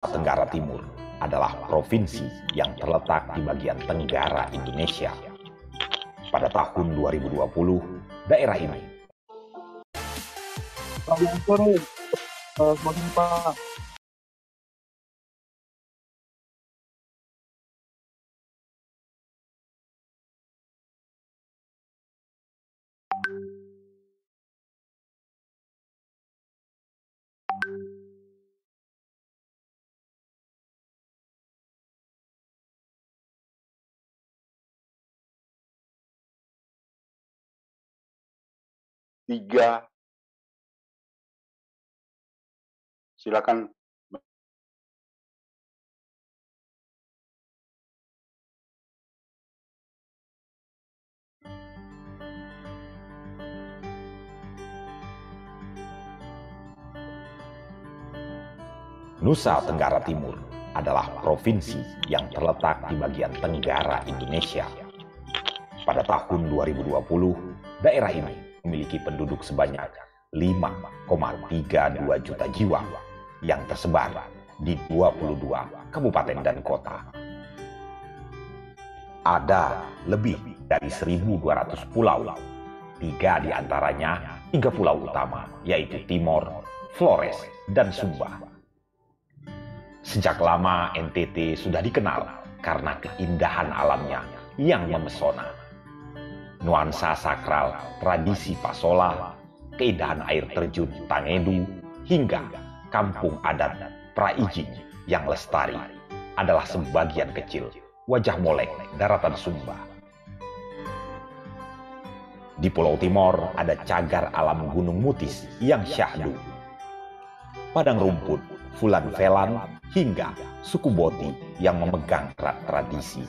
Tenggara Timur adalah provinsi yang terletak di bagian tenggara Indonesia. Pada tahun 2020, daerah ini. Selamat sore, eh, Pak. tiga. Silakan Nusa Tenggara Timur adalah provinsi yang terletak di bagian tenggara Indonesia. Pada tahun 2020, daerah ini memiliki penduduk sebanyak 5,32 juta jiwa yang tersebar di 22 kabupaten dan kota. Ada lebih dari 1.200 pulau, tiga di antaranya tiga pulau utama, yaitu Timor, Flores, dan Sumba. Sejak lama NTT sudah dikenal karena keindahan alamnya yang memesona nuansa sakral, tradisi pasola, keindahan air terjun Tangedu, hingga kampung adat Praijing yang lestari adalah sebagian kecil wajah molek daratan Sumba. Di Pulau Timor ada cagar alam Gunung Mutis yang syahdu. Padang rumput, fulan velan, hingga suku boti yang memegang tradisi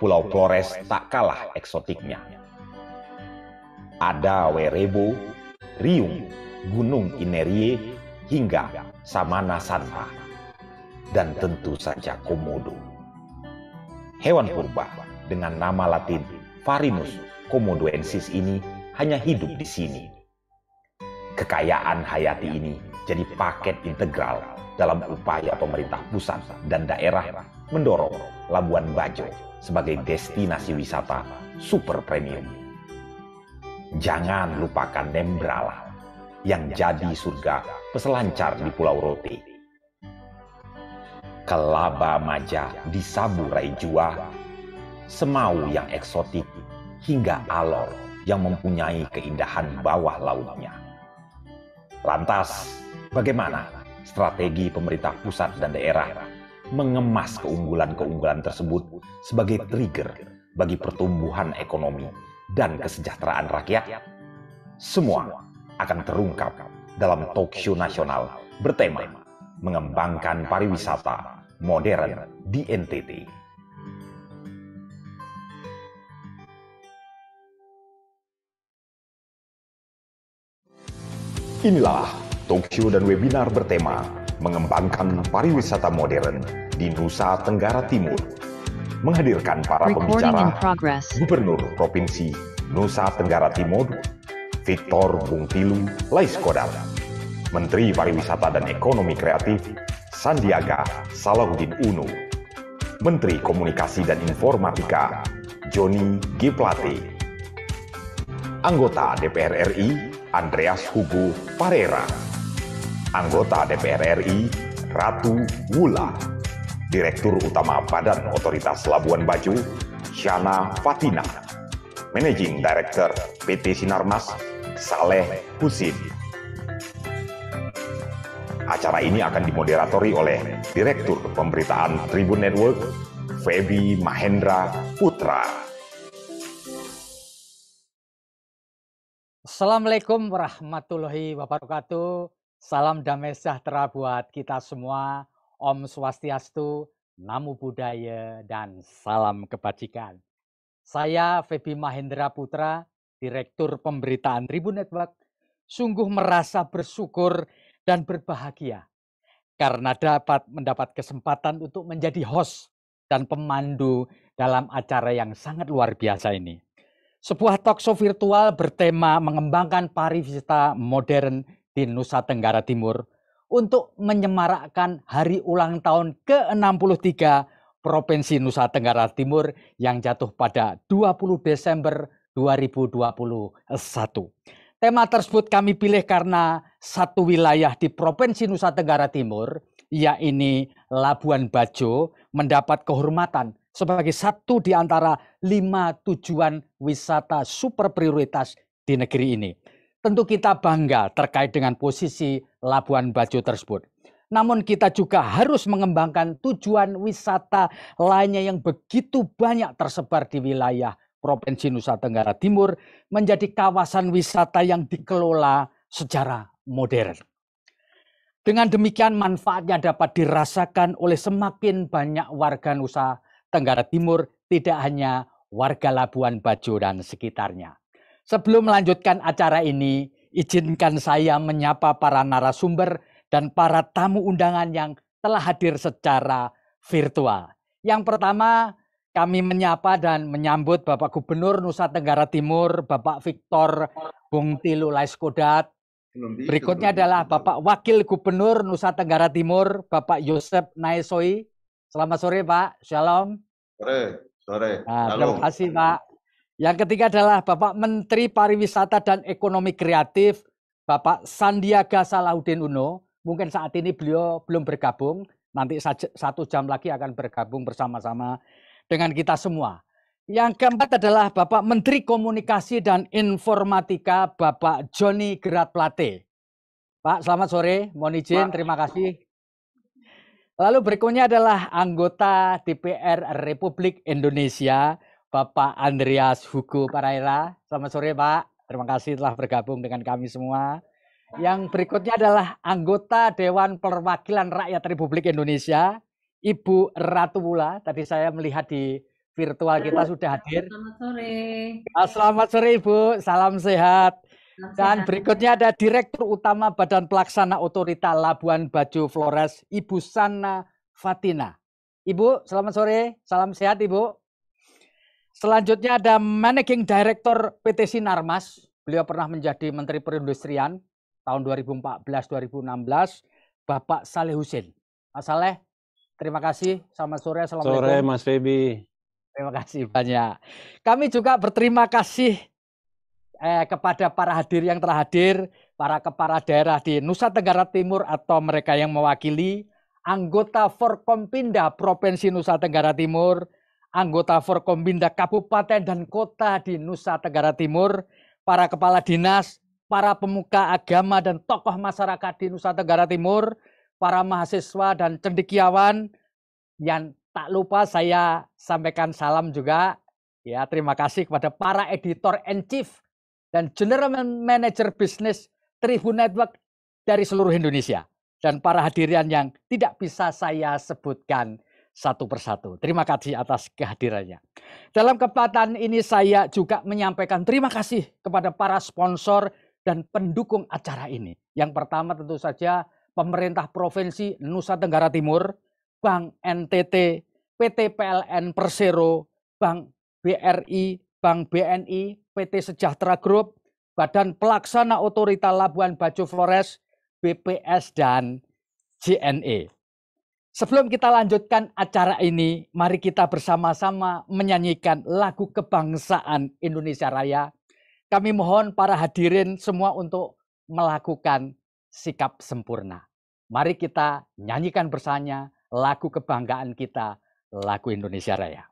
Pulau Flores tak kalah eksotiknya. Ada Werebo, Riung, Gunung Inerie, hingga Samana Santa, dan tentu saja Komodo. Hewan purba dengan nama latin Farinus komodoensis ini hanya hidup di sini. Kekayaan hayati ini jadi paket integral dalam upaya pemerintah pusat dan daerah mendorong Labuan Bajo sebagai destinasi wisata super premium. Jangan lupakan Nembrala yang jadi surga peselancar di Pulau Rote. Kelaba Maja di Sabu Raijua, Semau yang eksotik hingga Alor yang mempunyai keindahan bawah lautnya. Lantas, bagaimana strategi pemerintah pusat dan daerah mengemas keunggulan-keunggulan tersebut sebagai trigger bagi pertumbuhan ekonomi dan kesejahteraan rakyat, semua akan terungkap dalam Tokyo nasional bertema mengembangkan pariwisata modern di NTT. Inilah Tokyo dan webinar bertema mengembangkan pariwisata modern di Nusa Tenggara Timur, menghadirkan para pembicara Gubernur Provinsi Nusa Tenggara Timur, Victor Bungtilu Laiskodat, Menteri Pariwisata dan Ekonomi Kreatif Sandiaga Salahuddin Uno, Menteri Komunikasi dan Informatika Joni G. Plate, anggota DPR RI Andreas Hugo Parera anggota DPR RI Ratu Wula, Direktur Utama Badan Otoritas Labuan Bajo Shana Fatina, Managing Director PT Sinarmas Saleh Husin. Acara ini akan dimoderatori oleh Direktur Pemberitaan Tribun Network, Febi Mahendra Putra. Assalamualaikum warahmatullahi wabarakatuh. Salam damai sejahtera buat kita semua. Om Swastiastu, Namo Buddhaya, dan salam kebajikan. Saya Febi Mahendra Putra, Direktur Pemberitaan Tribun Network, sungguh merasa bersyukur dan berbahagia karena dapat mendapat kesempatan untuk menjadi host dan pemandu dalam acara yang sangat luar biasa ini. Sebuah talkshow virtual bertema mengembangkan pariwisata modern di Nusa Tenggara Timur untuk menyemarakkan hari ulang tahun ke-63 Provinsi Nusa Tenggara Timur yang jatuh pada 20 Desember 2021. Tema tersebut kami pilih karena satu wilayah di Provinsi Nusa Tenggara Timur, yakni Labuan Bajo, mendapat kehormatan sebagai satu di antara lima tujuan wisata super prioritas di negeri ini. Tentu kita bangga terkait dengan posisi Labuan Bajo tersebut. Namun kita juga harus mengembangkan tujuan wisata lainnya yang begitu banyak tersebar di wilayah Provinsi Nusa Tenggara Timur menjadi kawasan wisata yang dikelola secara modern. Dengan demikian manfaatnya dapat dirasakan oleh semakin banyak warga Nusa Tenggara Timur, tidak hanya warga Labuan Bajo dan sekitarnya. Sebelum melanjutkan acara ini, izinkan saya menyapa para narasumber dan para tamu undangan yang telah hadir secara virtual. Yang pertama, kami menyapa dan menyambut Bapak Gubernur Nusa Tenggara Timur, Bapak Victor Bung Tilu Laiskodat, Berikutnya adalah Bapak Wakil Gubernur Nusa Tenggara Timur, Bapak Yosep Naesoi. Selamat sore Pak, Shalom. Sore, sore. Nah, terima kasih Pak. Yang ketiga adalah Bapak Menteri Pariwisata dan Ekonomi Kreatif, Bapak Sandiaga Salahuddin Uno. Mungkin saat ini beliau belum bergabung, nanti satu jam lagi akan bergabung bersama-sama dengan kita semua. Yang keempat adalah Bapak Menteri Komunikasi dan Informatika, Bapak Joni Gerat Plate. Pak, selamat sore. Mohon izin, Pak. terima kasih. Lalu berikutnya adalah anggota DPR Republik Indonesia, Bapak Andreas Hugo Paraira. Selamat sore Pak, terima kasih telah bergabung dengan kami semua. Yang berikutnya adalah anggota Dewan Perwakilan Rakyat Republik Indonesia, Ibu Ratu Wula. Tadi saya melihat di virtual kita sudah hadir. Selamat sore. Ah, selamat sore Ibu, salam sehat. Dan berikutnya ada Direktur Utama Badan Pelaksana Otorita Labuan Bajo Flores, Ibu Sana Fatina. Ibu, selamat sore, salam sehat Ibu. Selanjutnya ada Managing Director PT Sinarmas. Beliau pernah menjadi Menteri Perindustrian tahun 2014-2016, Bapak Saleh Husin. Mas Saleh, terima kasih. Selamat sore. Assalamualaikum. Sore, Mas Febi. Terima kasih banyak. Kami juga berterima kasih eh, kepada para hadir yang telah hadir, para kepala daerah di Nusa Tenggara Timur atau mereka yang mewakili, anggota Forkompinda Provinsi Nusa Tenggara Timur, anggota Forkombinda Kabupaten dan Kota di Nusa Tenggara Timur, para kepala dinas, para pemuka agama dan tokoh masyarakat di Nusa Tenggara Timur, para mahasiswa dan cendekiawan yang tak lupa saya sampaikan salam juga ya terima kasih kepada para editor and chief dan general manager bisnis Tribun Network dari seluruh Indonesia dan para hadirian yang tidak bisa saya sebutkan satu persatu. Terima kasih atas kehadirannya. Dalam kesempatan ini saya juga menyampaikan terima kasih kepada para sponsor dan pendukung acara ini. Yang pertama tentu saja pemerintah Provinsi Nusa Tenggara Timur, Bank NTT, PT PLN Persero, Bank BRI, Bank BNI, PT Sejahtera Group, Badan Pelaksana Otorita Labuan Bajo Flores, BPS, dan JNE. Sebelum kita lanjutkan acara ini, mari kita bersama-sama menyanyikan lagu kebangsaan Indonesia Raya. Kami mohon para hadirin semua untuk melakukan sikap sempurna. Mari kita nyanyikan bersanya lagu kebanggaan kita, lagu Indonesia Raya.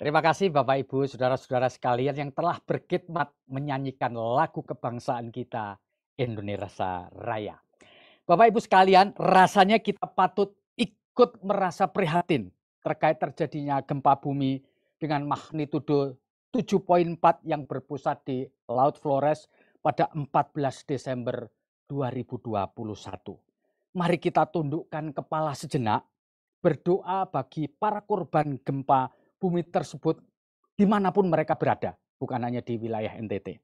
Terima kasih Bapak Ibu, saudara-saudara sekalian yang telah berkhidmat menyanyikan lagu kebangsaan kita Indonesia Raya. Bapak Ibu sekalian, rasanya kita patut ikut merasa prihatin terkait terjadinya gempa bumi dengan magnitudo 7.4 yang berpusat di Laut Flores pada 14 Desember 2021. Mari kita tundukkan kepala sejenak berdoa bagi para korban gempa bumi tersebut dimanapun mereka berada, bukan hanya di wilayah NTT.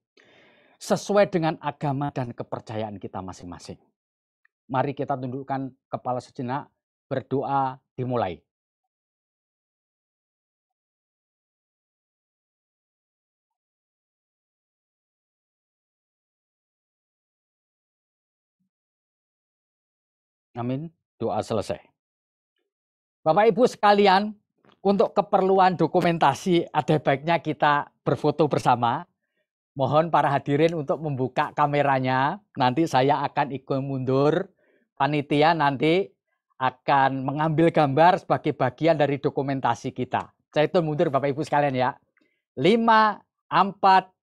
Sesuai dengan agama dan kepercayaan kita masing-masing. Mari kita tundukkan kepala sejenak, berdoa dimulai. Amin. Doa selesai. Bapak Ibu sekalian, untuk keperluan dokumentasi, ada baiknya kita berfoto bersama. Mohon para hadirin untuk membuka kameranya. Nanti saya akan ikut mundur. Panitia nanti akan mengambil gambar sebagai bagian dari dokumentasi kita. Saya itu mundur Bapak Ibu sekalian ya. 5, 4,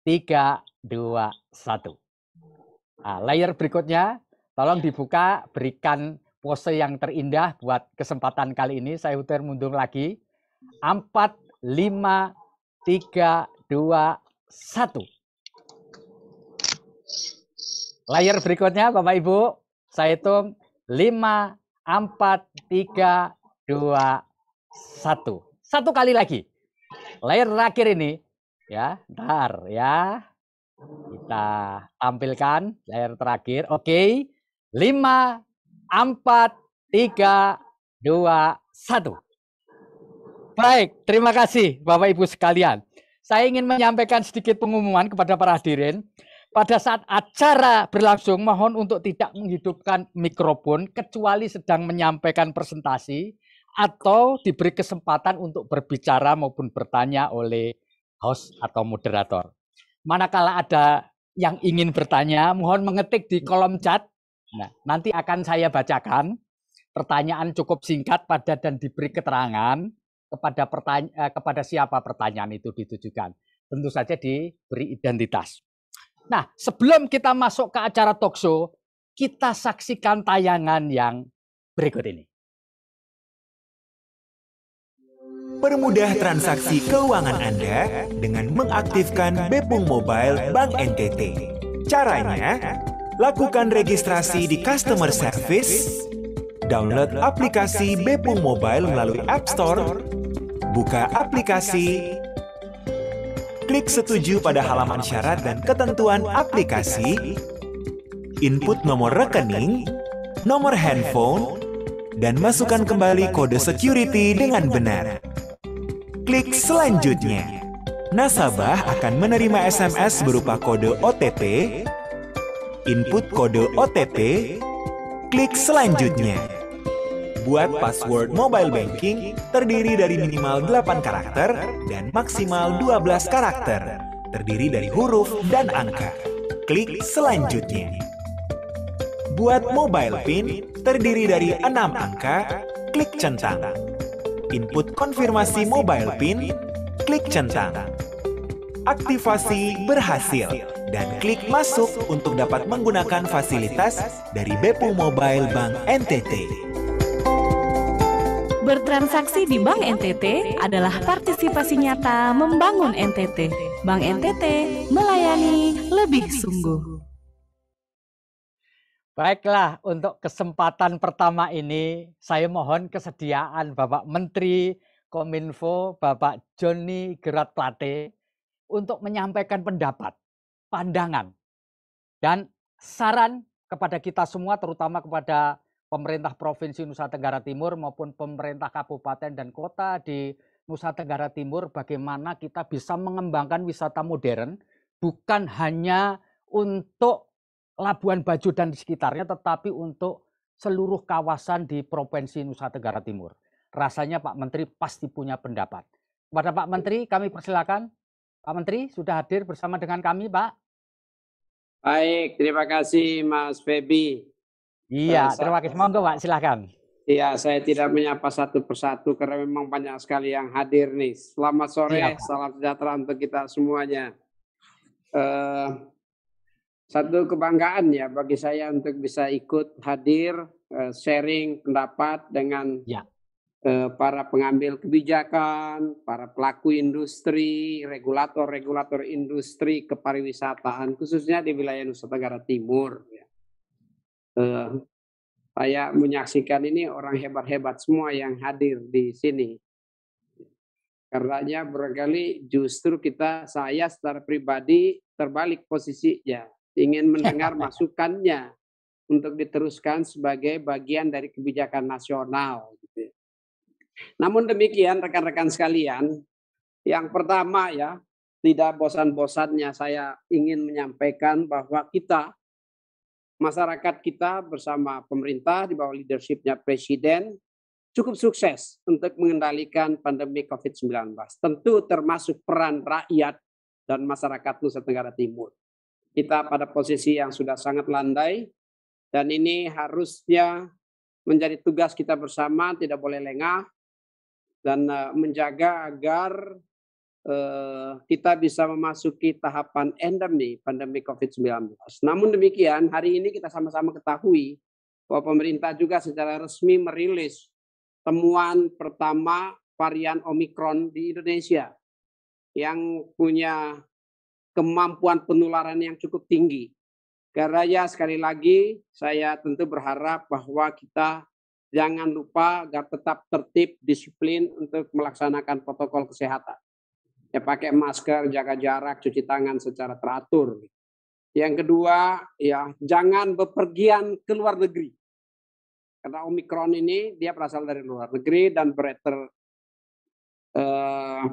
3, 2, 1. Nah, layer berikutnya, tolong dibuka, berikan pose yang terindah buat kesempatan kali ini. Saya putar mundur lagi. 4, 5, 3, 2, 1. Layar berikutnya Bapak Ibu, saya hitung 5, 4, 3, 2, 1. Satu kali lagi. Layar terakhir ini ya, ntar ya. Kita tampilkan layar terakhir. Oke. 5 4 3 2 1. Baik, terima kasih Bapak Ibu sekalian. Saya ingin menyampaikan sedikit pengumuman kepada para hadirin. Pada saat acara berlangsung, mohon untuk tidak menghidupkan mikrofon kecuali sedang menyampaikan presentasi atau diberi kesempatan untuk berbicara maupun bertanya oleh host atau moderator. Manakala ada yang ingin bertanya, mohon mengetik di kolom chat. Nah, nanti akan saya bacakan. Pertanyaan cukup singkat, pada dan diberi keterangan kepada pertanya eh, kepada siapa pertanyaan itu ditujukan. Tentu saja diberi identitas. Nah, sebelum kita masuk ke acara talkshow, kita saksikan tayangan yang berikut ini. Permudah transaksi keuangan Anda dengan mengaktifkan Bepung Mobile Bank NTT. Caranya, lakukan registrasi di customer service, download aplikasi Bepung Mobile melalui App Store buka aplikasi, klik setuju pada halaman syarat dan ketentuan aplikasi, input nomor rekening, nomor handphone, dan masukkan kembali kode security dengan benar. Klik selanjutnya. Nasabah akan menerima SMS berupa kode OTP, input kode OTP, klik selanjutnya. Buat password mobile banking terdiri dari minimal 8 karakter dan maksimal 12 karakter, terdiri dari huruf dan angka. Klik selanjutnya. Buat mobile PIN terdiri dari 6 angka, klik centang. Input konfirmasi mobile PIN, klik centang. Aktivasi berhasil dan klik masuk untuk dapat menggunakan fasilitas dari Bepu Mobile Bank NTT. Bertransaksi di Bank NTT adalah partisipasi nyata membangun NTT. Bank NTT melayani lebih sungguh. Baiklah, untuk kesempatan pertama ini saya mohon kesediaan Bapak Menteri Kominfo Bapak Joni Gerat Plate untuk menyampaikan pendapat, pandangan, dan saran kepada kita semua terutama kepada pemerintah Provinsi Nusa Tenggara Timur maupun pemerintah kabupaten dan kota di Nusa Tenggara Timur bagaimana kita bisa mengembangkan wisata modern bukan hanya untuk Labuan Bajo dan di sekitarnya tetapi untuk seluruh kawasan di Provinsi Nusa Tenggara Timur. Rasanya Pak Menteri pasti punya pendapat. Kepada Pak Menteri kami persilakan. Pak Menteri sudah hadir bersama dengan kami, Pak. Baik, terima kasih Mas Febi. Iya, terima kasih. Monggo Pak, silahkan. Iya, saya tidak menyapa satu persatu karena memang banyak sekali yang hadir nih. Selamat sore, iya, salam sejahtera untuk kita semuanya. Uh, satu kebanggaan ya bagi saya untuk bisa ikut hadir uh, sharing pendapat dengan ya. uh, para pengambil kebijakan, para pelaku industri, regulator-regulator industri kepariwisataan khususnya di wilayah Nusa Tenggara Timur. Ya saya eh, saya menyaksikan ini orang hebat-hebat semua yang hadir di sini. Karenanya berkali justru kita saya secara pribadi terbalik posisinya, ingin mendengar masukannya untuk diteruskan sebagai bagian dari kebijakan nasional. Gitu. Namun demikian rekan-rekan sekalian, yang pertama ya tidak bosan-bosannya saya ingin menyampaikan bahwa kita masyarakat kita bersama pemerintah di bawah leadershipnya Presiden cukup sukses untuk mengendalikan pandemi COVID-19. Tentu termasuk peran rakyat dan masyarakat Nusa Tenggara Timur. Kita pada posisi yang sudah sangat landai dan ini harusnya menjadi tugas kita bersama, tidak boleh lengah dan eh, menjaga agar Eh, kita bisa memasuki tahapan endemi pandemi COVID-19. Namun demikian, hari ini kita sama-sama ketahui bahwa pemerintah juga secara resmi merilis temuan pertama varian Omikron di Indonesia yang punya kemampuan penularan yang cukup tinggi. Karena ya sekali lagi saya tentu berharap bahwa kita jangan lupa agar tetap tertib, disiplin untuk melaksanakan protokol kesehatan ya pakai masker, jaga jarak, cuci tangan secara teratur. Yang kedua, ya jangan bepergian ke luar negeri. Karena Omikron ini dia berasal dari luar negeri dan berater eh,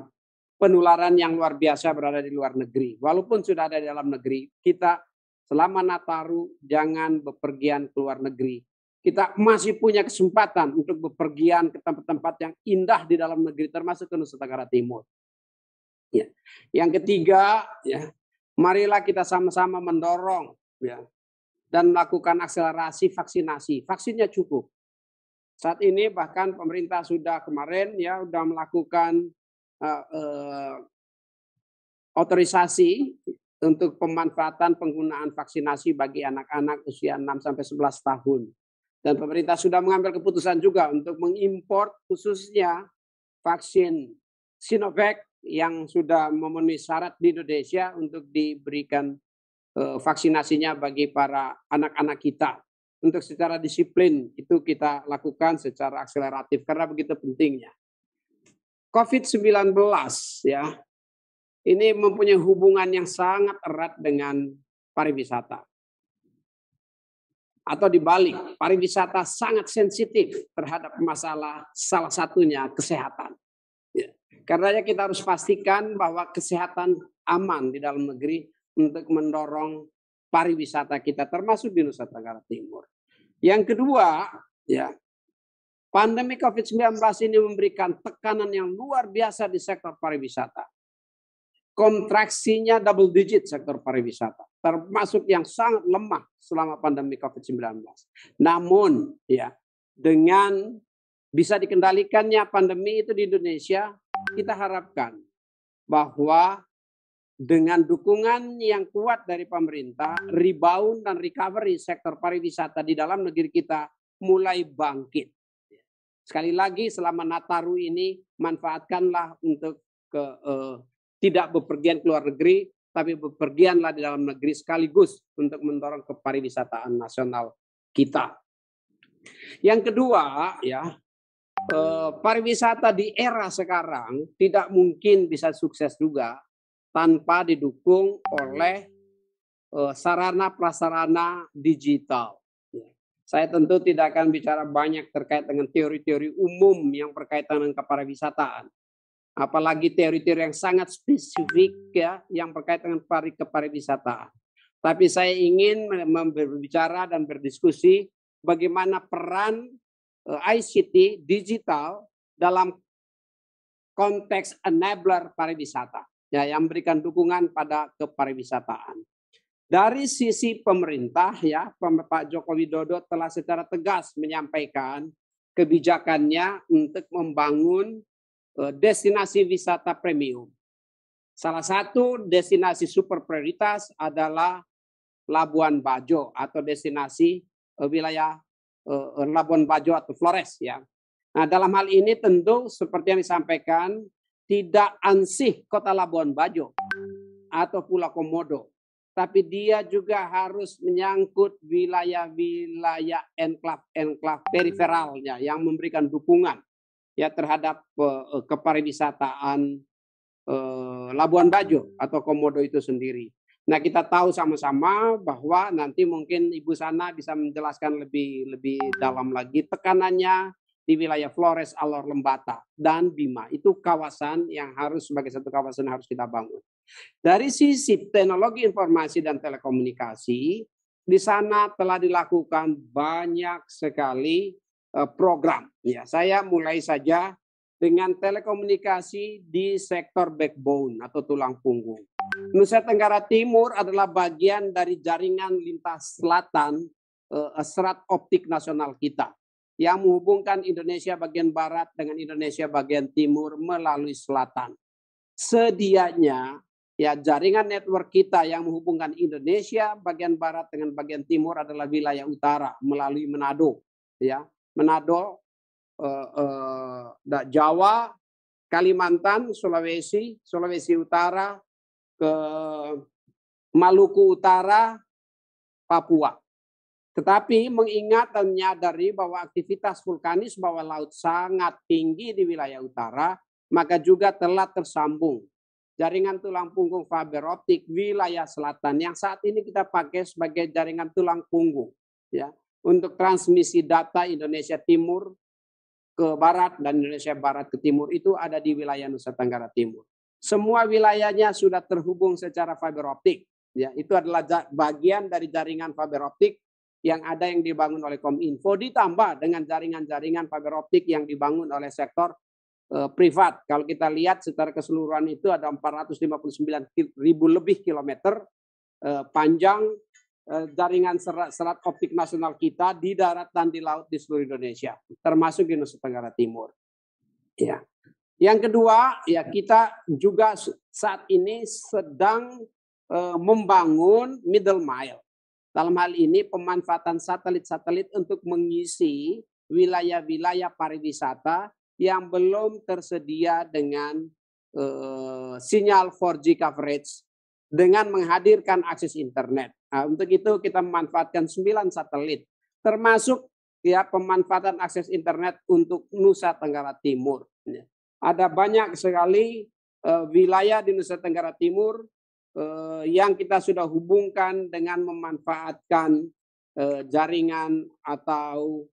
penularan yang luar biasa berada di luar negeri. Walaupun sudah ada di dalam negeri, kita selama Nataru jangan bepergian ke luar negeri. Kita masih punya kesempatan untuk bepergian ke tempat-tempat yang indah di dalam negeri, termasuk ke Nusa Tenggara Timur. Ya. Yang ketiga, ya, marilah kita sama-sama mendorong ya, dan melakukan akselerasi vaksinasi. Vaksinnya cukup. Saat ini bahkan pemerintah sudah kemarin ya sudah melakukan uh, uh, otorisasi untuk pemanfaatan penggunaan vaksinasi bagi anak-anak usia 6 sampai 11 tahun. Dan pemerintah sudah mengambil keputusan juga untuk mengimpor khususnya vaksin Sinovac yang sudah memenuhi syarat di Indonesia untuk diberikan eh, vaksinasinya bagi para anak-anak kita. Untuk secara disiplin itu kita lakukan secara akseleratif karena begitu pentingnya. COVID-19 ya. Ini mempunyai hubungan yang sangat erat dengan pariwisata. Atau dibalik, pariwisata sangat sensitif terhadap masalah salah satunya kesehatan. Karena kita harus pastikan bahwa kesehatan aman di dalam negeri untuk mendorong pariwisata kita termasuk di Nusa Tenggara Timur. Yang kedua, ya, Pandemi COVID-19 ini memberikan tekanan yang luar biasa di sektor pariwisata. Kontraksinya double digit sektor pariwisata, termasuk yang sangat lemah selama pandemi COVID-19. Namun, ya, dengan bisa dikendalikannya pandemi itu di Indonesia, kita harapkan bahwa dengan dukungan yang kuat dari pemerintah, rebound dan recovery sektor pariwisata di dalam negeri kita mulai bangkit. Sekali lagi selama Nataru ini manfaatkanlah untuk ke eh, tidak bepergian keluar negeri, tapi bepergianlah di dalam negeri sekaligus untuk mendorong kepariwisataan nasional kita. Yang kedua, ya Eh, pariwisata di era sekarang tidak mungkin bisa sukses juga tanpa didukung oleh eh, sarana prasarana digital. Ya, saya tentu tidak akan bicara banyak terkait dengan teori-teori umum yang berkaitan dengan kepariwisataan. Apalagi teori-teori yang sangat spesifik ya yang berkaitan dengan kepariwisataan. Tapi saya ingin berbicara dan berdiskusi bagaimana peran Eh, ICT digital dalam konteks enabler pariwisata ya yang memberikan dukungan pada kepariwisataan. Dari sisi pemerintah ya Pak Joko Widodo telah secara tegas menyampaikan kebijakannya untuk membangun eh, destinasi wisata premium. Salah satu destinasi super prioritas adalah Labuan Bajo atau destinasi eh, wilayah Eh, Labuan Bajo atau Flores ya. Nah, dalam hal ini tentu seperti yang disampaikan tidak ansih kota Labuan Bajo atau Pulau Komodo, tapi dia juga harus menyangkut wilayah-wilayah enklav-enklav periferalnya yang memberikan dukungan ya terhadap uh, kepariwisataan uh, Labuan Bajo atau Komodo itu sendiri. Nah, kita tahu sama-sama bahwa nanti mungkin Ibu Sana bisa menjelaskan lebih lebih dalam lagi tekanannya di wilayah Flores, Alor Lembata dan Bima. Itu kawasan yang harus sebagai satu kawasan harus kita bangun. Dari sisi teknologi informasi dan telekomunikasi, di sana telah dilakukan banyak sekali eh, program. Ya, saya mulai saja dengan telekomunikasi di sektor backbone atau tulang punggung. Nusa Tenggara Timur adalah bagian dari jaringan lintas selatan eh, serat optik nasional kita yang menghubungkan Indonesia bagian barat dengan Indonesia bagian timur melalui selatan. Sedianya ya jaringan network kita yang menghubungkan Indonesia bagian barat dengan bagian timur adalah wilayah utara melalui Manado ya. Manado eh, eh, Jawa, Kalimantan, Sulawesi, Sulawesi Utara, ke Maluku Utara, Papua. Tetapi mengingat dan menyadari bahwa aktivitas vulkanis bawah laut sangat tinggi di wilayah utara, maka juga telah tersambung jaringan tulang punggung fiber optik wilayah selatan yang saat ini kita pakai sebagai jaringan tulang punggung ya untuk transmisi data Indonesia Timur ke barat dan Indonesia barat ke timur itu ada di wilayah Nusa Tenggara Timur. Semua wilayahnya sudah terhubung secara fiber optik. Ya, itu adalah bagian dari jaringan fiber optik yang ada yang dibangun oleh Kominfo ditambah dengan jaringan-jaringan fiber optik yang dibangun oleh sektor e, privat. Kalau kita lihat secara keseluruhan itu ada 459 ribu lebih kilometer e, panjang e, jaringan serat, serat optik nasional kita di darat dan di laut di seluruh Indonesia, termasuk di Nusa Tenggara Timur. Ya. Yang kedua, ya kita juga saat ini sedang uh, membangun middle mile. Dalam hal ini pemanfaatan satelit-satelit untuk mengisi wilayah-wilayah pariwisata yang belum tersedia dengan uh, sinyal 4G coverage dengan menghadirkan akses internet. Nah, untuk itu kita memanfaatkan 9 satelit termasuk ya pemanfaatan akses internet untuk Nusa Tenggara Timur ada banyak sekali uh, wilayah di Nusa Tenggara Timur uh, yang kita sudah hubungkan dengan memanfaatkan uh, jaringan atau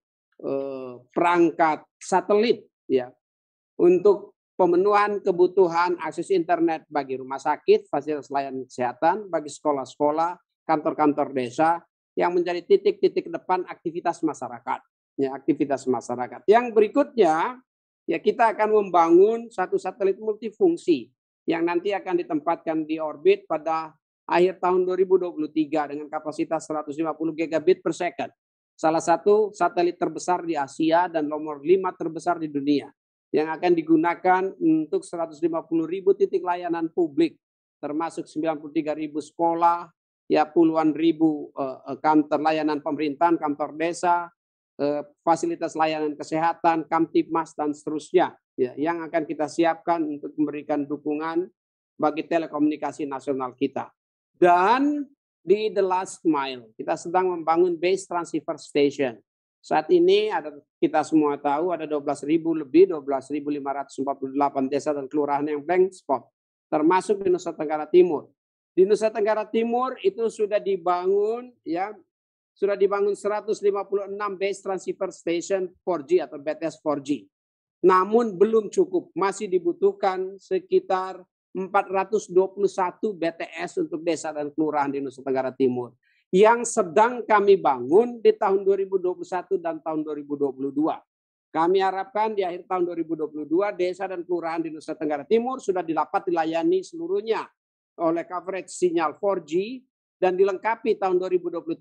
uh, perangkat satelit ya untuk pemenuhan kebutuhan akses internet bagi rumah sakit, fasilitas layanan kesehatan, bagi sekolah-sekolah, kantor-kantor desa yang menjadi titik-titik depan aktivitas masyarakat. Ya, aktivitas masyarakat. Yang berikutnya ya kita akan membangun satu satelit multifungsi yang nanti akan ditempatkan di orbit pada akhir tahun 2023 dengan kapasitas 150 gigabit per second. Salah satu satelit terbesar di Asia dan nomor lima terbesar di dunia yang akan digunakan untuk 150 ribu titik layanan publik termasuk 93 ribu sekolah, ya puluhan ribu eh, eh, kantor layanan pemerintahan, kantor desa, Eh, fasilitas layanan kesehatan, kamtipmas dan seterusnya ya, yang akan kita siapkan untuk memberikan dukungan bagi telekomunikasi nasional kita. Dan di the last mile, kita sedang membangun base transfer station. Saat ini ada kita semua tahu ada 12.000 lebih 12.548 desa dan kelurahan yang blank spot termasuk di Nusa Tenggara Timur. Di Nusa Tenggara Timur itu sudah dibangun ya sudah dibangun 156 base transceiver station 4G atau BTS 4G. Namun belum cukup, masih dibutuhkan sekitar 421 BTS untuk desa dan kelurahan di Nusa Tenggara Timur yang sedang kami bangun di tahun 2021 dan tahun 2022. Kami harapkan di akhir tahun 2022 desa dan kelurahan di Nusa Tenggara Timur sudah dapat dilayani seluruhnya oleh coverage sinyal 4G dan dilengkapi tahun 2023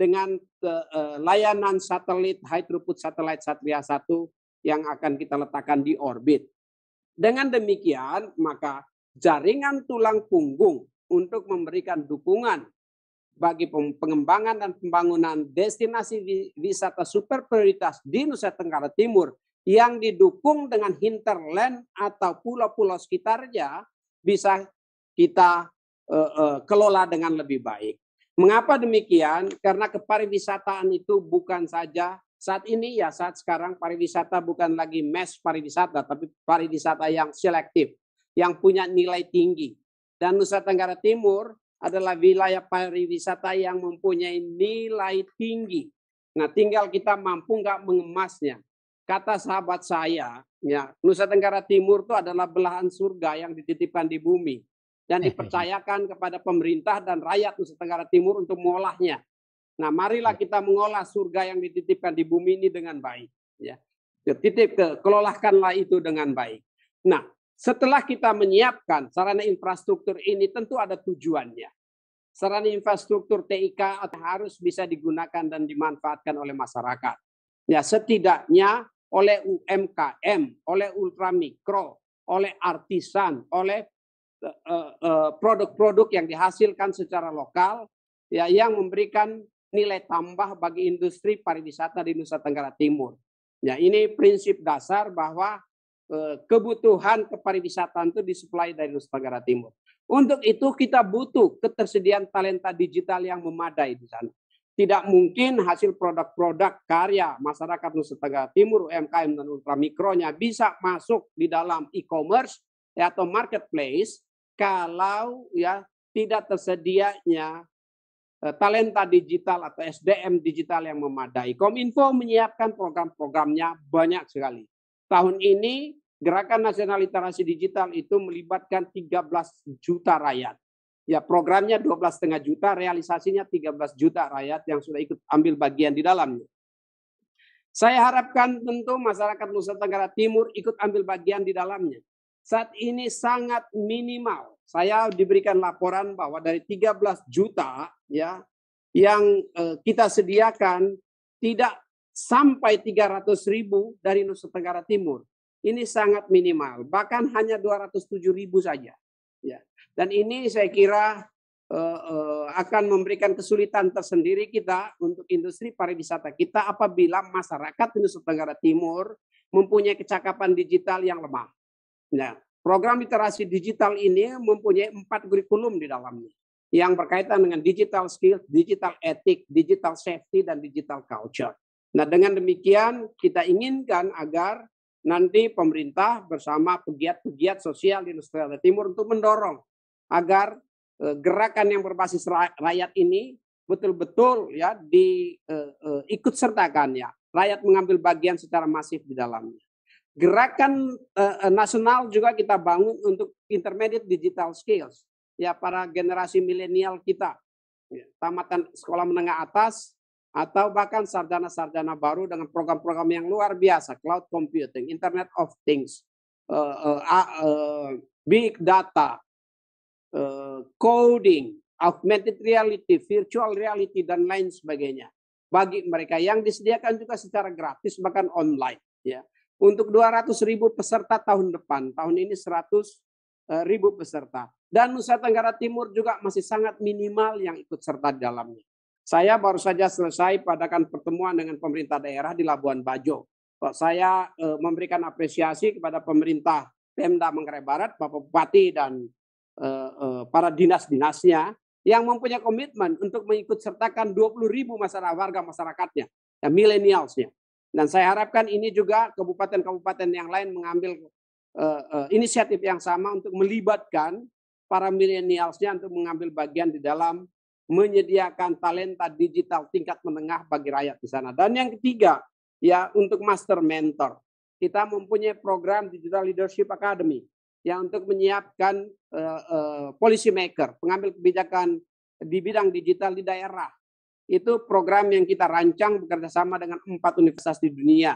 dengan eh, eh, layanan satelit high throughput satelit Satria 1 yang akan kita letakkan di orbit. Dengan demikian, maka jaringan tulang punggung untuk memberikan dukungan bagi pengembangan dan pembangunan destinasi wisata super prioritas di Nusa Tenggara Timur yang didukung dengan hinterland atau pulau-pulau sekitarnya bisa kita uh, uh, kelola dengan lebih baik. Mengapa demikian? Karena kepariwisataan itu bukan saja saat ini ya saat sekarang pariwisata bukan lagi mass pariwisata tapi pariwisata yang selektif yang punya nilai tinggi dan Nusa Tenggara Timur adalah wilayah pariwisata yang mempunyai nilai tinggi nah tinggal kita mampu nggak mengemasnya kata sahabat saya ya Nusa Tenggara Timur itu adalah belahan surga yang dititipkan di bumi dan hmm. dipercayakan kepada pemerintah dan rakyat Nusa Tenggara Timur untuk mengolahnya. Nah, marilah kita mengolah surga yang dititipkan di bumi ini dengan baik. Ya, titip ke kelolahkanlah itu dengan baik. Nah, setelah kita menyiapkan sarana infrastruktur ini tentu ada tujuannya. Sarana infrastruktur TIK harus bisa digunakan dan dimanfaatkan oleh masyarakat. Ya, setidaknya oleh UMKM, oleh ultramikro, oleh artisan, oleh Eh, eh, eh, produk-produk yang dihasilkan secara lokal ya yang memberikan nilai tambah bagi industri pariwisata di Nusa Tenggara Timur. Ya ini prinsip dasar bahwa kebutuhan kepariwisataan itu disuplai dari Nusa Tenggara Timur. Untuk itu kita butuh ketersediaan talenta digital yang memadai di sana. Tidak mungkin hasil produk-produk karya masyarakat Nusa Tenggara Timur, UMKM dan ultramikronya bisa masuk di dalam e-commerce ya, atau marketplace kalau ya tidak tersedianya eh, talenta digital atau SDM digital yang memadai. Kominfo menyiapkan program-programnya banyak sekali. Tahun ini Gerakan Nasional Literasi Digital itu melibatkan 13 juta rakyat. Ya, programnya 12,5 juta, realisasinya 13 juta rakyat yang sudah ikut ambil bagian di dalamnya. Saya harapkan tentu masyarakat Nusa Tenggara Timur ikut ambil bagian di dalamnya saat ini sangat minimal. Saya diberikan laporan bahwa dari 13 juta ya yang eh, kita sediakan tidak sampai 300 ribu dari Nusa Tenggara Timur. Ini sangat minimal, bahkan hanya 207 ribu saja. Ya. Dan ini saya kira eh, eh, akan memberikan kesulitan tersendiri kita untuk industri pariwisata kita apabila masyarakat Nusa Tenggara Timur mempunyai kecakapan digital yang lemah. Nah, program literasi digital ini mempunyai empat kurikulum di dalamnya yang berkaitan dengan digital skill, digital ethic, digital safety, dan digital culture. Nah, dengan demikian kita inginkan agar nanti pemerintah bersama pegiat-pegiat sosial di Australia Timur untuk mendorong agar eh, gerakan yang berbasis rakyat ini betul-betul ya diikut eh, eh, uh, uh, sertakan ya rakyat mengambil bagian secara masif di dalamnya. Gerakan uh, nasional juga kita bangun untuk intermediate digital skills. Ya, para generasi milenial kita. Ya, tamatan sekolah menengah atas atau bahkan sarjana-sarjana baru dengan program-program yang luar biasa, cloud computing, internet of things, uh, uh, uh, big data, uh, coding, augmented reality, virtual reality dan lain sebagainya. Bagi mereka yang disediakan juga secara gratis bahkan online, ya untuk 200 ribu peserta tahun depan. Tahun ini 100 eh, ribu peserta. Dan Nusa Tenggara Timur juga masih sangat minimal yang ikut serta di dalamnya. Saya baru saja selesai padakan pertemuan dengan pemerintah daerah di Labuan Bajo. Saya eh, memberikan apresiasi kepada pemerintah Pemda Manggarai Barat, Bapak Bupati dan eh, para dinas-dinasnya yang mempunyai komitmen untuk mengikut sertakan 20 ribu masyarakat warga masyarakatnya, ya, milenialsnya. Dan saya harapkan ini juga kabupaten-kabupaten yang lain mengambil uh, uh, inisiatif yang sama untuk melibatkan para milenialsnya untuk mengambil bagian di dalam menyediakan talenta digital tingkat menengah bagi rakyat di sana. Dan yang ketiga, ya untuk master mentor. Kita mempunyai program Digital Leadership Academy yang untuk menyiapkan uh, uh, policy maker, pengambil kebijakan di bidang digital di daerah itu program yang kita rancang bekerjasama dengan empat universitas di dunia.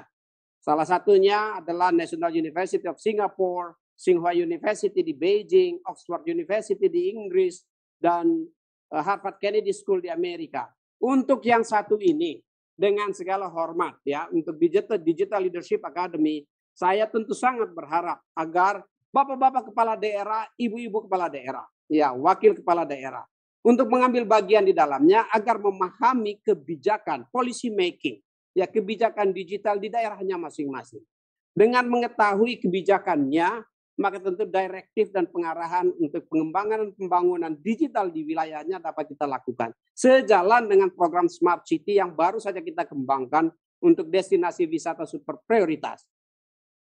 Salah satunya adalah National University of Singapore, Tsinghua University di Beijing, Oxford University di Inggris, dan eh, Harvard Kennedy School di Amerika. Untuk yang satu ini, dengan segala hormat ya, untuk Digital, Digital Leadership Academy, saya tentu sangat berharap agar bapak-bapak kepala daerah, ibu-ibu kepala daerah, ya wakil kepala daerah, untuk mengambil bagian di dalamnya agar memahami kebijakan policy making, ya kebijakan digital di daerahnya masing-masing. Dengan mengetahui kebijakannya, maka tentu direktif dan pengarahan untuk pengembangan dan pembangunan digital di wilayahnya dapat kita lakukan. Sejalan dengan program Smart City yang baru saja kita kembangkan untuk destinasi wisata super prioritas.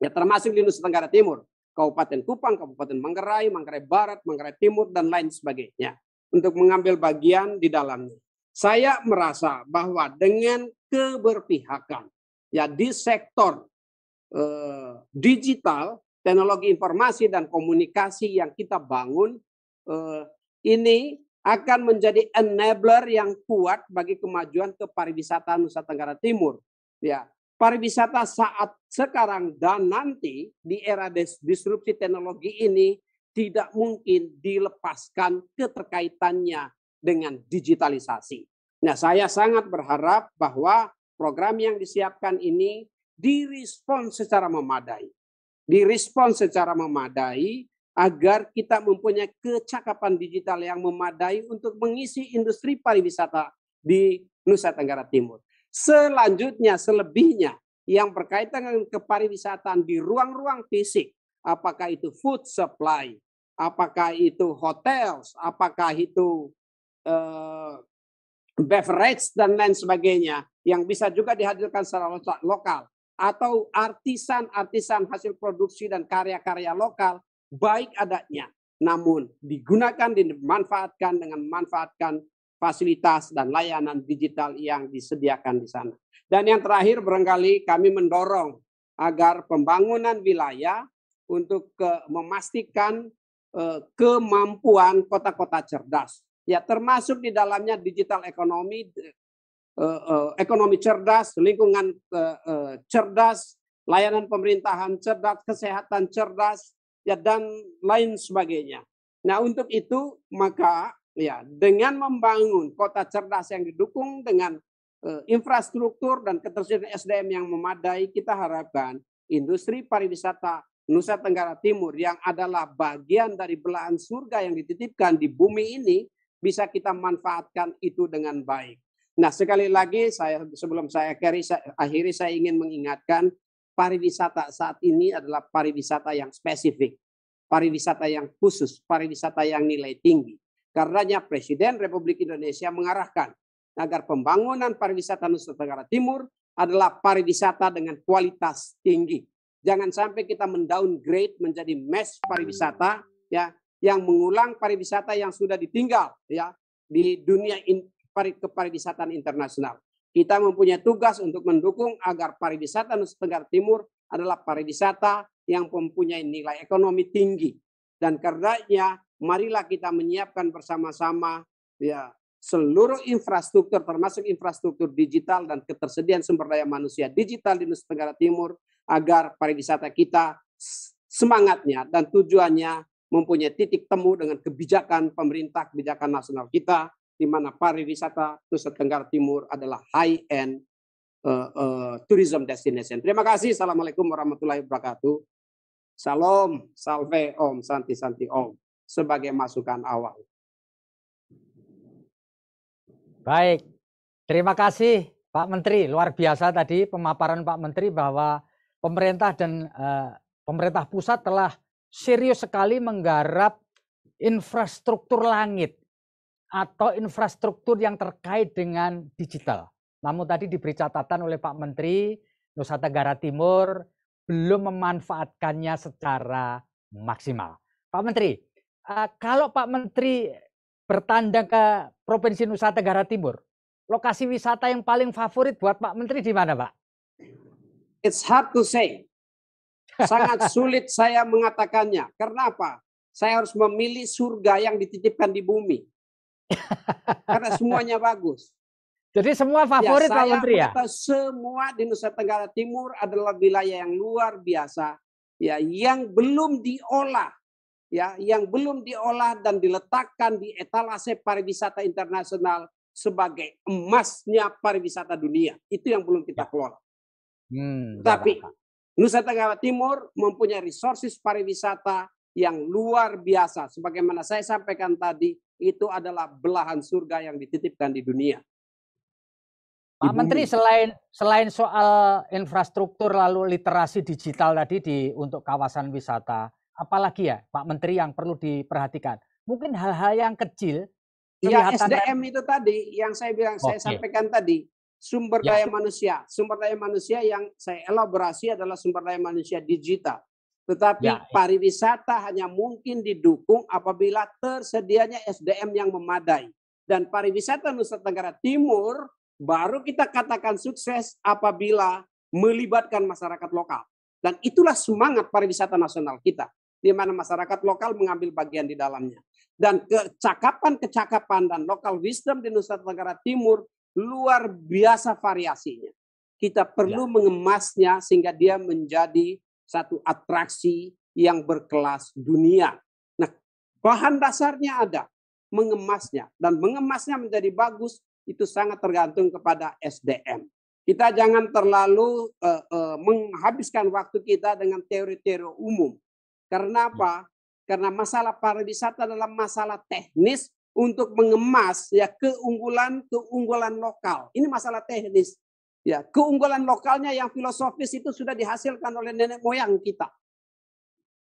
Ya termasuk di Nusa Tenggara Timur, Kabupaten Kupang, Kabupaten Manggarai, Manggarai Barat, Manggarai Timur, dan lain sebagainya untuk mengambil bagian di dalamnya. Saya merasa bahwa dengan keberpihakan ya di sektor eh, digital, teknologi informasi dan komunikasi yang kita bangun eh, ini akan menjadi enabler yang kuat bagi kemajuan kepariwisataan Nusa Tenggara Timur. Ya, pariwisata saat sekarang dan nanti di era disrupsi teknologi ini tidak mungkin dilepaskan keterkaitannya dengan digitalisasi. Nah, saya sangat berharap bahwa program yang disiapkan ini direspon secara memadai. Direspon secara memadai agar kita mempunyai kecakapan digital yang memadai untuk mengisi industri pariwisata di Nusa Tenggara Timur. Selanjutnya, selebihnya yang berkaitan dengan kepariwisataan di ruang-ruang fisik apakah itu food supply, apakah itu hotels, apakah itu eh, beverage dan lain sebagainya yang bisa juga dihadirkan secara lokal atau artisan-artisan hasil produksi dan karya-karya lokal baik adanya namun digunakan dan dimanfaatkan dengan memanfaatkan fasilitas dan layanan digital yang disediakan di sana. Dan yang terakhir barangkali kami mendorong agar pembangunan wilayah untuk ke, eh, memastikan e, kemampuan kota-kota cerdas. Ya termasuk di dalamnya digital ekonomi, e, e, ekonomi cerdas, lingkungan e, e, cerdas, layanan pemerintahan cerdas, kesehatan cerdas, ya dan lain sebagainya. Nah untuk itu maka ya dengan membangun kota cerdas yang didukung dengan infrastruktur dan ketersediaan SDM yang memadai, kita harapkan industri pariwisata Nusa Tenggara Timur yang adalah bagian dari belahan surga yang dititipkan di bumi ini bisa kita manfaatkan itu dengan baik. Nah, sekali lagi saya sebelum saya akhiri saya, akhiri saya ingin mengingatkan pariwisata saat ini adalah pariwisata yang spesifik, pariwisata yang khusus, pariwisata yang nilai tinggi. Karenanya Presiden Republik Indonesia mengarahkan agar pembangunan pariwisata Nusa Tenggara Timur adalah pariwisata dengan kualitas tinggi Jangan sampai kita mendowngrade menjadi mesh pariwisata ya yang mengulang pariwisata yang sudah ditinggal ya di dunia in, pari, kepariwisataan internasional. Kita mempunyai tugas untuk mendukung agar pariwisata Nusa Tenggara Timur adalah pariwisata yang mempunyai nilai ekonomi tinggi dan karenanya marilah kita menyiapkan bersama-sama ya seluruh infrastruktur termasuk infrastruktur digital dan ketersediaan sumber daya manusia digital di Nusa Tenggara Timur agar pariwisata kita semangatnya dan tujuannya mempunyai titik temu dengan kebijakan pemerintah, kebijakan nasional kita, di mana pariwisata Nusa Tenggara Timur adalah high-end uh, uh, tourism destination. Terima kasih. Assalamualaikum warahmatullahi wabarakatuh. Salam, salve, om, santi, santi, om. Sebagai masukan awal. Baik, terima kasih Pak Menteri. Luar biasa tadi pemaparan Pak Menteri bahwa pemerintah dan uh, pemerintah pusat telah serius sekali menggarap infrastruktur langit atau infrastruktur yang terkait dengan digital. Namun tadi diberi catatan oleh Pak Menteri Nusa Tenggara Timur belum memanfaatkannya secara maksimal. Pak Menteri, eh, kalau Pak Menteri bertandang ke Provinsi Nusa Tenggara Timur, lokasi wisata yang paling favorit buat Pak Menteri di mana, Pak? It's hard to say. Sangat sulit saya mengatakannya. Karena apa? Saya harus memilih surga yang dititipkan di bumi. Karena semuanya bagus. Jadi semua ya, favorit ya, Pak Menteri ya? Semua di Nusa Tenggara Timur adalah wilayah yang luar biasa. ya Yang belum diolah. ya Yang belum diolah dan diletakkan di etalase pariwisata internasional sebagai emasnya pariwisata dunia. Itu yang belum kita ya. kelola. Hmm, Tapi Nusa Tenggara Timur mempunyai resources pariwisata yang luar biasa. Sebagaimana saya sampaikan tadi, itu adalah belahan surga yang dititipkan di dunia. Pak Menteri selain selain soal infrastruktur lalu literasi digital tadi di untuk kawasan wisata, apalagi ya Pak Menteri yang perlu diperhatikan? Mungkin hal-hal yang kecil. Ya SDM itu tadi yang saya bilang okay. saya sampaikan tadi sumber ya. daya ya. manusia. Sumber daya manusia yang saya elaborasi adalah sumber daya manusia digital. Tetapi ya, ya. pariwisata hanya mungkin didukung apabila tersedianya SDM yang memadai. Dan pariwisata Nusa Tenggara Timur baru kita katakan sukses apabila melibatkan masyarakat lokal. Dan itulah semangat pariwisata nasional kita, di mana masyarakat lokal mengambil bagian di dalamnya. Dan kecakapan-kecakapan dan lokal wisdom di Nusa Tenggara Timur luar biasa variasinya. Kita perlu ya. mengemasnya sehingga dia menjadi satu atraksi yang berkelas dunia. Nah, bahan dasarnya ada, mengemasnya dan mengemasnya menjadi bagus itu sangat tergantung kepada SDM. Kita jangan terlalu uh, uh, menghabiskan waktu kita dengan teori-teori umum. Karena hmm. apa? Karena masalah pariwisata adalah masalah teknis untuk mengemas ya keunggulan keunggulan lokal. Ini masalah teknis. Ya, keunggulan lokalnya yang filosofis itu sudah dihasilkan oleh nenek moyang kita.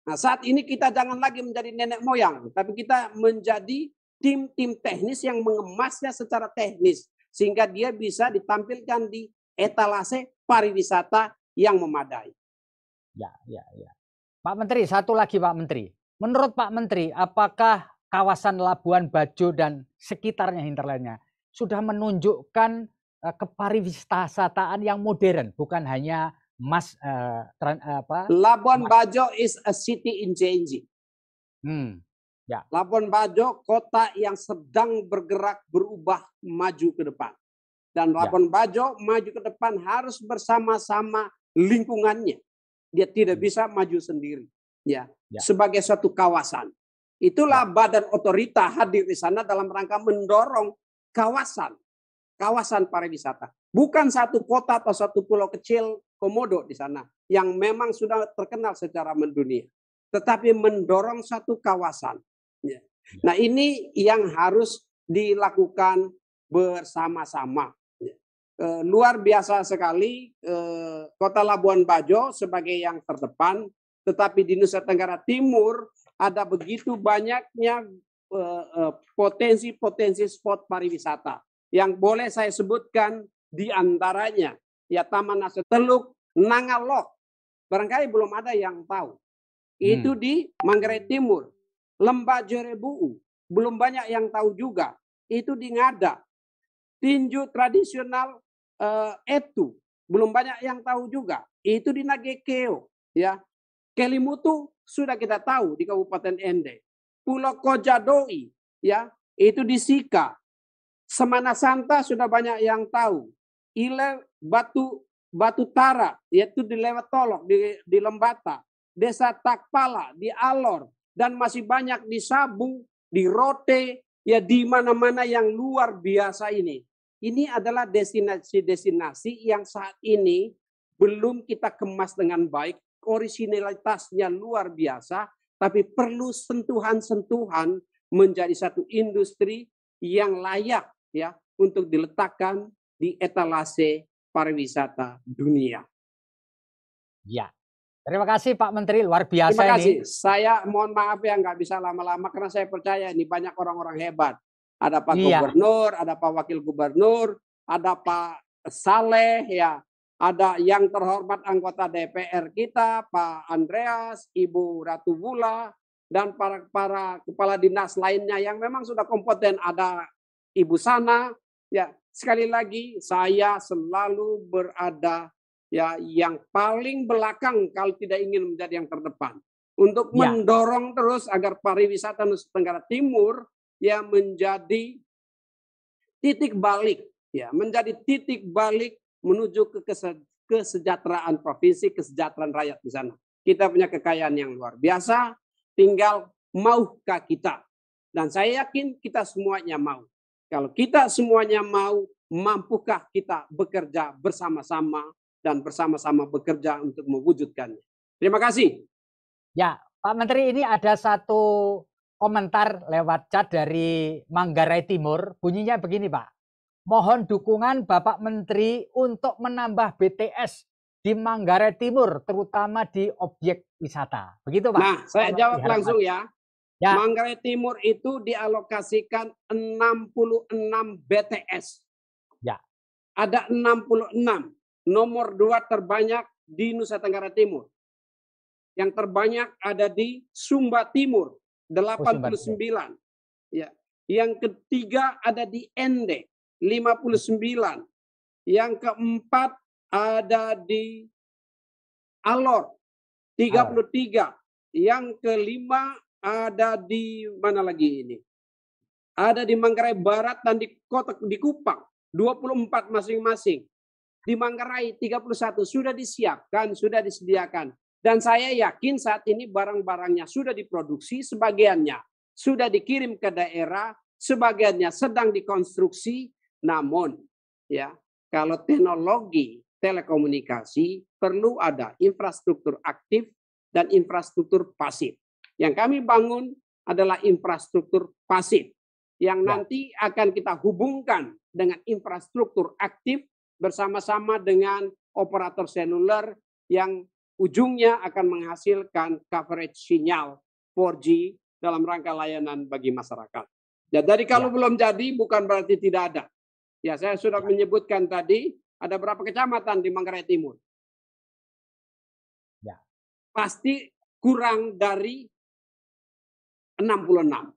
Nah, saat ini kita jangan lagi menjadi nenek moyang, tapi kita menjadi tim-tim teknis yang mengemasnya secara teknis sehingga dia bisa ditampilkan di etalase pariwisata yang memadai. Ya, ya, ya. Pak Menteri, satu lagi Pak Menteri. Menurut Pak Menteri, apakah kawasan Labuan Bajo dan sekitarnya hinterlandnya sudah menunjukkan eh, kepariwisataan yang modern, bukan hanya mas uh, eh, tren, eh, apa? Labuan mas. Bajo is a city in change. Hmm, ya. Labuan Bajo kota yang sedang bergerak berubah maju ke depan. Dan ya. Labuan ya. Bajo maju ke depan harus bersama-sama lingkungannya. Dia tidak hmm. bisa maju sendiri. Ya. ya. Sebagai suatu kawasan. Itulah ya. badan otorita hadir di sana dalam rangka mendorong kawasan, kawasan pariwisata. Bukan satu kota atau satu pulau kecil komodo di sana yang memang sudah terkenal secara mendunia. Tetapi mendorong satu kawasan. Ya. Ya. Nah ini yang harus dilakukan bersama-sama. Eh, luar biasa sekali eh, kota Labuan Bajo sebagai yang terdepan, tetapi di Nusa Tenggara Timur ada begitu banyaknya eh, eh, potensi-potensi spot pariwisata yang boleh saya sebutkan di antaranya ya Taman Nasional Teluk Nangalok. Barangkali belum ada yang tahu. Hmm. Itu hmm. di Manggarai Timur. Lembah Jerebu belum banyak yang tahu juga. Itu di Ngada. Tinju tradisional uh, Etu belum banyak yang tahu juga. Itu di Nagekeo ya. Kelimutu sudah kita tahu di Kabupaten Ende. Pulau Kojadoi ya, itu di Sika. Semana Santa sudah banyak yang tahu. Ile Batu Batu Tara yaitu di lewat Tolok di, di Lembata, Desa Takpala di Alor dan masih banyak di Sabung, di Rote, ya di mana-mana yang luar biasa ini. Ini adalah destinasi-destinasi yang saat ini belum kita kemas dengan baik originalitasnya luar biasa, tapi perlu sentuhan-sentuhan menjadi satu industri yang layak ya untuk diletakkan di etalase pariwisata dunia. Ya. Terima kasih Pak Menteri, luar biasa Terima kasih. ini. Saya mohon maaf ya nggak bisa lama-lama karena saya percaya ini banyak orang-orang hebat. Ada Pak iya. Gubernur, ada Pak Wakil Gubernur, ada Pak Saleh ya, ada yang terhormat anggota DPR kita, Pak Andreas, Ibu Ratu Bula, dan para, para kepala dinas lainnya yang memang sudah kompeten. Ada Ibu Sana, ya sekali lagi saya selalu berada ya yang paling belakang kalau tidak ingin menjadi yang terdepan untuk ya. mendorong terus agar pariwisata Nusa Tenggara Timur ya menjadi titik balik ya menjadi titik balik menuju ke kesejahteraan provinsi, kesejahteraan rakyat di sana. Kita punya kekayaan yang luar biasa, tinggal maukah kita? Dan saya yakin kita semuanya mau. Kalau kita semuanya mau, mampukah kita bekerja bersama-sama dan bersama-sama bekerja untuk mewujudkannya. Terima kasih. Ya, Pak Menteri ini ada satu komentar lewat chat dari Manggarai Timur. Bunyinya begini, Pak. Mohon dukungan Bapak Menteri untuk menambah BTS di Manggarai Timur, terutama di objek wisata. Begitu Pak. Nah, saya Kalau jawab langsung ya. ya. Manggarai Timur itu dialokasikan 66 BTS. Ya. Ada 66. Nomor dua terbanyak di Nusa Tenggara Timur. Yang terbanyak ada di Sumba Timur, 89. Oh, Sumba. Ya. Yang ketiga ada di Ende, 59. Yang keempat ada di Alor 33. Yang kelima ada di mana lagi ini? Ada di Manggarai Barat dan di Kota di Kupang 24 masing-masing. Di Manggarai 31 sudah disiapkan, sudah disediakan. Dan saya yakin saat ini barang-barangnya sudah diproduksi, sebagiannya sudah dikirim ke daerah, sebagiannya sedang dikonstruksi, namun ya, kalau teknologi telekomunikasi perlu ada infrastruktur aktif dan infrastruktur pasif. Yang kami bangun adalah infrastruktur pasif yang ya. nanti akan kita hubungkan dengan infrastruktur aktif bersama-sama dengan operator seluler yang ujungnya akan menghasilkan coverage sinyal 4G dalam rangka layanan bagi masyarakat. Ya, dari kalau ya. belum jadi bukan berarti tidak ada. Ya, saya sudah menyebutkan tadi ada berapa kecamatan di Manggarai Timur. Ya. Pasti kurang dari 66.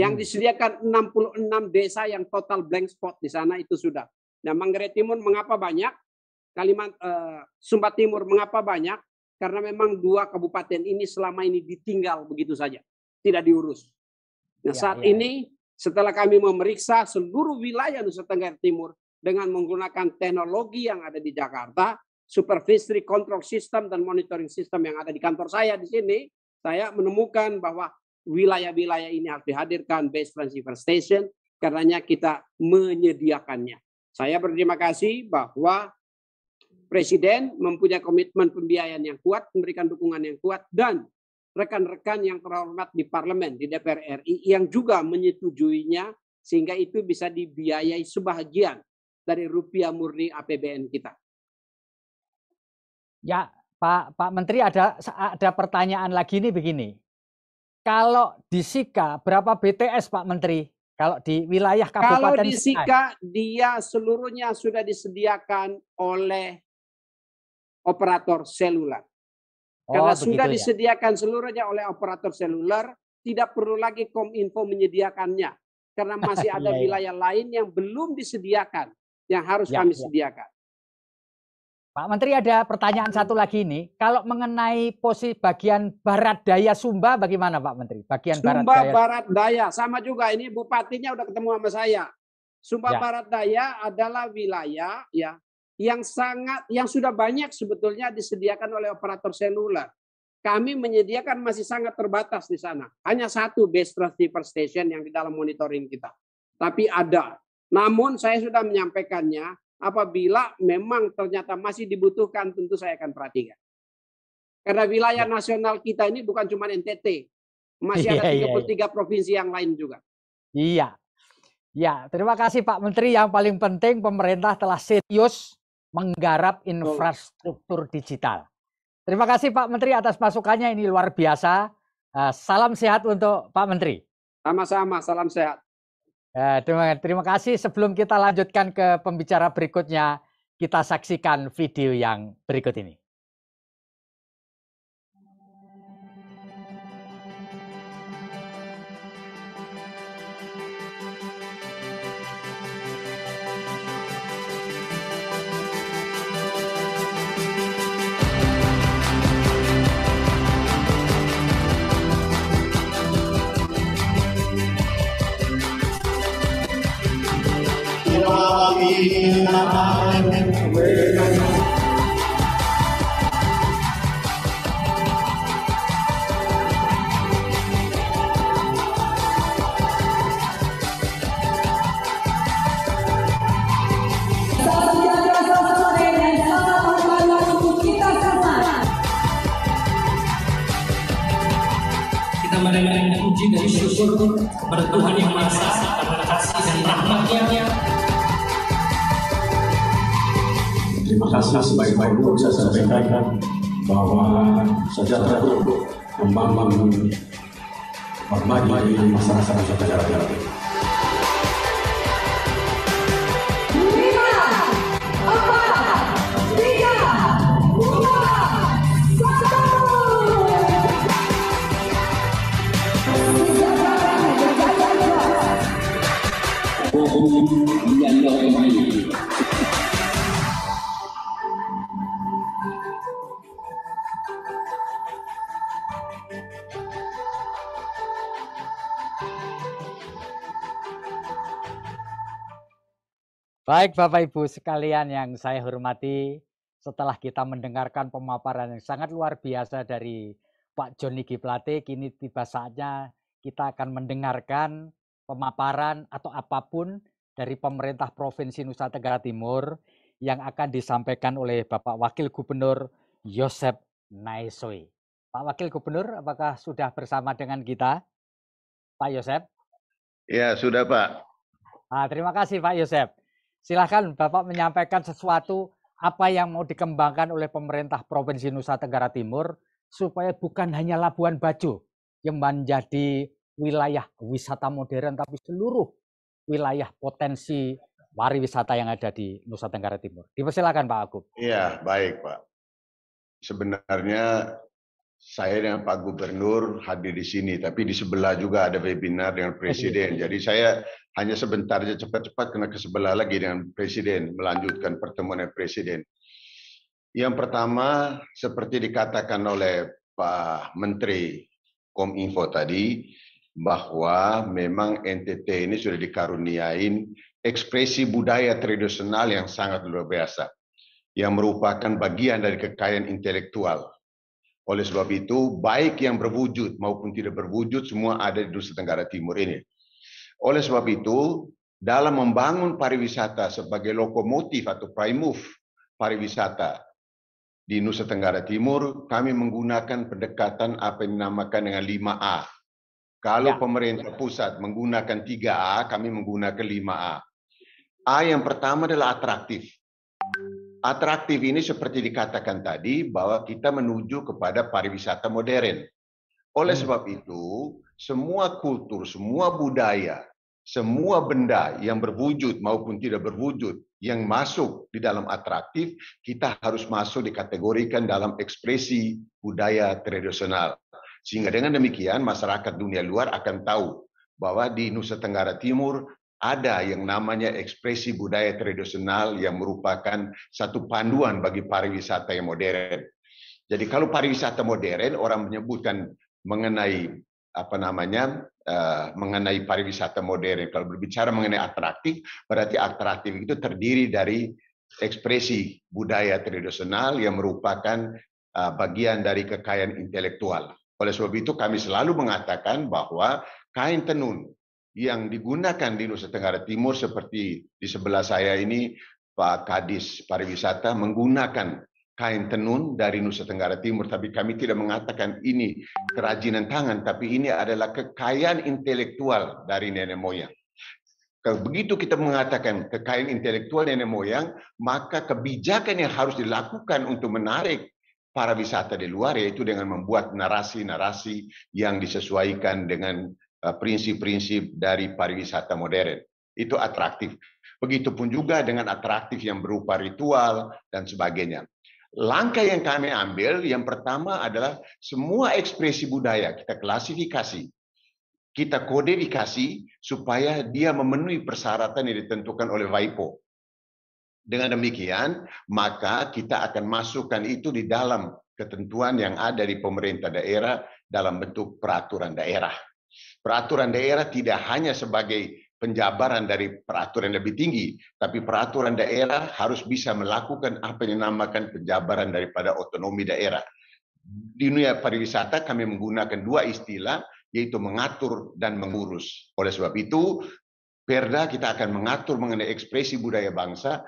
Yang hmm. disediakan 66 desa yang total blank spot di sana itu sudah. Nah, Manggarai Timur mengapa banyak? Kalimat eh, Sumba Timur mengapa banyak? Karena memang dua kabupaten ini selama ini ditinggal begitu saja, tidak diurus. Nah, ya, saat ya. ini setelah kami memeriksa seluruh wilayah Nusa Tenggara Timur dengan menggunakan teknologi yang ada di Jakarta, supervisory control system dan monitoring system yang ada di kantor saya di sini, saya menemukan bahwa wilayah-wilayah ini harus dihadirkan base transfer station karenanya kita menyediakannya. Saya berterima kasih bahwa Presiden mempunyai komitmen pembiayaan yang kuat, memberikan dukungan yang kuat, dan rekan-rekan yang terhormat di parlemen di DPR RI yang juga menyetujuinya sehingga itu bisa dibiayai sebahagian dari rupiah murni APBN kita. Ya, Pak Pak Menteri ada ada pertanyaan lagi nih begini. Kalau di Sika berapa BTS Pak Menteri? Kalau di wilayah kabupaten Kalau di Sika Sika dia seluruhnya sudah disediakan oleh operator seluler. Karena oh, sudah ya. disediakan seluruhnya oleh operator seluler, tidak perlu lagi Kominfo menyediakannya. Karena masih ada iya, iya. wilayah lain yang belum disediakan, yang harus ya, kami ya. sediakan. Pak Menteri ada pertanyaan satu lagi ini. Kalau mengenai posisi bagian barat daya Sumba bagaimana Pak Menteri? Bagian Sumba barat daya. barat daya sama juga ini bupatinya udah ketemu sama saya. Sumba ya. barat daya adalah wilayah ya yang sangat yang sudah banyak sebetulnya disediakan oleh operator seluler. Kami menyediakan masih sangat terbatas di sana. Hanya satu base transceiver station yang di dalam monitoring kita. Tapi ada. Namun saya sudah menyampaikannya, apabila memang ternyata masih dibutuhkan tentu saya akan perhatikan. Karena wilayah ya. nasional kita ini bukan cuma NTT. Masih iya, ada 33 iya, iya. provinsi yang lain juga. Iya, Ya, terima kasih Pak Menteri. Yang paling penting pemerintah telah serius menggarap infrastruktur digital. Terima kasih Pak Menteri atas masukannya ini luar biasa. Eh, salam sehat untuk Pak Menteri. Sama-sama, salam sehat. Eh, terima kasih. Sebelum kita lanjutkan ke pembicara berikutnya, kita saksikan video yang berikut ini. bersyukur kepada Tuhan yang Maha Esa karena kasih dan rahmatnya. Terima kasih sebaik-baiknya bisa saya sampaikan bahwa sejahtera untuk membangun hormat masyarakat masyarakat Nusa Tenggara Timur. baik. Bapak Ibu sekalian yang saya hormati, setelah kita mendengarkan pemaparan yang sangat luar biasa dari Pak Joni Giplate, kini tiba saatnya kita akan mendengarkan pemaparan atau apapun dari pemerintah Provinsi Nusa Tenggara Timur yang akan disampaikan oleh Bapak Wakil Gubernur Yosep Naisoi. Pak Wakil Gubernur, apakah sudah bersama dengan kita, Pak Yosep? Ya, sudah Pak. Nah, terima kasih Pak Yosep. Silahkan Bapak menyampaikan sesuatu apa yang mau dikembangkan oleh pemerintah Provinsi Nusa Tenggara Timur supaya bukan hanya Labuan Bajo yang menjadi wilayah wisata modern tapi seluruh wilayah potensi pariwisata yang ada di Nusa Tenggara Timur. Dipersilakan Pak Agung. Iya, baik Pak. Sebenarnya saya dengan Pak Gubernur hadir di sini, tapi di sebelah juga ada webinar dengan oh, iya, iya, Presiden. Iya. Jadi saya hanya sebentar saja cepat-cepat kena ke sebelah lagi dengan Presiden, melanjutkan pertemuan dengan Presiden. Yang pertama, seperti dikatakan oleh Pak Menteri Kominfo tadi, bahwa memang NTT ini sudah dikaruniain ekspresi budaya tradisional yang sangat luar biasa, yang merupakan bagian dari kekayaan intelektual. Oleh sebab itu, baik yang berwujud maupun tidak berwujud semua ada di Nusa Tenggara Timur ini. Oleh sebab itu, dalam membangun pariwisata sebagai lokomotif atau prime move pariwisata di Nusa Tenggara Timur, kami menggunakan pendekatan apa yang dinamakan dengan 5A, kalau ya. pemerintah pusat menggunakan 3A, kami menggunakan 5A. A yang pertama adalah atraktif. Atraktif ini seperti dikatakan tadi bahwa kita menuju kepada pariwisata modern. Oleh hmm. sebab itu, semua kultur, semua budaya, semua benda yang berwujud maupun tidak berwujud yang masuk di dalam atraktif, kita harus masuk dikategorikan dalam ekspresi budaya tradisional. Sehingga dengan demikian masyarakat dunia luar akan tahu bahwa di Nusa Tenggara Timur ada yang namanya ekspresi budaya tradisional yang merupakan satu panduan bagi pariwisata yang modern. Jadi kalau pariwisata modern orang menyebutkan mengenai apa namanya eh, mengenai pariwisata modern. Kalau berbicara mengenai atraktif, berarti atraktif itu terdiri dari ekspresi budaya tradisional yang merupakan eh, bagian dari kekayaan intelektual. Oleh sebab itu kami selalu mengatakan bahwa kain tenun yang digunakan di Nusa Tenggara Timur seperti di sebelah saya ini Pak Kadis Pariwisata menggunakan kain tenun dari Nusa Tenggara Timur, tapi kami tidak mengatakan ini kerajinan tangan, tapi ini adalah kekayaan intelektual dari nenek moyang. Kalau Begitu kita mengatakan kekayaan intelektual nenek moyang, maka kebijakan yang harus dilakukan untuk menarik para wisata di luar yaitu dengan membuat narasi-narasi yang disesuaikan dengan eh, prinsip-prinsip dari pariwisata modern. Itu atraktif. Begitupun juga dengan atraktif yang berupa ritual dan sebagainya. Langkah yang kami ambil yang pertama adalah semua ekspresi budaya kita klasifikasi. Kita kodifikasi supaya dia memenuhi persyaratan yang ditentukan oleh WIPO. Dengan demikian, maka kita akan masukkan itu di dalam ketentuan yang ada di pemerintah daerah dalam bentuk peraturan daerah. Peraturan daerah tidak hanya sebagai penjabaran dari peraturan lebih tinggi, tapi peraturan daerah harus bisa melakukan apa yang dinamakan penjabaran daripada otonomi daerah. Di dunia pariwisata kami menggunakan dua istilah, yaitu mengatur dan mengurus. Oleh sebab itu, Perda kita akan mengatur mengenai ekspresi budaya bangsa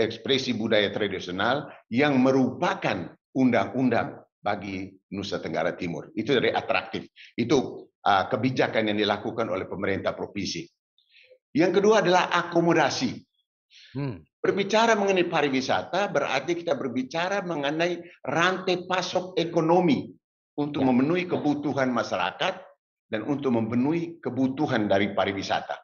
ekspresi budaya tradisional yang merupakan undang-undang bagi Nusa Tenggara Timur. Itu dari atraktif. Itu ah, kebijakan yang dilakukan oleh pemerintah provinsi. Yang kedua adalah akomodasi. Hmm. Berbicara mengenai pariwisata berarti kita berbicara mengenai rantai pasok ekonomi untuk ya. memenuhi kebutuhan masyarakat dan untuk memenuhi kebutuhan dari pariwisata.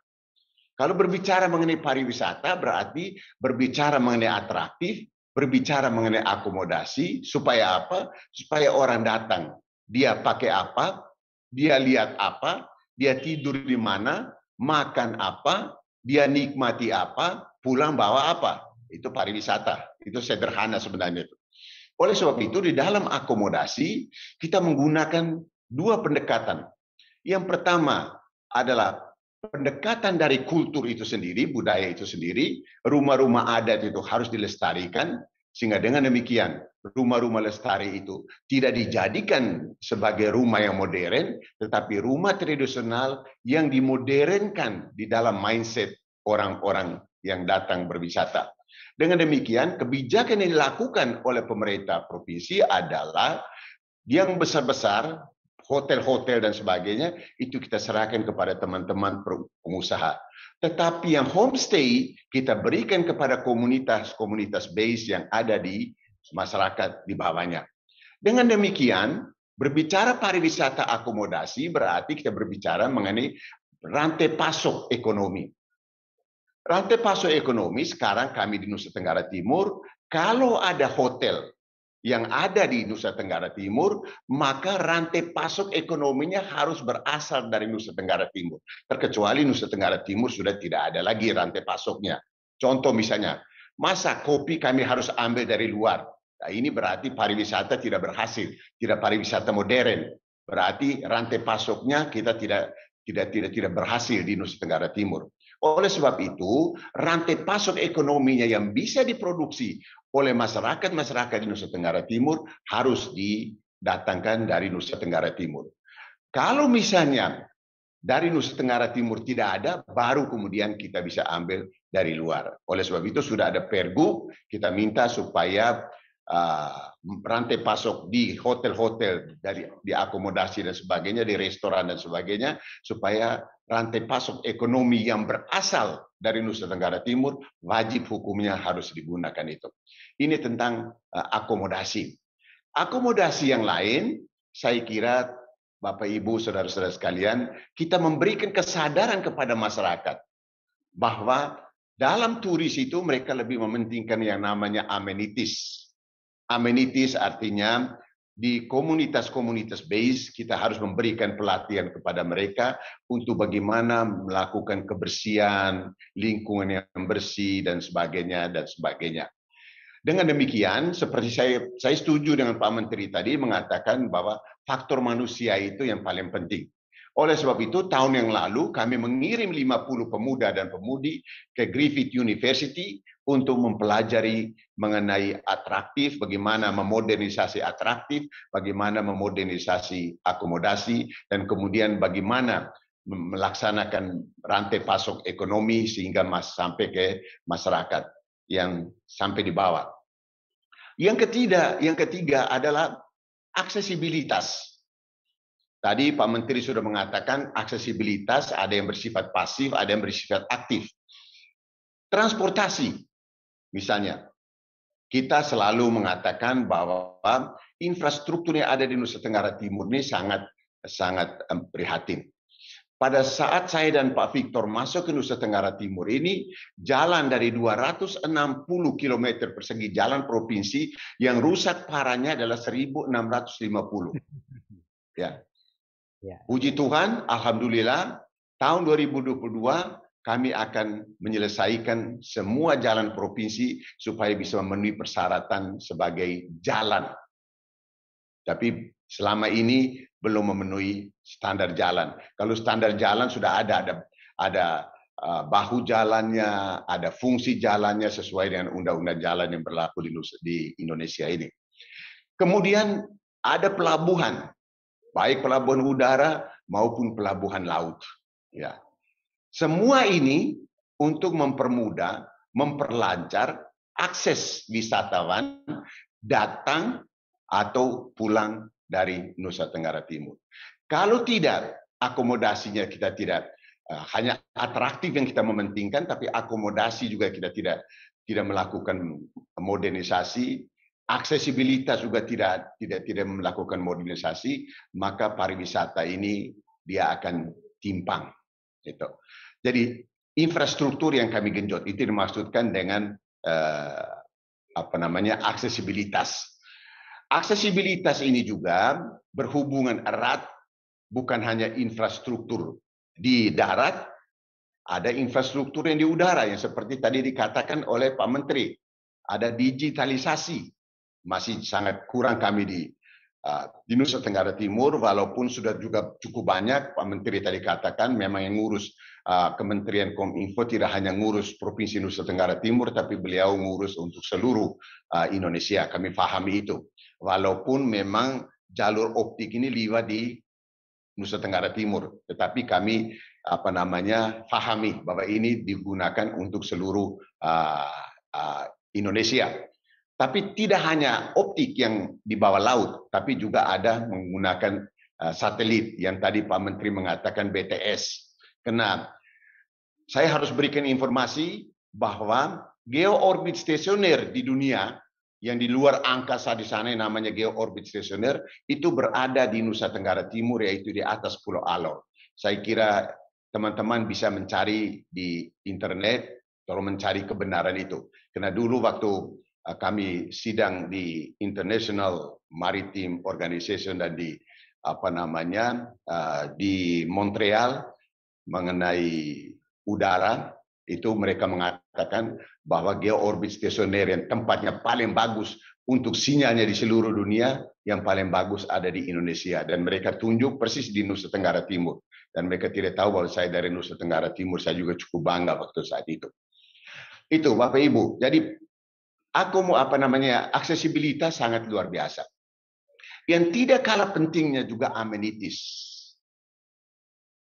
Kalau berbicara mengenai pariwisata berarti berbicara mengenai atraktif, berbicara mengenai akomodasi, supaya apa? Supaya orang datang. Dia pakai apa? Dia lihat apa? Dia tidur di mana? Makan apa? Dia nikmati apa? Pulang bawa apa? Itu pariwisata. Itu sederhana sebenarnya itu. Oleh sebab itu di dalam akomodasi kita menggunakan dua pendekatan. Yang pertama adalah pendekatan dari kultur itu sendiri, budaya itu sendiri, rumah-rumah adat itu harus dilestarikan, sehingga dengan demikian rumah-rumah lestari itu tidak dijadikan sebagai rumah yang modern, tetapi rumah tradisional yang dimodernkan di dalam mindset orang-orang yang datang berwisata. Dengan demikian, kebijakan yang dilakukan oleh pemerintah provinsi adalah yang besar-besar hotel-hotel dan sebagainya, itu kita serahkan kepada teman-teman pengusaha. Tetapi yang homestay kita berikan kepada komunitas-komunitas base yang ada di masyarakat di bawahnya. Dengan demikian, berbicara pariwisata akomodasi berarti kita berbicara mengenai rantai pasok ekonomi. Rantai pasok ekonomi sekarang kami di Nusa Tenggara Timur, kalau ada hotel yang ada di Nusa Tenggara Timur, maka rantai pasok ekonominya harus berasal dari Nusa Tenggara Timur. Terkecuali Nusa Tenggara Timur sudah tidak ada lagi rantai pasoknya. Contoh misalnya, masa kopi kami harus ambil dari luar? Nah, ini berarti pariwisata tidak berhasil, tidak pariwisata modern. Berarti rantai pasoknya kita tidak tidak tidak tidak berhasil di Nusa Tenggara Timur. Oleh sebab itu, rantai pasok ekonominya yang bisa diproduksi oleh masyarakat-masyarakat di Nusa Tenggara Timur harus didatangkan dari Nusa Tenggara Timur. Kalau misalnya dari Nusa Tenggara Timur tidak ada, baru kemudian kita bisa ambil dari luar. Oleh sebab itu sudah ada pergub, kita minta supaya Ah, rantai pasok di hotel-hotel dari di akomodasi dan sebagainya di restoran dan sebagainya supaya rantai pasok ekonomi yang berasal dari Nusa Tenggara Timur wajib hukumnya harus digunakan itu. Ini tentang ah, akomodasi. Akomodasi yang lain saya kira Bapak Ibu saudara-saudara sekalian, kita memberikan kesadaran kepada masyarakat bahwa dalam turis itu mereka lebih mementingkan yang namanya amenities Amenities artinya di komunitas-komunitas base kita harus memberikan pelatihan kepada mereka untuk bagaimana melakukan kebersihan, lingkungan yang bersih dan sebagainya dan sebagainya. Dengan demikian, seperti saya saya setuju dengan Pak Menteri tadi mengatakan bahwa faktor manusia itu yang paling penting. Oleh sebab itu, tahun yang lalu kami mengirim 50 pemuda dan pemudi ke Griffith University untuk mempelajari mengenai atraktif, bagaimana memodernisasi atraktif, bagaimana memodernisasi akomodasi, dan kemudian bagaimana melaksanakan rantai pasok ekonomi sehingga sampai ke masyarakat yang sampai di bawah. Yang ketiga, yang ketiga adalah aksesibilitas Tadi Pak Menteri sudah mengatakan aksesibilitas ada yang bersifat pasif, ada yang bersifat aktif. Transportasi, misalnya, kita selalu mengatakan bahwa infrastruktur yang ada di Nusa Tenggara Timur ini sangat sangat prihatin. Pada saat saya dan Pak Victor masuk ke Nusa Tenggara Timur ini, jalan dari 260 km persegi jalan provinsi yang rusak parahnya adalah 1650. Ya. Ya. Puji Tuhan, Alhamdulillah, tahun 2022 kami akan menyelesaikan semua jalan provinsi supaya bisa memenuhi persyaratan sebagai jalan. Tapi selama ini belum memenuhi standar jalan. Kalau standar jalan sudah ada, ada ada eh, bahu jalannya, ada fungsi jalannya sesuai dengan undang-undang jalan yang berlaku di Indonesia ini. Kemudian ada pelabuhan baik pelabuhan udara maupun pelabuhan laut. Ya. Semua ini untuk mempermudah, memperlancar akses wisatawan datang atau pulang dari Nusa Tenggara Timur. Kalau tidak, akomodasinya kita tidak eh, hanya atraktif yang kita mementingkan, tapi akomodasi juga kita tidak tidak melakukan modernisasi, aksesibilitas juga tidak tidak tidak melakukan modernisasi, maka pariwisata ini dia akan timpang. itu Jadi infrastruktur yang kami genjot itu dimaksudkan dengan eh, apa namanya aksesibilitas. Aksesibilitas ini juga berhubungan erat bukan hanya infrastruktur di darat, ada infrastruktur yang di udara yang seperti tadi dikatakan oleh Pak Menteri. Ada digitalisasi masih sangat kurang kami di ah, di Nusa Tenggara Timur, walaupun sudah juga cukup banyak, Pak Menteri tadi katakan memang yang ngurus uh, Kementerian Kominfo tidak hanya ngurus Provinsi Nusa Tenggara Timur, tapi beliau ngurus untuk seluruh uh, Indonesia. Kami pahami itu. Walaupun memang jalur optik ini liwa di Nusa Tenggara Timur, tetapi kami apa namanya pahami bahwa ini digunakan untuk seluruh uh, uh, Indonesia tapi tidak hanya optik yang di bawah laut, tapi juga ada menggunakan eh, satelit yang tadi Pak Menteri mengatakan BTS. Karena saya harus berikan informasi bahwa geoorbit stasioner di dunia yang di luar angkasa di sana yang namanya geoorbit stasioner itu berada di Nusa Tenggara Timur yaitu di atas Pulau Alor. Saya kira teman-teman bisa mencari di internet kalau mencari kebenaran itu. Karena dulu waktu Eh, kami sidang di International Maritime Organization dan di apa namanya eh, di Montreal mengenai udara itu mereka mengatakan bahwa georbit stationer yang tempatnya paling bagus untuk sinyalnya di seluruh dunia yang paling bagus ada di Indonesia dan mereka tunjuk persis di Nusa Tenggara Timur dan mereka tidak tahu bahwa saya dari Nusa Tenggara Timur saya juga cukup bangga waktu saat itu itu Bapak Ibu jadi aku mau apa namanya aksesibilitas sangat luar biasa. Yang tidak kalah pentingnya juga amenities.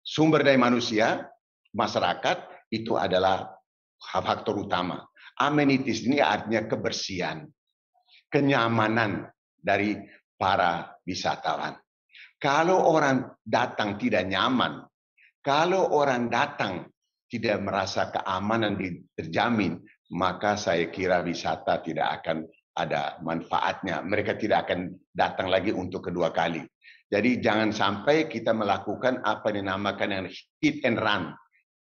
Sumber daya manusia, masyarakat itu adalah faktor utama. Amenitis ini artinya kebersihan, kenyamanan dari para wisatawan. Kalau orang datang tidak nyaman, kalau orang datang tidak merasa keamanan terjamin, maka saya kira wisata tidak akan ada manfaatnya. Mereka tidak akan datang lagi untuk kedua kali. Jadi jangan sampai kita melakukan apa yang dinamakan yang hit and run.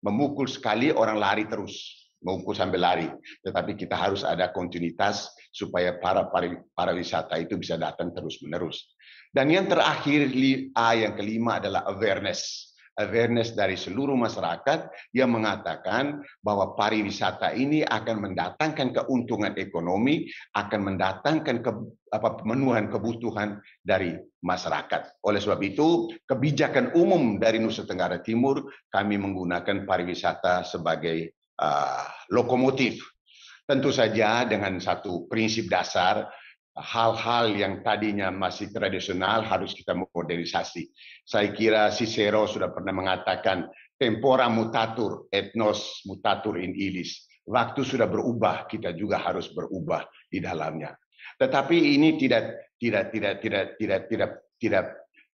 Memukul sekali orang lari terus, memukul sambil lari. Tetapi kita harus ada kontinuitas supaya para para wisata itu bisa datang terus-menerus. Dan yang terakhir A yang kelima adalah awareness awareness dari seluruh masyarakat yang mengatakan bahwa pariwisata ini akan mendatangkan keuntungan ekonomi, akan mendatangkan ke, apa, pemenuhan kebutuhan dari masyarakat. Oleh sebab itu, kebijakan umum dari Nusa Tenggara Timur kami menggunakan pariwisata sebagai uh, lokomotif. Tentu saja dengan satu prinsip dasar hal-hal yang tadinya masih tradisional harus kita modernisasi. Saya kira Cicero sudah pernah mengatakan tempora mutatur, etnos mutatur in ilis. Waktu sudah berubah, kita juga harus berubah di dalamnya. Tetapi ini tidak tidak tidak tidak tidak tidak tidak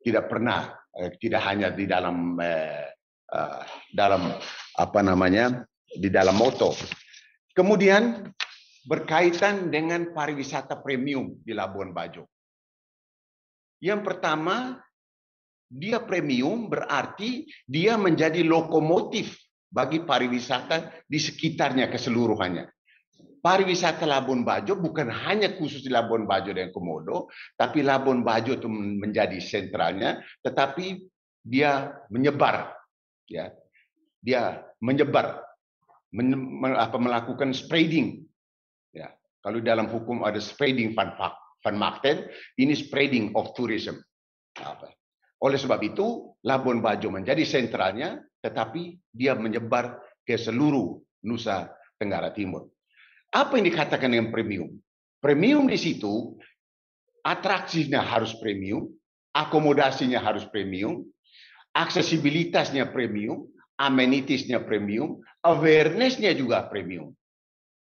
tidak pernah eh, tidak hanya di dalam eh, eh, dalam apa namanya di dalam moto. Kemudian berkaitan dengan pariwisata premium di Labuan Bajo. Yang pertama, dia premium berarti dia menjadi lokomotif bagi pariwisata di sekitarnya keseluruhannya. Pariwisata Labuan Bajo bukan hanya khusus di Labuan Bajo dan Komodo, tapi Labuan Bajo itu menjadi sentralnya, tetapi dia menyebar, ya, dia menyebar, men, apa, melakukan spreading kalau dalam hukum ada spreading Van, Van Marten, ini spreading of tourism. Oleh sebab itu, Labuan Bajo menjadi sentralnya, tetapi dia menyebar ke seluruh Nusa Tenggara Timur. Apa yang dikatakan dengan premium? Premium di situ, atraksinya harus premium, akomodasinya harus premium, aksesibilitasnya premium, amenitisnya premium, awarenessnya juga premium.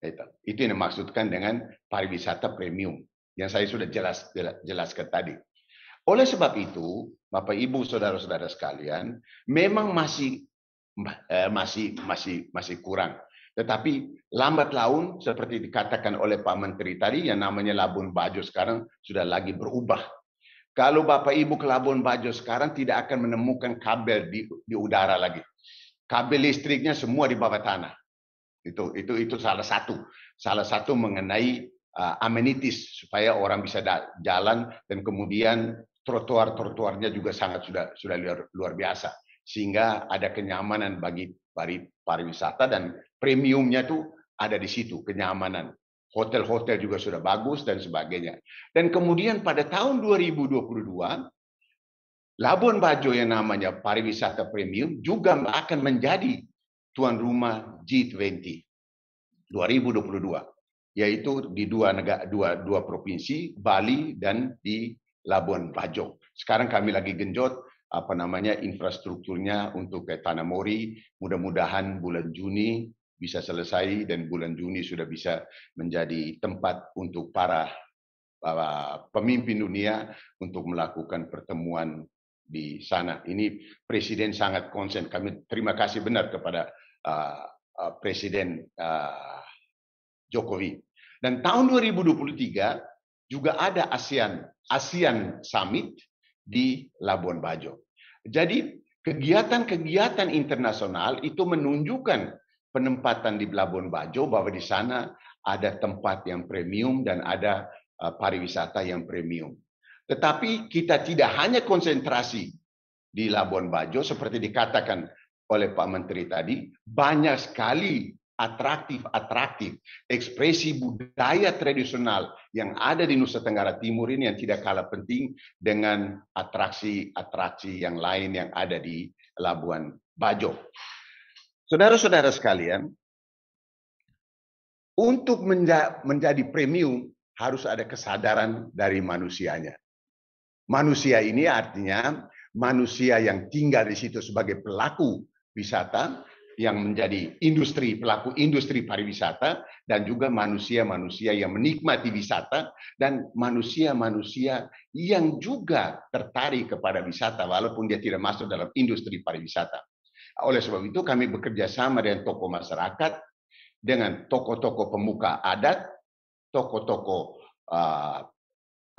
Itu yang dimaksudkan dengan pariwisata premium yang saya sudah jelas, jelaskan tadi. Oleh sebab itu, Bapak Ibu saudara-saudara sekalian, memang masih eh, masih masih masih kurang. Tetapi lambat laun seperti dikatakan oleh Pak Menteri tadi yang namanya Labuan Bajo sekarang sudah lagi berubah. Kalau Bapak Ibu ke Labuan Bajo sekarang tidak akan menemukan kabel di, di udara lagi. Kabel listriknya semua di bawah tanah. Itu itu itu salah satu. Salah satu mengenai uh, amenities supaya orang bisa jalan dan kemudian trotoar-trotoarnya juga sangat sudah sudah luar, luar biasa sehingga ada kenyamanan bagi bagi pariwisata dan premiumnya tuh ada di situ kenyamanan. Hotel-hotel juga sudah bagus dan sebagainya. Dan kemudian pada tahun 2022 Labuan Bajo yang namanya pariwisata premium juga akan menjadi tuan rumah G20 2022 yaitu di dua negara dua dua provinsi Bali dan di Labuan Bajo. Sekarang kami lagi genjot apa namanya infrastrukturnya untuk ke Tanah Mori. Mudah-mudahan bulan Juni bisa selesai dan bulan Juni sudah bisa menjadi tempat untuk para, para pemimpin dunia untuk melakukan pertemuan di sana. Ini Presiden sangat konsen. Kami terima kasih benar kepada Eh, eh, Presiden eh, Jokowi. Dan tahun 2023 juga ada ASEAN ASEAN Summit di Labuan Bajo. Jadi kegiatan-kegiatan internasional itu menunjukkan penempatan di Labuan Bajo bahwa di sana ada tempat yang premium dan ada pariwisata yang premium. Tetapi kita tidak hanya konsentrasi di Labuan Bajo seperti dikatakan oleh Pak Menteri tadi, banyak sekali atraktif-atraktif ekspresi budaya tradisional yang ada di Nusa Tenggara Timur ini yang tidak kalah penting dengan atraksi-atraksi yang lain yang ada di Labuan Bajo. Saudara-saudara sekalian, untuk menja menjadi premium harus ada kesadaran dari manusianya. Manusia ini artinya manusia yang tinggal di situ sebagai pelaku wisata yang menjadi industri pelaku industri pariwisata dan juga manusia-manusia yang menikmati wisata dan manusia-manusia yang juga tertarik kepada wisata walaupun dia tidak masuk dalam industri pariwisata. Oleh sebab itu kami bekerja sama dengan toko masyarakat, dengan toko-toko pemuka adat, toko-toko ah,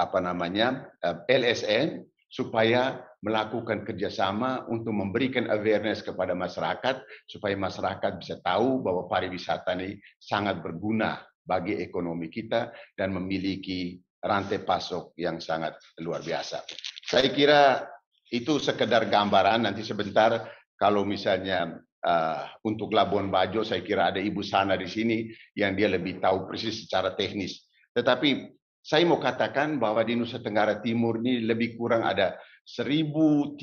apa namanya eh, LSM supaya melakukan kerjasama untuk memberikan awareness kepada masyarakat supaya masyarakat bisa tahu bahwa pariwisata ini sangat berguna bagi ekonomi kita dan memiliki rantai pasok yang sangat luar biasa. Saya kira itu sekedar gambaran nanti sebentar kalau misalnya uh, untuk Labuan Bajo saya kira ada Ibu Sana di sini yang dia lebih tahu persis secara teknis. Tetapi saya mau katakan bahwa di Nusa Tenggara Timur ini lebih kurang ada 1305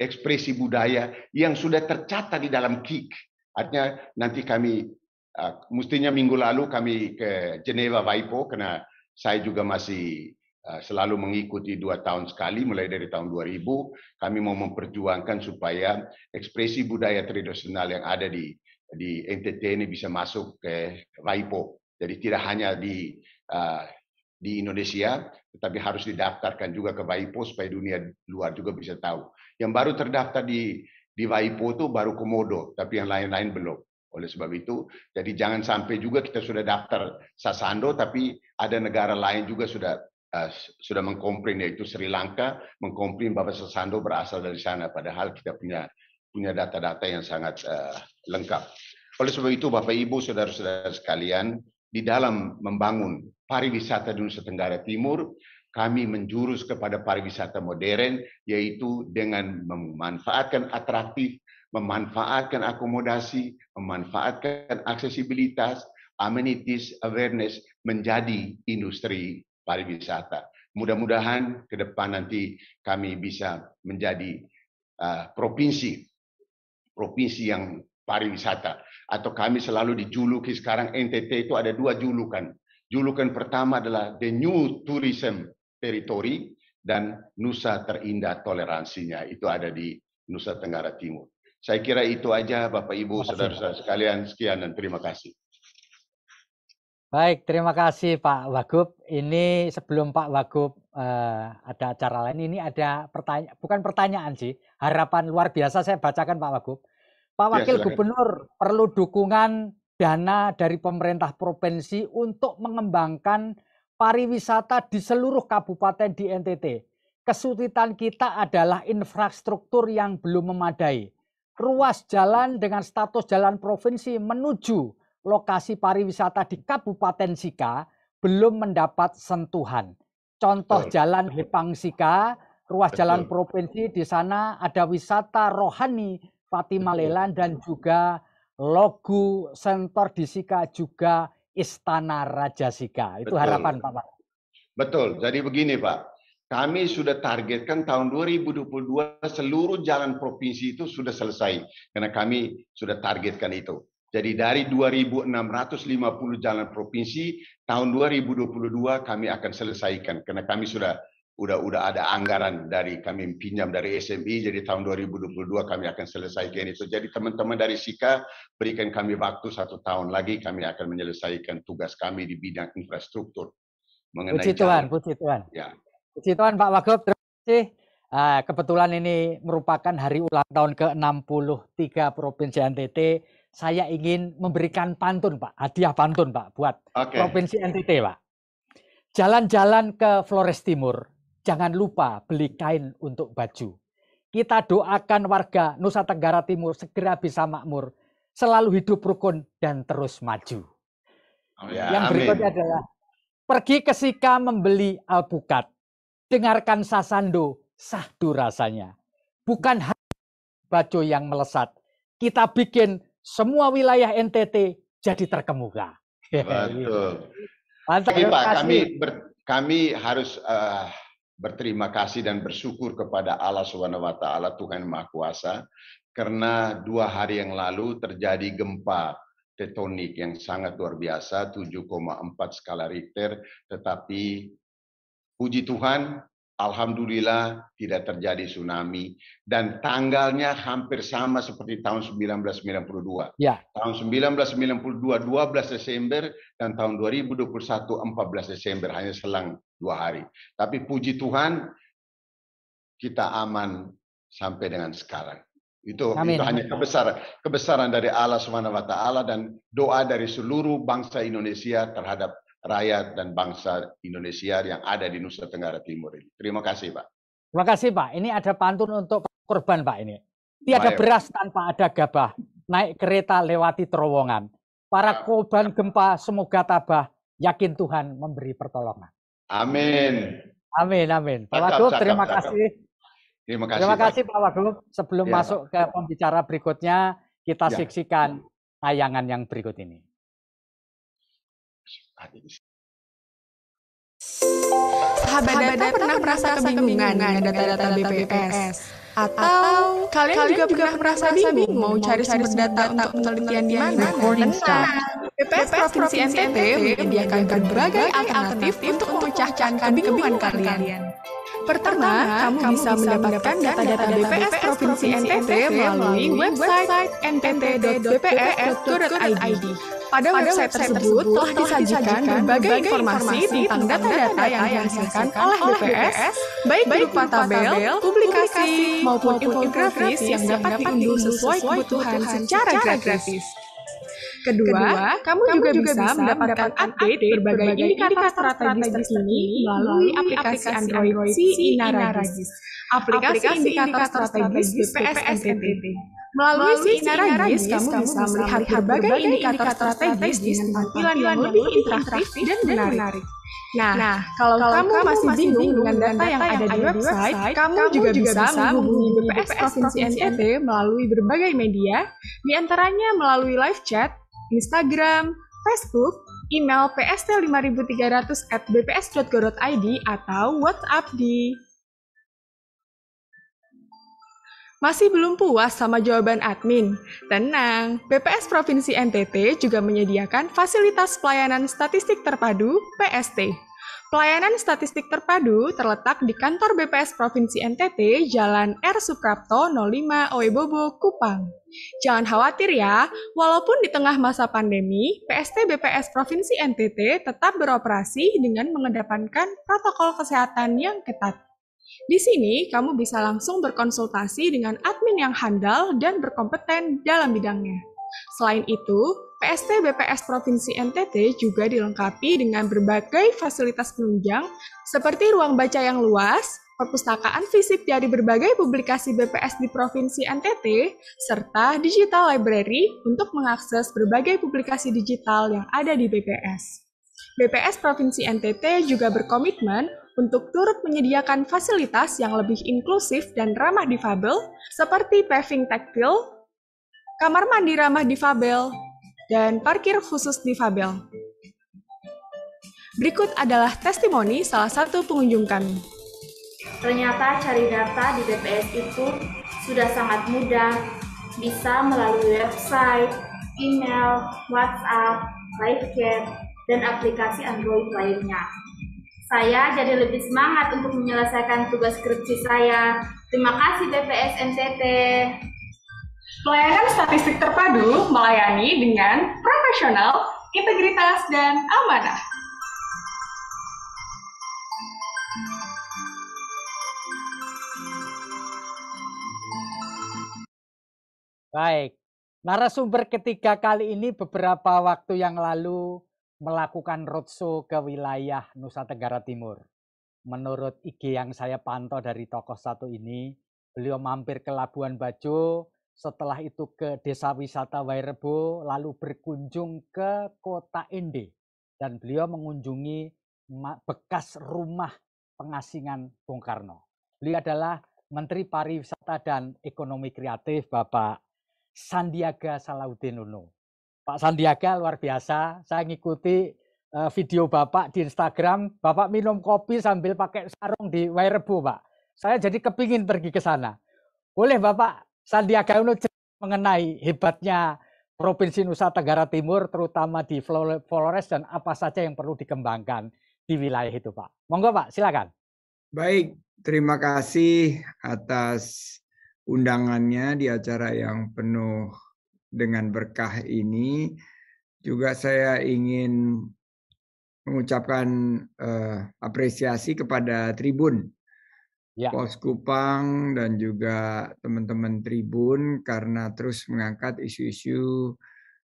ekspresi budaya yang sudah tercatat di dalam KIK. Artinya nanti kami ah, mestinya minggu lalu kami ke Jenewa Waipo karena saya juga masih ah, selalu mengikuti dua tahun sekali mulai dari tahun 2000 kami mau memperjuangkan supaya ekspresi budaya tradisional yang ada di di NTT ini bisa masuk ke Waipo. Jadi tidak hanya di Eh, di Indonesia, tetapi harus didaftarkan juga ke WIPO supaya dunia luar juga bisa tahu. Yang baru terdaftar di di WIPO itu baru komodo, tapi yang lain-lain belum. Oleh sebab itu, jadi jangan sampai juga kita sudah daftar Sasando, tapi ada negara lain juga sudah uh, sudah mengkomplain yaitu Sri Lanka mengkomplain bahwa Sasando berasal dari sana, padahal kita punya punya data-data yang sangat uh, lengkap. Oleh sebab itu, Bapak Ibu, saudara-saudara sekalian, di dalam membangun pariwisata di Nusa Tenggara Timur, kami menjurus kepada pariwisata modern, yaitu dengan memanfaatkan atraktif, memanfaatkan akomodasi, memanfaatkan aksesibilitas, amenities, awareness, menjadi industri pariwisata. Mudah-mudahan ke depan nanti kami bisa menjadi uh, provinsi provinsi yang pariwisata. Atau kami selalu dijuluki sekarang NTT itu ada dua julukan. Julukan pertama adalah The New Tourism Territory dan Nusa Terindah Toleransinya. Itu ada di Nusa Tenggara Timur. Saya kira itu aja Bapak Ibu, saudara-saudara sekalian. Sekian dan terima kasih. Baik, terima kasih Pak Wagub. Ini sebelum Pak Wagub eh, ada acara lain, ini ada pertanyaan, bukan pertanyaan sih, harapan luar biasa saya bacakan Pak Wagub. Pak ya, Wakil ya, Gubernur perlu dukungan dana dari pemerintah provinsi untuk mengembangkan pariwisata di seluruh kabupaten di NTT. Kesulitan kita adalah infrastruktur yang belum memadai. Ruas jalan dengan status jalan provinsi menuju lokasi pariwisata di Kabupaten Sika belum mendapat sentuhan. Contoh Betul. jalan Lipang Sika, ruas Betul. jalan provinsi di sana ada wisata rohani Fatima Malelan dan juga logo sentor disika juga Istana Raja Sika. Itu Betul. harapan Pak Pak. Betul. Jadi begini Pak, kami sudah targetkan tahun 2022 seluruh jalan provinsi itu sudah selesai karena kami sudah targetkan itu. Jadi dari 2.650 jalan provinsi tahun 2022 kami akan selesaikan karena kami sudah udah udah ada anggaran dari kami pinjam dari SMI e, jadi tahun 2022 kami akan selesaikan itu jadi teman-teman dari Sika berikan kami waktu satu tahun lagi kami akan menyelesaikan tugas kami di bidang infrastruktur mengenai puji Tuhan puji Tuhan ya puji Tuhan Pak Wagub terima kasih ah, kebetulan ini merupakan hari ulang tahun ke-63 Provinsi NTT saya ingin memberikan pantun Pak hadiah pantun Pak buat okay. Provinsi NTT Pak Jalan-jalan ke Flores Timur, jangan lupa beli kain untuk baju. Kita doakan warga Nusa Tenggara Timur segera bisa makmur, selalu hidup rukun dan terus maju. ya, Yang berikutnya adalah pergi ke Sika membeli alpukat. Dengarkan sasando, sahdu rasanya. Bukan hanya baju yang melesat. Kita bikin semua wilayah NTT jadi terkemuka. Betul. Mantap, Pak, kami ber, kami harus uh, berterima kasih dan bersyukur kepada Allah Subhanahu wa taala Tuhan Maha Kuasa karena dua hari yang lalu terjadi gempa tektonik yang sangat luar biasa 7,4 skala Richter tetapi puji Tuhan Alhamdulillah tidak terjadi tsunami dan tanggalnya hampir sama seperti tahun 1992. Ya. Tahun 1992 12 Desember dan tahun 2021 14 Desember hanya selang dua hari. Tapi puji Tuhan kita aman sampai dengan sekarang. Itu, Amin. itu hanya kebesaran kebesaran dari Allah Subhanahu wa taala dan doa dari seluruh bangsa Indonesia terhadap rakyat dan bangsa Indonesia yang ada di Nusa Tenggara Timur ini. Terima kasih, Pak. Terima kasih, Pak. Ini ada pantun untuk korban, Pak ini. Tiada Baik, beras tanpa ada gabah, naik kereta lewati terowongan. Para ya. korban gempa semoga tabah, yakin Tuhan memberi pertolongan. Amin. Amin, amin. Pak Wagub, terima kasih. Terima kasih, terima kasih Pak Wagub. Sebelum ya, masuk Pak. ke pembicara berikutnya, kita ya. saksikan tayangan yang berikut ini di sini. Sahabat data, pernah merasa kebingungan dengan data-data BPS atau kalian, kalian juga, pernah merasa bingung, bingung mau cari sumber data untuk penelitian di mana? Nah, BPS Provinsi NTT menyediakan berbagai alternatif untuk memecahkan kebingungan kalian. kalian. Pertama, kamu, kamu bisa mendapatkan data-data BPS Provinsi NTT melalui website ntt.bps.go.id. Pada website tersebut telah disajikan berbagai informasi tentang data-data yang dihasilkan oleh BPS, baik berupa tabel, publikasi, maupun infografis yang dapat diunduh sesuai kebutuhan secara gratis. Kedua, Kedua kamu, kamu juga, juga bisa mendapatkan update berbagai, indikator strategis terkini melalui aplikasi Android, Android si Inaragis, aplikasi, aplikasi indikator strategis BPS NTT. Melalui si Inaragis, kamu bisa melihat berbagai indikator strategis dengan tampilan yang lebih interaktif dan menarik. Nah, nah kalau, kalau kamu masih bingung dengan data, data yang ada di website, kamu juga, juga bisa menghubungi BPS Provinsi NTT melalui berbagai media, diantaranya melalui live chat, Instagram, Facebook, email pst5300 at bps.go.id atau WhatsApp di... Masih belum puas sama jawaban admin? Tenang, BPS Provinsi NTT juga menyediakan fasilitas pelayanan statistik terpadu PST. Pelayanan Statistik Terpadu terletak di kantor BPS Provinsi NTT, Jalan R. Suprapto 05 Oebobo, Kupang. Jangan khawatir ya, walaupun di tengah masa pandemi, PST BPS Provinsi NTT tetap beroperasi dengan mengedepankan protokol kesehatan yang ketat. Di sini, kamu bisa langsung berkonsultasi dengan admin yang handal dan berkompeten dalam bidangnya. Selain itu, PST BPS Provinsi NTT juga dilengkapi dengan berbagai fasilitas penunjang seperti ruang baca yang luas, perpustakaan fisik dari berbagai publikasi BPS di Provinsi NTT, serta digital library untuk mengakses berbagai publikasi digital yang ada di BPS. BPS Provinsi NTT juga berkomitmen untuk turut menyediakan fasilitas yang lebih inklusif dan ramah difabel, seperti paving taktil, kamar mandi ramah difabel, dan parkir khusus difabel. Berikut adalah testimoni salah satu pengunjung kami. Ternyata cari data di BPS itu sudah sangat mudah, bisa melalui website, email, WhatsApp, live chat, dan aplikasi Android lainnya. Saya jadi lebih semangat untuk menyelesaikan tugas skripsi saya. Terima kasih BPS NTT. Pelayanan statistik terpadu melayani dengan profesional, integritas, dan amanah. Baik, narasumber ketiga kali ini beberapa waktu yang lalu melakukan roadshow ke wilayah Nusa Tenggara Timur. Menurut IG yang saya pantau dari tokoh satu ini, beliau mampir ke Labuan Bajo, setelah itu ke desa wisata Wairebo, lalu berkunjung ke kota Ende. Dan beliau mengunjungi bekas rumah pengasingan Bung Karno. Beliau adalah Menteri Pariwisata dan Ekonomi Kreatif Bapak Sandiaga Salahuddin Uno. Pak Sandiaga luar biasa, saya mengikuti eh, video Bapak di Instagram, Bapak minum kopi sambil pakai sarung di Wairebo Pak. Saya jadi kepingin pergi ke sana. Boleh Bapak Sandiaga Uno mengenai hebatnya Provinsi Nusa Tenggara Timur, terutama di Flores dan apa saja yang perlu dikembangkan di wilayah itu, Pak. Monggo, Pak, silakan. Baik, terima kasih atas undangannya di acara yang penuh dengan berkah ini. Juga saya ingin mengucapkan uh, apresiasi kepada Tribun ya. Pos Kupang dan juga teman-teman Tribun karena terus mengangkat isu-isu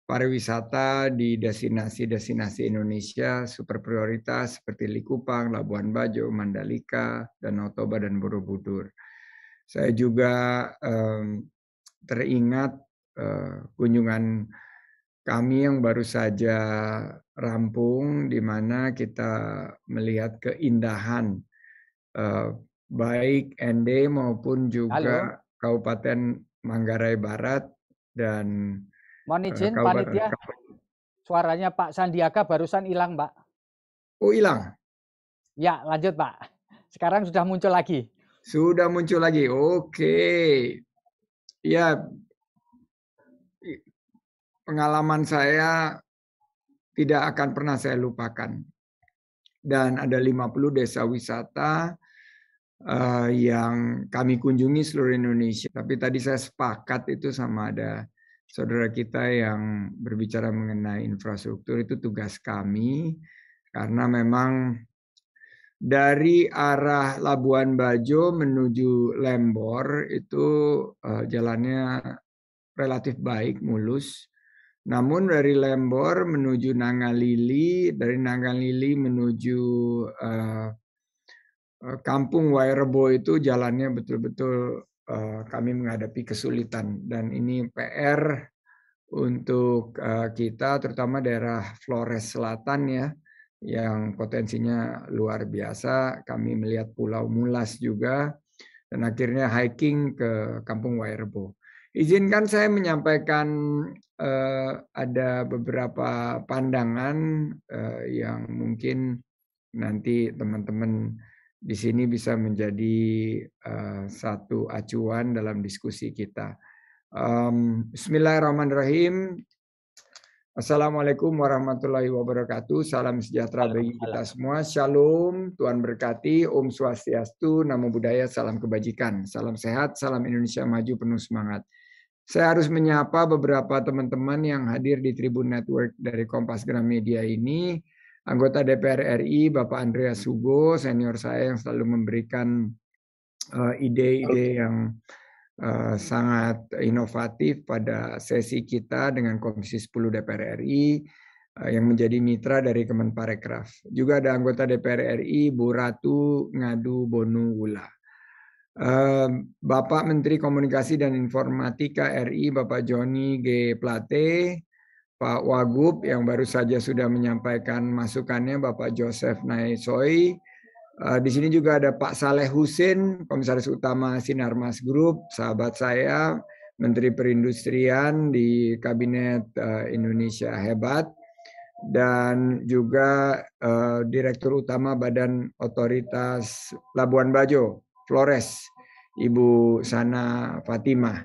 pariwisata di destinasi-destinasi Indonesia super prioritas seperti Likupang, Labuan Bajo, Mandalika, Danau Toba, dan Borobudur. Saya juga um, teringat eh, kunjungan kami yang baru saja rampung, di mana kita melihat keindahan eh, baik ND maupun juga Halo. Kabupaten Manggarai Barat dan Mohon eh, izin panitia suaranya Pak Sandiaga barusan hilang, Pak. Oh, hilang. Ya, lanjut, Pak. Sekarang sudah muncul lagi. Sudah muncul lagi. Oke. Ya. Pengalaman saya tidak akan pernah saya lupakan. Dan ada 50 desa wisata Eh, yang kami kunjungi seluruh Indonesia. Tapi tadi saya sepakat itu sama ada saudara kita yang berbicara mengenai infrastruktur itu tugas kami karena memang dari arah Labuan Bajo menuju Lembor itu eh, jalannya relatif baik, mulus. Namun dari Lembor menuju Nangalili, dari Nangalili menuju uh, Eh, kampung Wairebo itu jalannya betul-betul eh, kami menghadapi kesulitan dan ini PR untuk eh, kita terutama daerah Flores Selatan ya yang potensinya luar biasa. Kami melihat Pulau Mulas juga dan akhirnya hiking ke Kampung Wairebo. Izinkan saya menyampaikan ada beberapa pandangan yang mungkin nanti teman-teman di sini bisa menjadi eh, satu acuan dalam diskusi kita. Bismillahirrahmanirrahim. Assalamualaikum warahmatullahi wabarakatuh. Salam sejahtera bagi kita semua. Shalom, Tuhan berkati, Om Swastiastu, Namo Buddhaya, salam kebajikan, salam sehat, salam Indonesia maju penuh semangat. Saya harus menyapa beberapa teman-teman yang hadir di Tribun Network dari Kompas Gramedia ini anggota DPR RI Bapak Andreas Hugo senior saya yang selalu memberikan eh, ide-ide yang eh, sangat inovatif pada sesi kita dengan Komisi 10 DPR RI yang menjadi mitra dari Kemenparekraf. Juga ada anggota DPR RI Bu Ratu Ngadu Bonu Wula. Bapak Menteri Komunikasi dan Informatika RI Bapak Joni G. Plate, Pak Wagub yang baru saja sudah menyampaikan masukannya, Bapak Joseph Naisoi. Eh, di sini juga ada Pak Saleh Husin, Komisaris Utama Sinarmas Group, sahabat saya, Menteri Perindustrian di Kabinet eh, Indonesia Hebat, dan juga eh, Direktur Utama Badan Otoritas Labuan Bajo, Flores, Ibu Sana Fatimah.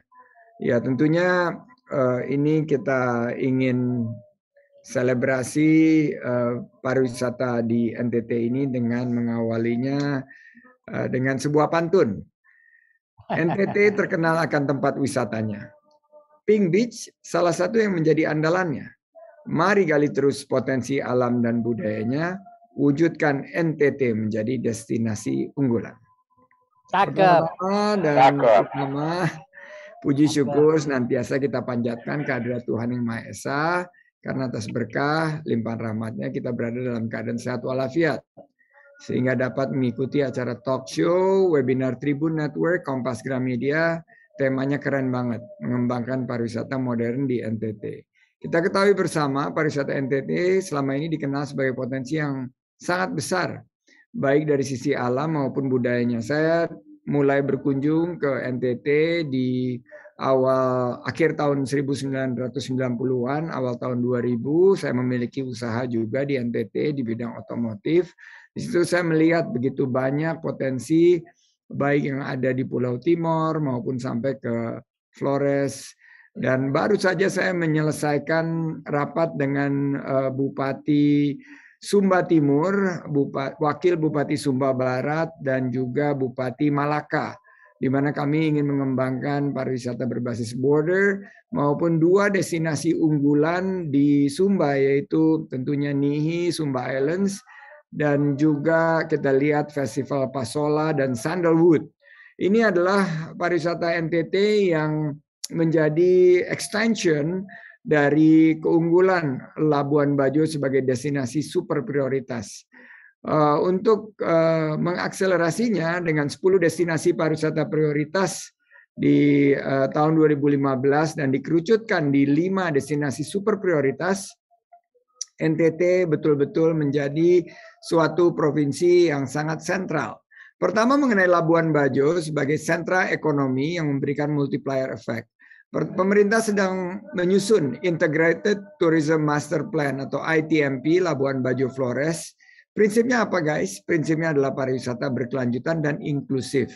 Ya tentunya Eh, ini kita ingin selebrasi uh, pariwisata di NTT ini dengan mengawalinya uh, dengan sebuah pantun. NTT terkenal akan tempat wisatanya. Pink Beach salah satu yang menjadi andalannya. Mari gali terus potensi alam dan budayanya, wujudkan NTT menjadi destinasi unggulan. Cakep. dan Cakep. pertama Puji syukur senantiasa kita panjatkan kehadirat Tuhan yang Maha Esa, karena atas berkah limpahan rahmatnya kita berada dalam keadaan sehat walafiat. Sehingga dapat mengikuti acara talk show, webinar Tribun Network, Kompas Gramedia, temanya keren banget, mengembangkan pariwisata modern di NTT. Kita ketahui bersama pariwisata NTT selama ini dikenal sebagai potensi yang sangat besar, baik dari sisi alam maupun budayanya. Saya mulai berkunjung ke NTT di awal akhir tahun 1990-an, awal tahun 2000, saya memiliki usaha juga di NTT di bidang otomotif. Di situ saya melihat begitu banyak potensi baik yang ada di Pulau Timor maupun sampai ke Flores. Dan baru saja saya menyelesaikan rapat dengan eh, Bupati Sumba Timur, Bupati, Wakil Bupati Sumba Barat, dan juga Bupati Malaka, di mana kami ingin mengembangkan pariwisata berbasis border maupun dua destinasi unggulan di Sumba, yaitu tentunya Nihi, Sumba Islands, dan juga kita lihat Festival Pasola dan Sandalwood. Ini adalah pariwisata NTT yang menjadi extension dari keunggulan Labuan Bajo sebagai destinasi super prioritas. Eh, untuk eh, mengakselerasinya dengan 10 destinasi pariwisata prioritas di uh, tahun 2015 dan dikerucutkan di lima destinasi super prioritas, NTT betul-betul menjadi suatu provinsi yang sangat sentral. Pertama mengenai Labuan Bajo sebagai sentra ekonomi yang memberikan multiplier effect. Pemerintah sedang menyusun Integrated Tourism Master Plan atau ITMP Labuan Bajo Flores. Prinsipnya apa guys? Prinsipnya adalah pariwisata berkelanjutan dan inklusif.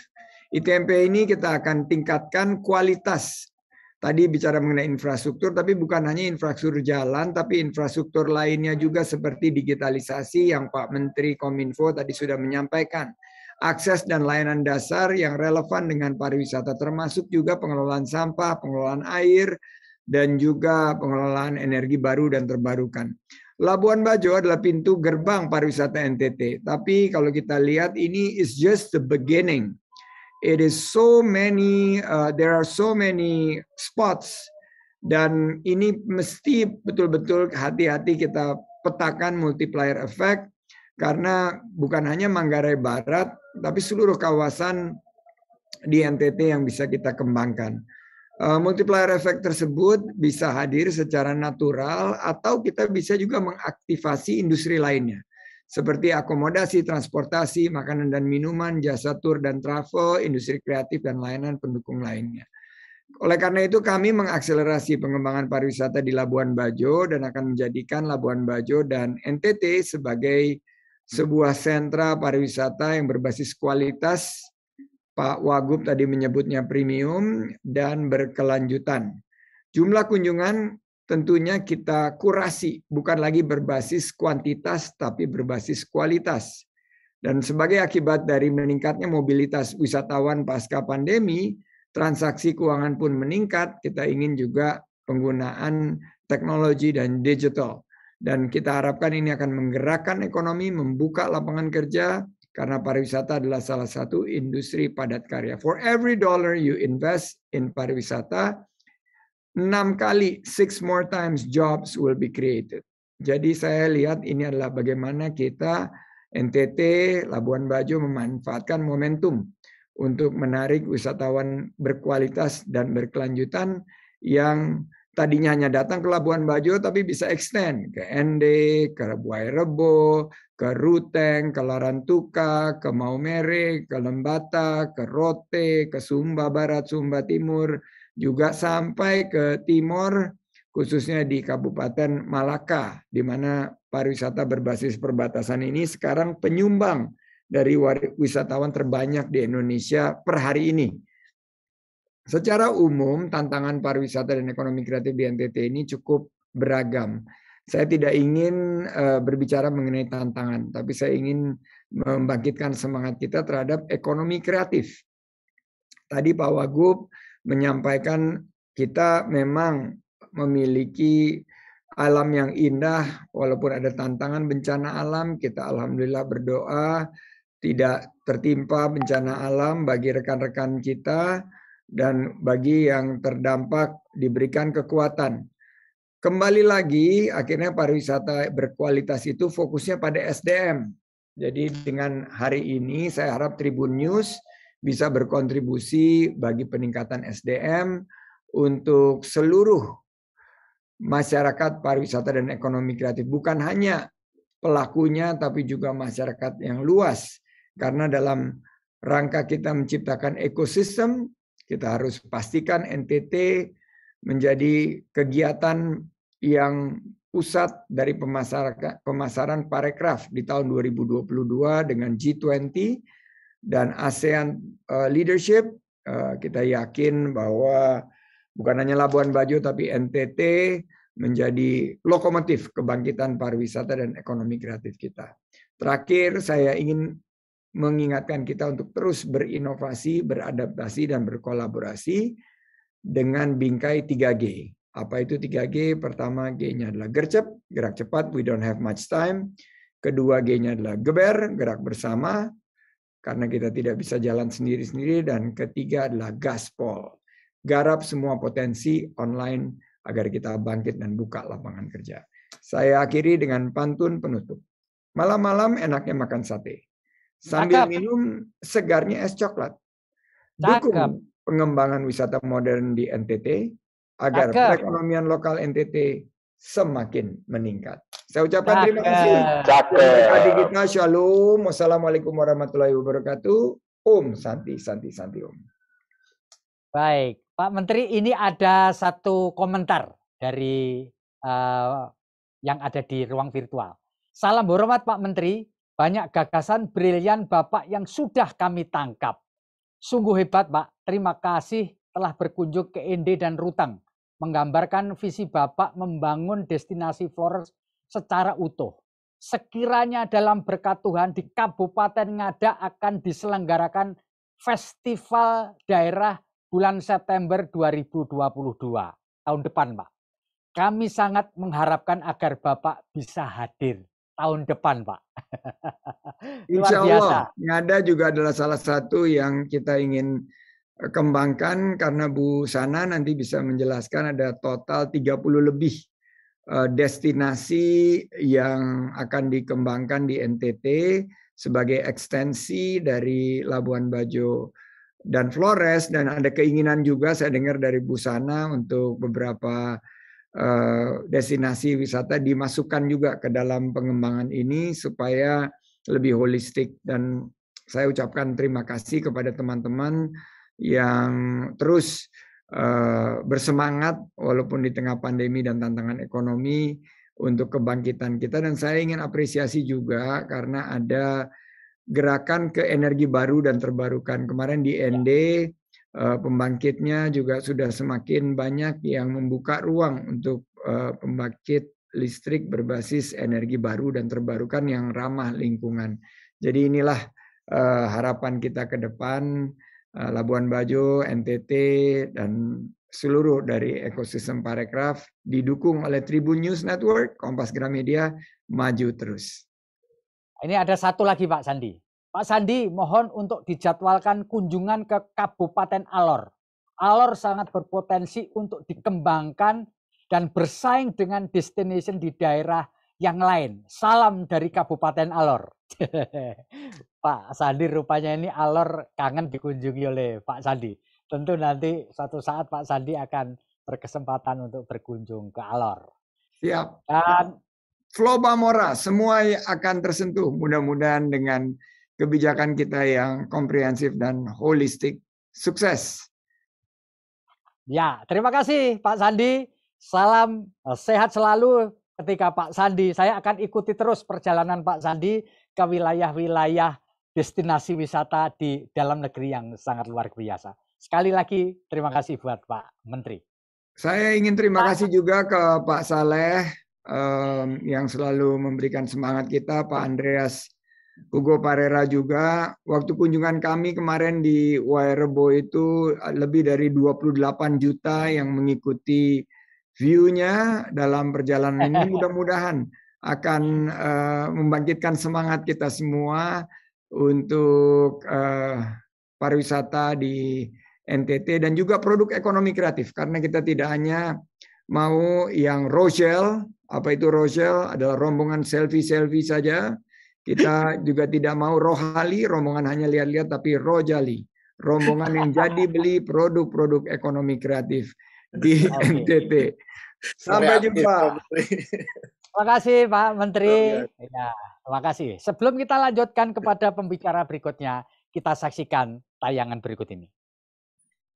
ITMP ini kita akan tingkatkan kualitas. Tadi bicara mengenai infrastruktur, tapi bukan hanya infrastruktur jalan, tapi infrastruktur lainnya juga seperti digitalisasi yang Pak Menteri Kominfo tadi sudah menyampaikan akses dan layanan dasar yang relevan dengan pariwisata, termasuk juga pengelolaan sampah, pengelolaan air, dan juga pengelolaan energi baru dan terbarukan. Labuan Bajo adalah pintu gerbang pariwisata NTT, tapi kalau kita lihat ini is just the beginning. It is so many, uh, there are so many spots dan ini mesti betul-betul hati-hati kita petakan multiplier effect karena bukan hanya Manggarai Barat, tapi seluruh kawasan di NTT yang bisa kita kembangkan. Uh, multiplier effect tersebut bisa hadir secara natural atau kita bisa juga mengaktifasi industri lainnya seperti akomodasi, transportasi, makanan dan minuman, jasa tur dan travel, industri kreatif dan layanan pendukung lainnya. Oleh karena itu kami mengakselerasi pengembangan pariwisata di Labuan Bajo dan akan menjadikan Labuan Bajo dan NTT sebagai sebuah sentra pariwisata yang berbasis kualitas. Pak Wagub tadi menyebutnya premium dan berkelanjutan. Jumlah kunjungan tentunya kita kurasi, bukan lagi berbasis kuantitas tapi berbasis kualitas. Dan sebagai akibat dari meningkatnya mobilitas wisatawan pasca pandemi, transaksi keuangan pun meningkat. Kita ingin juga penggunaan teknologi dan digital dan kita harapkan ini akan menggerakkan ekonomi, membuka lapangan kerja karena pariwisata adalah salah satu industri padat karya. For every dollar you invest in pariwisata, enam kali, six more times jobs will be created. Jadi saya lihat ini adalah bagaimana kita NTT, Labuan Bajo memanfaatkan momentum untuk menarik wisatawan berkualitas dan berkelanjutan yang tadinya hanya datang ke Labuan Bajo tapi bisa extend ke ND, ke Buai Rebo, ke Ruteng, ke Larantuka, ke Maumere, ke Lembata, ke Rote, ke Sumba Barat, Sumba Timur, juga sampai ke Timor, khususnya di Kabupaten Malaka di mana pariwisata berbasis perbatasan ini sekarang penyumbang dari wisatawan terbanyak di Indonesia per hari ini Secara umum, tantangan pariwisata dan ekonomi kreatif di NTT ini cukup beragam. Saya tidak ingin eh, berbicara mengenai tantangan, tapi saya ingin membangkitkan semangat kita terhadap ekonomi kreatif. Tadi Pak Wagub menyampaikan kita memang memiliki alam yang indah, walaupun ada tantangan bencana alam, kita alhamdulillah berdoa tidak tertimpa bencana alam bagi rekan-rekan kita dan bagi yang terdampak diberikan kekuatan. Kembali lagi, akhirnya pariwisata berkualitas itu fokusnya pada SDM. Jadi dengan hari ini saya harap Tribun News bisa berkontribusi bagi peningkatan SDM untuk seluruh masyarakat pariwisata dan ekonomi kreatif. Bukan hanya pelakunya, tapi juga masyarakat yang luas. Karena dalam rangka kita menciptakan ekosistem, kita harus pastikan NTT menjadi kegiatan yang pusat dari pemasaran parekraf di tahun 2022 dengan G20 dan ASEAN eh, Leadership. Eh, kita yakin bahwa bukan hanya Labuan Bajo tapi NTT menjadi lokomotif kebangkitan pariwisata dan ekonomi kreatif kita. Terakhir, saya ingin mengingatkan kita untuk terus berinovasi, beradaptasi, dan berkolaborasi dengan bingkai 3G. Apa itu 3G? Pertama, G-nya adalah gercep, gerak cepat, we don't have much time. Kedua, G-nya adalah geber, gerak bersama, karena kita tidak bisa jalan sendiri-sendiri. Dan ketiga adalah gaspol, garap semua potensi online agar kita bangkit dan buka lapangan kerja. Saya akhiri dengan pantun penutup. Malam-malam enaknya makan sate sambil Cakep. minum segarnya es coklat. Dukung Cakep. pengembangan wisata modern di NTT agar Cakep. perekonomian lokal NTT semakin meningkat. Saya ucapkan terima kasih. Cakep. Kita shalom. Wassalamualaikum warahmatullahi wabarakatuh. Om Santi, Santi, Santi Om. Baik, Pak Menteri, ini ada satu komentar dari uh, yang ada di ruang virtual. Salam hormat Pak Menteri, banyak gagasan brilian Bapak yang sudah kami tangkap. Sungguh hebat Pak, terima kasih telah berkunjung ke Ende dan Rutang. Menggambarkan visi Bapak membangun destinasi Flores secara utuh. Sekiranya dalam berkat Tuhan di Kabupaten Ngada akan diselenggarakan Festival Daerah bulan September 2022 tahun depan, Pak. Kami sangat mengharapkan agar Bapak bisa hadir tahun depan, Pak. Insya Allah, Ngada juga adalah salah satu yang kita ingin eh, kembangkan karena Bu Sana nanti bisa menjelaskan ada total 30 lebih eh, destinasi yang akan dikembangkan di NTT sebagai ekstensi dari Labuan Bajo dan Flores dan ada keinginan juga saya dengar dari Bu Sana untuk beberapa Eh, destinasi wisata dimasukkan juga ke dalam pengembangan ini supaya lebih holistik dan saya ucapkan terima kasih kepada teman-teman yang terus eh, bersemangat walaupun di tengah pandemi dan tantangan ekonomi untuk kebangkitan kita dan saya ingin apresiasi juga karena ada gerakan ke energi baru dan terbarukan kemarin di ND Eh, pembangkitnya juga sudah semakin banyak yang membuka ruang untuk eh, pembangkit listrik berbasis energi baru dan terbarukan yang ramah lingkungan. Jadi inilah eh, harapan kita ke depan Labuan Bajo, NTT dan seluruh dari ekosistem Parekraf didukung oleh Tribun News Network, Kompas Gramedia maju terus. Ini ada satu lagi Pak Sandi. Pak Sandi, mohon untuk dijadwalkan kunjungan ke Kabupaten Alor. Alor sangat berpotensi untuk dikembangkan dan bersaing dengan destination di daerah yang lain. Salam dari Kabupaten Alor. Pak Sandi rupanya ini Alor kangen dikunjungi oleh Pak Sandi. Tentu nanti suatu saat Pak Sandi akan berkesempatan untuk berkunjung ke Alor. Siap. Dan Flow Bamora, semua akan tersentuh mudah-mudahan dengan kebijakan kita yang komprehensif dan holistik sukses. Ya, terima kasih Pak Sandi. Salam eh, sehat selalu ketika Pak Sandi. Saya akan ikuti terus perjalanan Pak Sandi ke wilayah-wilayah destinasi wisata di dalam negeri yang sangat luar biasa. Sekali lagi terima kasih buat Pak Menteri. Saya ingin terima Pak. kasih juga ke Pak Saleh um, yang selalu memberikan semangat kita, Pak Andreas Hugo Parera juga. Waktu kunjungan kami kemarin di Wairebo itu lebih dari 28 juta yang mengikuti view-nya dalam perjalanan ini mudah-mudahan akan eh, membangkitkan semangat kita semua untuk eh, pariwisata di NTT dan juga produk ekonomi kreatif karena kita tidak hanya mau yang Rochelle apa itu Rochelle adalah rombongan selfie-selfie saja kita juga tidak mau rohali, rombongan hanya lihat-lihat, tapi rojali. Rombongan yang jadi beli produk-produk ekonomi kreatif di NTT. Sampai jumpa. Terima kasih Pak Menteri. Ya, terima kasih. Sebelum kita lanjutkan kepada pembicara berikutnya, kita saksikan tayangan berikut ini.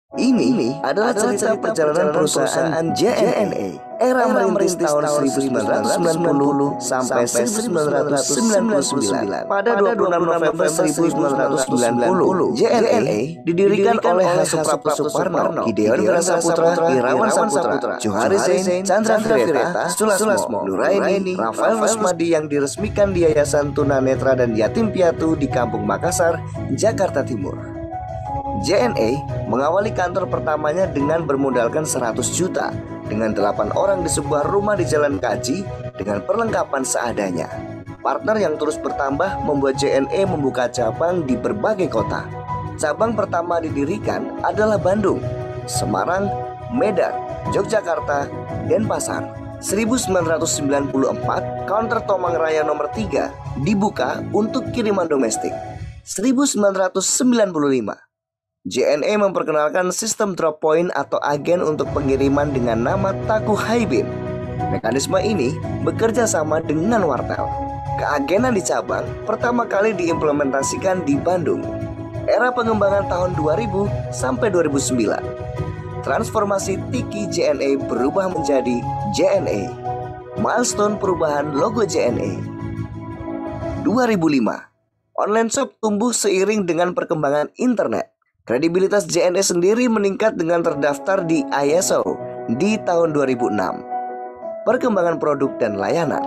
Ini, ini adalah cerita, cerita perjalanan, perjalanan perusahaan, JNE e. era merintis tahun 1990 sampai 1999. Pada 26 November 1990, JNE e didirikan oleh Hasuprapto Suparno, Gideon Rasa Putra, Irawan Saputra, Johari Zain, Chandra Fireta, Sulasmo, Nuraini, Rafael Rasmadi yang diresmikan di Yayasan Tunanetra dan Yatim Piatu di Kampung Makassar, Jakarta Timur. JNE mengawali kantor pertamanya dengan bermodalkan 100 juta dengan 8 orang di sebuah rumah di Jalan Kaji dengan perlengkapan seadanya. Partner yang terus bertambah membuat JNE membuka cabang di berbagai kota. Cabang pertama didirikan adalah Bandung, Semarang, Medan, Yogyakarta, dan Pasar. 1994, counter Tomang Raya nomor 3 dibuka untuk kiriman domestik. 1995, JNE memperkenalkan sistem drop point atau agen untuk pengiriman dengan nama Taku Haibin. Mekanisme ini bekerja sama dengan Wartel. Keagenan di cabang pertama kali diimplementasikan di Bandung, era pengembangan tahun 2000 sampai 2009. Transformasi Tiki JNE berubah menjadi JNE. Milestone perubahan logo JNE. 2005. Online shop tumbuh seiring dengan perkembangan internet Kredibilitas JNE sendiri meningkat dengan terdaftar di ISO di tahun 2006. Perkembangan produk dan layanan.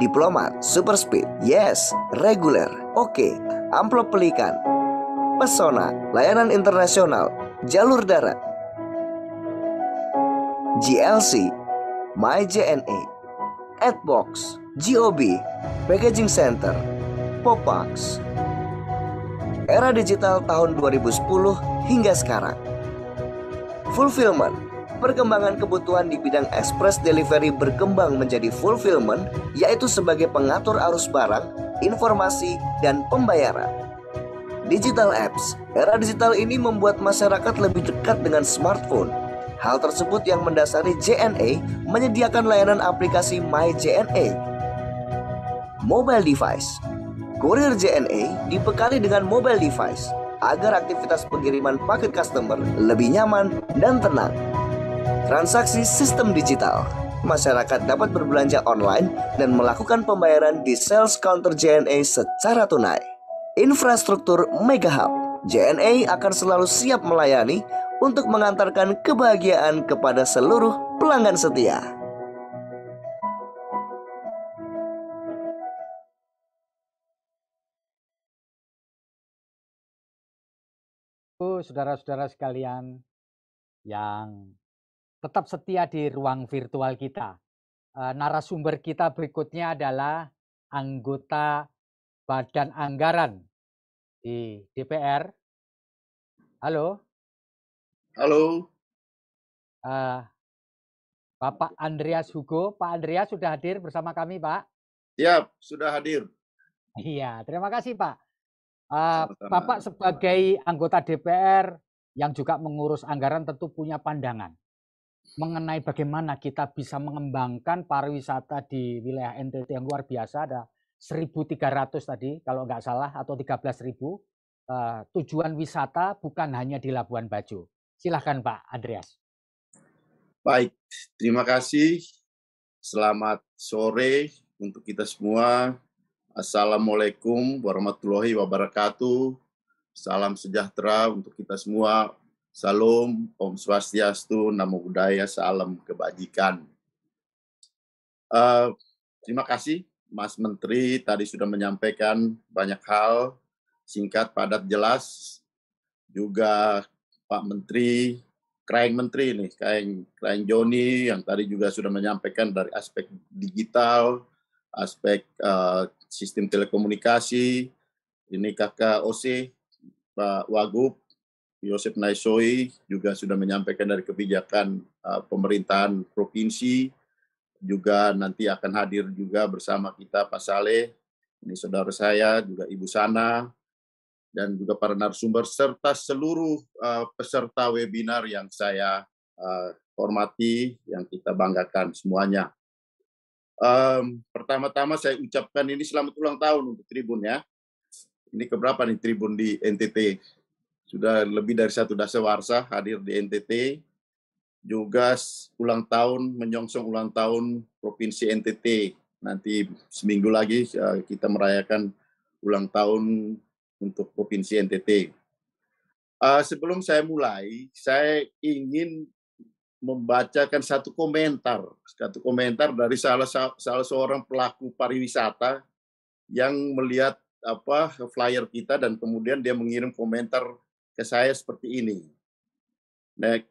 Diplomat, super speed, yes, reguler, oke, okay, amplop pelikan, pesona, layanan internasional, jalur darat, GLC, My JNE, Adbox, GOB, Packaging Center, Popax, era digital tahun 2010 hingga sekarang. Fulfillment Perkembangan kebutuhan di bidang express delivery berkembang menjadi fulfillment, yaitu sebagai pengatur arus barang, informasi, dan pembayaran. Digital apps Era digital ini membuat masyarakat lebih dekat dengan smartphone. Hal tersebut yang mendasari JNE menyediakan layanan aplikasi My Mobile device Kurir JNE dibekali dengan mobile device agar aktivitas pengiriman paket customer lebih nyaman dan tenang. Transaksi sistem digital masyarakat dapat berbelanja online dan melakukan pembayaran di sales counter JNE secara tunai. Infrastruktur Mega Hub JNE akan selalu siap melayani untuk mengantarkan kebahagiaan kepada seluruh pelanggan setia. saudara-saudara sekalian yang tetap setia di ruang virtual kita. Eh, narasumber kita berikutnya adalah anggota Badan Anggaran di DPR. Halo. Halo. Uh, Bapak Andreas Hugo. Pak Andreas sudah hadir bersama kami, Pak. Siap, sudah hadir. Iya, terima kasih, Pak. Eh, Bapak sebagai anggota DPR yang juga mengurus anggaran tentu punya pandangan mengenai bagaimana kita bisa mengembangkan pariwisata di wilayah NTT yang luar biasa ada 1.300 tadi kalau nggak salah atau 13.000 uh, eh, tujuan wisata bukan hanya di Labuan Bajo. Silahkan Pak Andreas. Baik, terima kasih. Selamat sore untuk kita semua. Assalamualaikum warahmatullahi wabarakatuh. Salam sejahtera untuk kita semua. Salam, Om Swastiastu, Namo Buddhaya, salam kebajikan. Uh, terima kasih, Mas Menteri tadi sudah menyampaikan banyak hal, singkat, padat, jelas. Juga Pak Menteri, Kraeng Menteri nih, Kraeng, Kreng Joni yang tadi juga sudah menyampaikan dari aspek digital, aspek uh, sistem telekomunikasi, ini kakak OC, Pak Wagub, Yosef Naisoi juga sudah menyampaikan dari kebijakan uh, pemerintahan provinsi, juga nanti akan hadir juga bersama kita Pak Saleh, ini saudara saya, juga Ibu Sana, dan juga para narasumber, serta seluruh uh, peserta webinar yang saya uh, hormati, yang kita banggakan semuanya. Um, pertama-tama saya ucapkan ini selamat ulang tahun untuk Tribun ya. Ini keberapa nih Tribun di NTT? Sudah lebih dari satu dasawarsa hadir di NTT. Juga ulang tahun, menyongsong ulang tahun Provinsi NTT. Nanti seminggu lagi ya, kita merayakan ulang tahun untuk Provinsi NTT. Uh, eh, sebelum saya mulai, saya ingin membacakan satu komentar, satu komentar dari salah salah seorang pelaku pariwisata yang melihat apa flyer kita dan kemudian dia mengirim komentar ke saya seperti ini. Nah,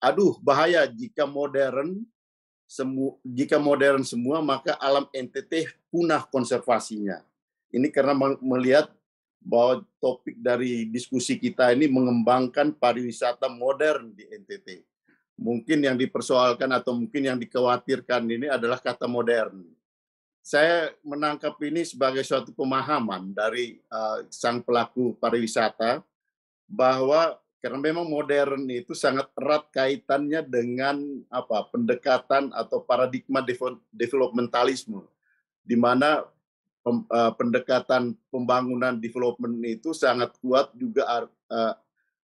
aduh bahaya jika modern semu, jika modern semua maka alam NTT punah konservasinya. Ini karena melihat bahwa topik dari diskusi kita ini mengembangkan pariwisata modern di NTT. Mungkin yang dipersoalkan atau mungkin yang dikhawatirkan ini adalah kata modern. Saya menangkap ini sebagai suatu pemahaman dari uh, sang pelaku pariwisata bahwa karena memang modern itu sangat erat kaitannya dengan apa pendekatan atau paradigma developmentalisme di mana Eh, pendekatan pembangunan development itu sangat kuat juga uh,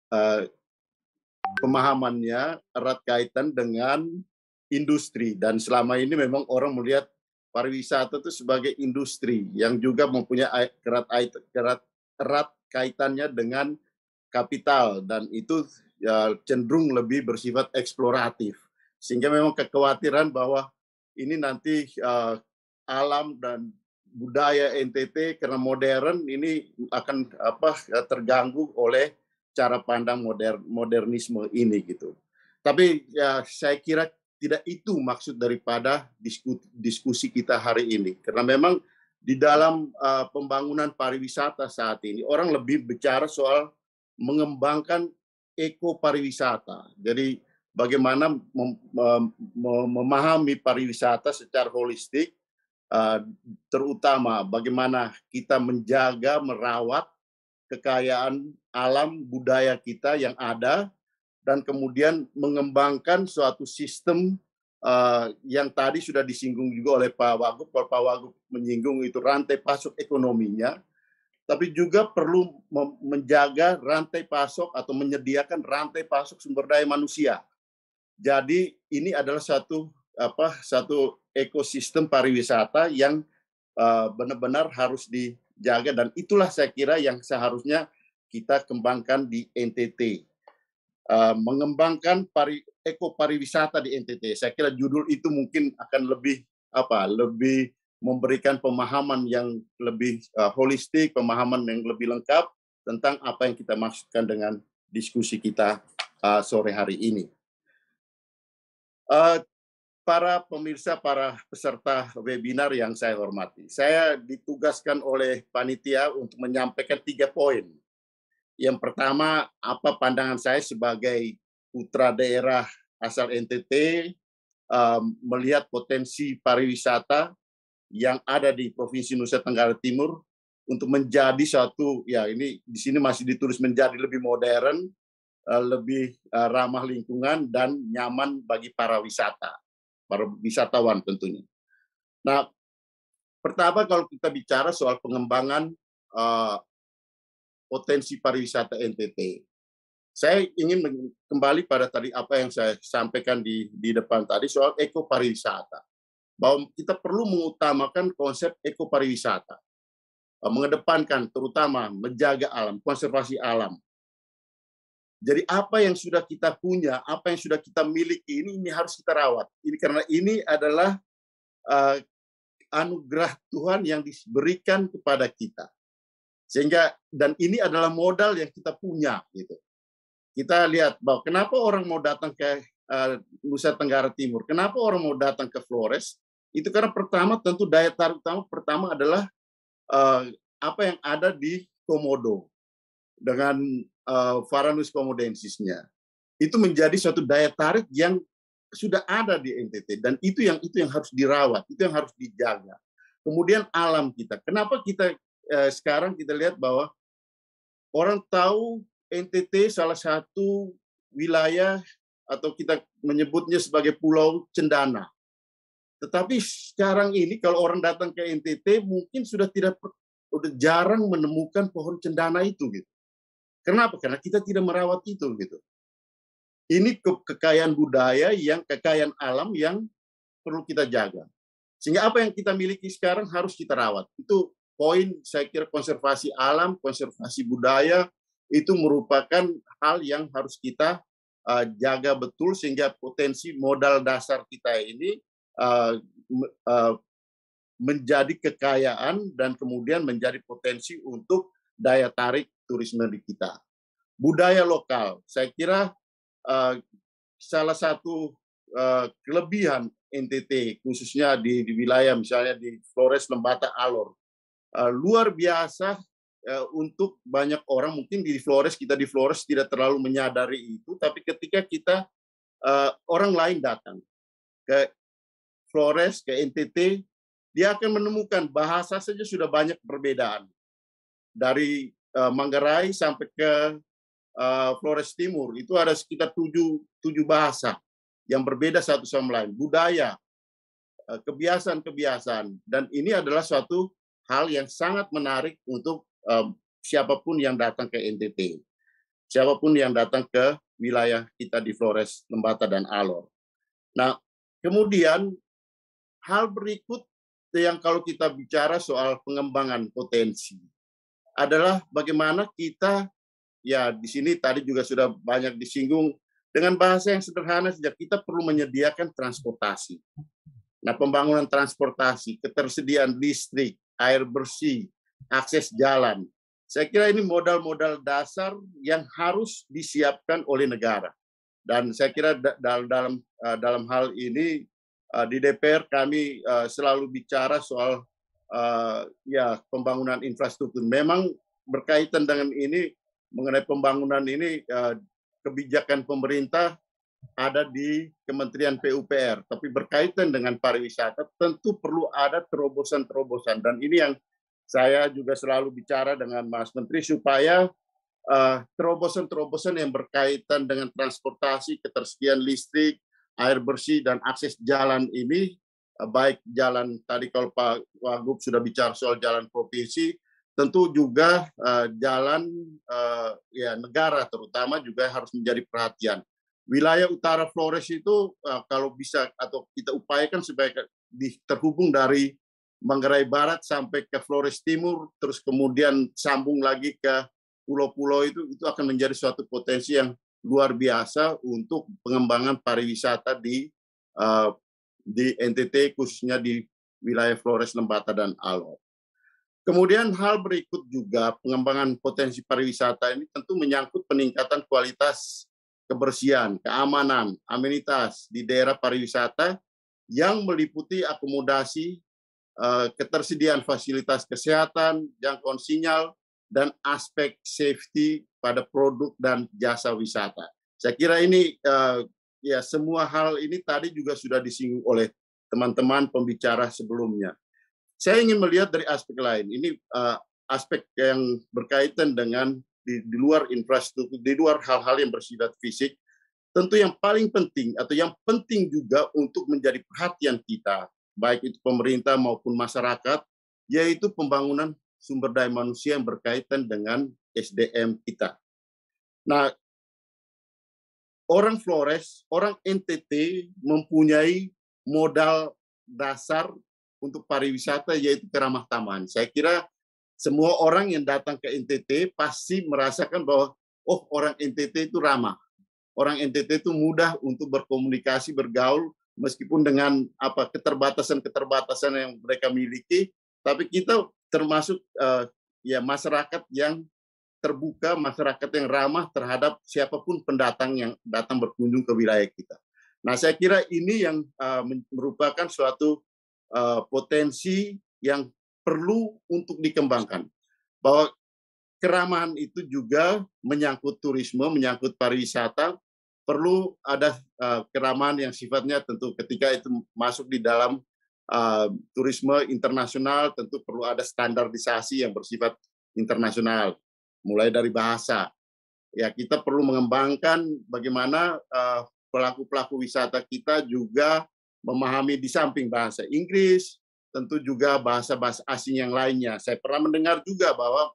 uh, pemahamannya erat kaitan dengan industri dan selama ini memang orang melihat pariwisata itu sebagai industri yang juga mempunyai erat erat erat kaitannya dengan kapital dan itu ya, cenderung lebih bersifat eksploratif sehingga memang kekhawatiran bahwa ini nanti uh, alam dan budaya NTT karena modern ini akan apa terganggu oleh cara pandang modern modernisme ini gitu. Tapi ya saya kira tidak itu maksud daripada diskusi, kita hari ini karena memang di dalam uh, pembangunan pariwisata saat ini orang lebih bicara soal mengembangkan ekopariwisata Jadi bagaimana mem, mem, memahami pariwisata secara holistik Eh, terutama bagaimana kita menjaga, merawat kekayaan alam budaya kita yang ada, dan kemudian mengembangkan suatu sistem uh, yang tadi sudah disinggung juga oleh Pak Wagub, Pak Wagub menyinggung itu rantai pasok ekonominya, tapi juga perlu menjaga rantai pasok atau menyediakan rantai pasok sumber daya manusia. Jadi ini adalah satu apa satu ekosistem pariwisata yang benar eh, benar-benar harus dijaga dan itulah saya kira yang seharusnya kita kembangkan di NTT. Uh, eh, mengembangkan pari, eko pariwisata di NTT. Saya kira judul itu mungkin akan lebih apa? Lebih memberikan pemahaman yang lebih uh, holistik, pemahaman yang lebih lengkap tentang apa yang kita maksudkan dengan diskusi kita uh, sore hari ini. Uh, para pemirsa, para peserta webinar yang saya hormati. Saya ditugaskan oleh panitia untuk menyampaikan tiga poin. Yang pertama, apa pandangan saya sebagai putra daerah asal NTT eh, melihat potensi pariwisata yang ada di Provinsi Nusa Tenggara Timur untuk menjadi satu ya ini di sini masih ditulis menjadi lebih modern, eh, lebih eh, ramah lingkungan dan nyaman bagi para wisata para wisatawan tentunya. Nah, pertama kalau kita bicara soal pengembangan uh, potensi pariwisata NTT, saya ingin kembali pada tadi apa yang saya sampaikan di di depan tadi soal ekopariwisata bahwa kita perlu mengutamakan konsep ekopariwisata, eh, mengedepankan terutama menjaga alam, konservasi alam, jadi apa yang sudah kita punya, apa yang sudah kita miliki ini ini harus kita rawat. Ini karena ini adalah uh, anugerah Tuhan yang diberikan kepada kita. Sehingga dan ini adalah modal yang kita punya gitu. Kita lihat bahwa kenapa orang mau datang ke uh, Nusa Tenggara Timur, kenapa orang mau datang ke Flores? Itu karena pertama tentu daya tarik utama pertama adalah uh, apa yang ada di Komodo dengan uh, Varanus itu menjadi suatu daya tarik yang sudah ada di NTT dan itu yang itu yang harus dirawat itu yang harus dijaga kemudian alam kita kenapa kita eh, sekarang kita lihat bahwa orang tahu NTT salah satu wilayah atau kita menyebutnya sebagai Pulau Cendana tetapi sekarang ini kalau orang datang ke NTT mungkin sudah tidak sudah jarang menemukan pohon cendana itu gitu Kenapa? Karena kita tidak merawat itu gitu. Ini ke kekayaan budaya yang kekayaan alam yang perlu kita jaga. Sehingga apa yang kita miliki sekarang harus kita rawat. Itu poin saya kira konservasi alam, konservasi budaya itu merupakan hal yang harus kita uh, jaga betul sehingga potensi modal dasar kita ini uh, uh, menjadi kekayaan dan kemudian menjadi potensi untuk daya tarik turisme di kita. Budaya lokal, saya kira uh, salah satu uh, kelebihan NTT khususnya di, di wilayah misalnya di Flores Lembata Alor uh, luar biasa uh, untuk banyak orang mungkin di Flores kita di Flores tidak terlalu menyadari itu tapi ketika kita uh, orang lain datang ke Flores ke NTT dia akan menemukan bahasa saja sudah banyak perbedaan dari Eh, Manggarai sampai ke eh, Flores Timur itu ada sekitar tujuh, tujuh bahasa yang berbeda satu sama lain, budaya, eh, kebiasaan-kebiasaan, dan ini adalah suatu hal yang sangat menarik untuk siapapun yang datang ke NTT, siapapun yang datang ke wilayah kita di Flores, Lembata, dan Alor. Nah, kemudian hal berikut yang kalau kita bicara soal pengembangan potensi adalah bagaimana kita ya di sini tadi juga sudah banyak disinggung dengan bahasa yang sederhana sejak kita perlu menyediakan transportasi. Nah, pembangunan transportasi, ketersediaan listrik, air bersih, akses jalan. Saya kira ini modal-modal dasar yang harus disiapkan oleh negara. Dan saya kira dalam dalam eh, dalam hal ini eh, di DPR kami eh, selalu bicara soal uh, ya pembangunan infrastruktur. Memang berkaitan dengan ini mengenai pembangunan ini uh, kebijakan pemerintah ada di Kementerian PUPR, tapi berkaitan dengan pariwisata tentu perlu ada terobosan-terobosan dan ini yang saya juga selalu bicara dengan Mas Menteri supaya eh, terobosan-terobosan uh, terobosan -terobosan yang berkaitan dengan transportasi, ketersediaan listrik, air bersih dan akses jalan ini Eh, baik jalan tadi kalau Pak Wagub sudah bicara soal jalan provinsi, tentu juga uh, jalan uh, ya negara terutama juga harus menjadi perhatian. Wilayah utara Flores itu uh, kalau bisa atau kita upayakan supaya di, terhubung dari Manggarai Barat sampai ke Flores Timur, terus kemudian sambung lagi ke pulau-pulau itu, itu akan menjadi suatu potensi yang luar biasa untuk pengembangan pariwisata di uh, di NTT khususnya di wilayah Flores, Lembata, dan Alor. Kemudian hal berikut juga pengembangan potensi pariwisata ini tentu menyangkut peningkatan kualitas kebersihan, keamanan, amenitas di daerah pariwisata yang meliputi akomodasi, eh, ketersediaan fasilitas kesehatan, jangkauan sinyal, dan aspek safety pada produk dan jasa wisata. Saya kira ini eh, ya semua hal ini tadi juga sudah disinggung oleh teman-teman pembicara sebelumnya. Saya ingin melihat dari aspek lain. Ini uh, aspek yang berkaitan dengan di, di luar infrastruktur, di luar hal-hal yang bersifat fisik. Tentu yang paling penting atau yang penting juga untuk menjadi perhatian kita, baik itu pemerintah maupun masyarakat, yaitu pembangunan sumber daya manusia yang berkaitan dengan SDM kita. Nah, orang Flores, orang NTT mempunyai modal dasar untuk pariwisata yaitu keramah tamahan. Saya kira semua orang yang datang ke NTT pasti merasakan bahwa oh orang NTT itu ramah. Orang NTT itu mudah untuk berkomunikasi, bergaul meskipun dengan apa keterbatasan-keterbatasan yang mereka miliki, tapi kita termasuk uh, ya masyarakat yang terbuka, masyarakat yang ramah terhadap siapapun pendatang yang datang berkunjung ke wilayah kita. Nah, saya kira ini yang eh, merupakan suatu eh, potensi yang perlu untuk dikembangkan. Bahwa keramahan itu juga menyangkut turisme, menyangkut pariwisata, perlu ada uh, keramahan yang sifatnya tentu ketika itu masuk di dalam turisme internasional tentu perlu ada standarisasi yang bersifat internasional mulai dari bahasa. Ya, kita perlu mengembangkan bagaimana eh, pelaku-pelaku uh, wisata kita juga memahami di samping bahasa Inggris, tentu juga bahasa-bahasa asing yang lainnya. Saya pernah mendengar juga bahwa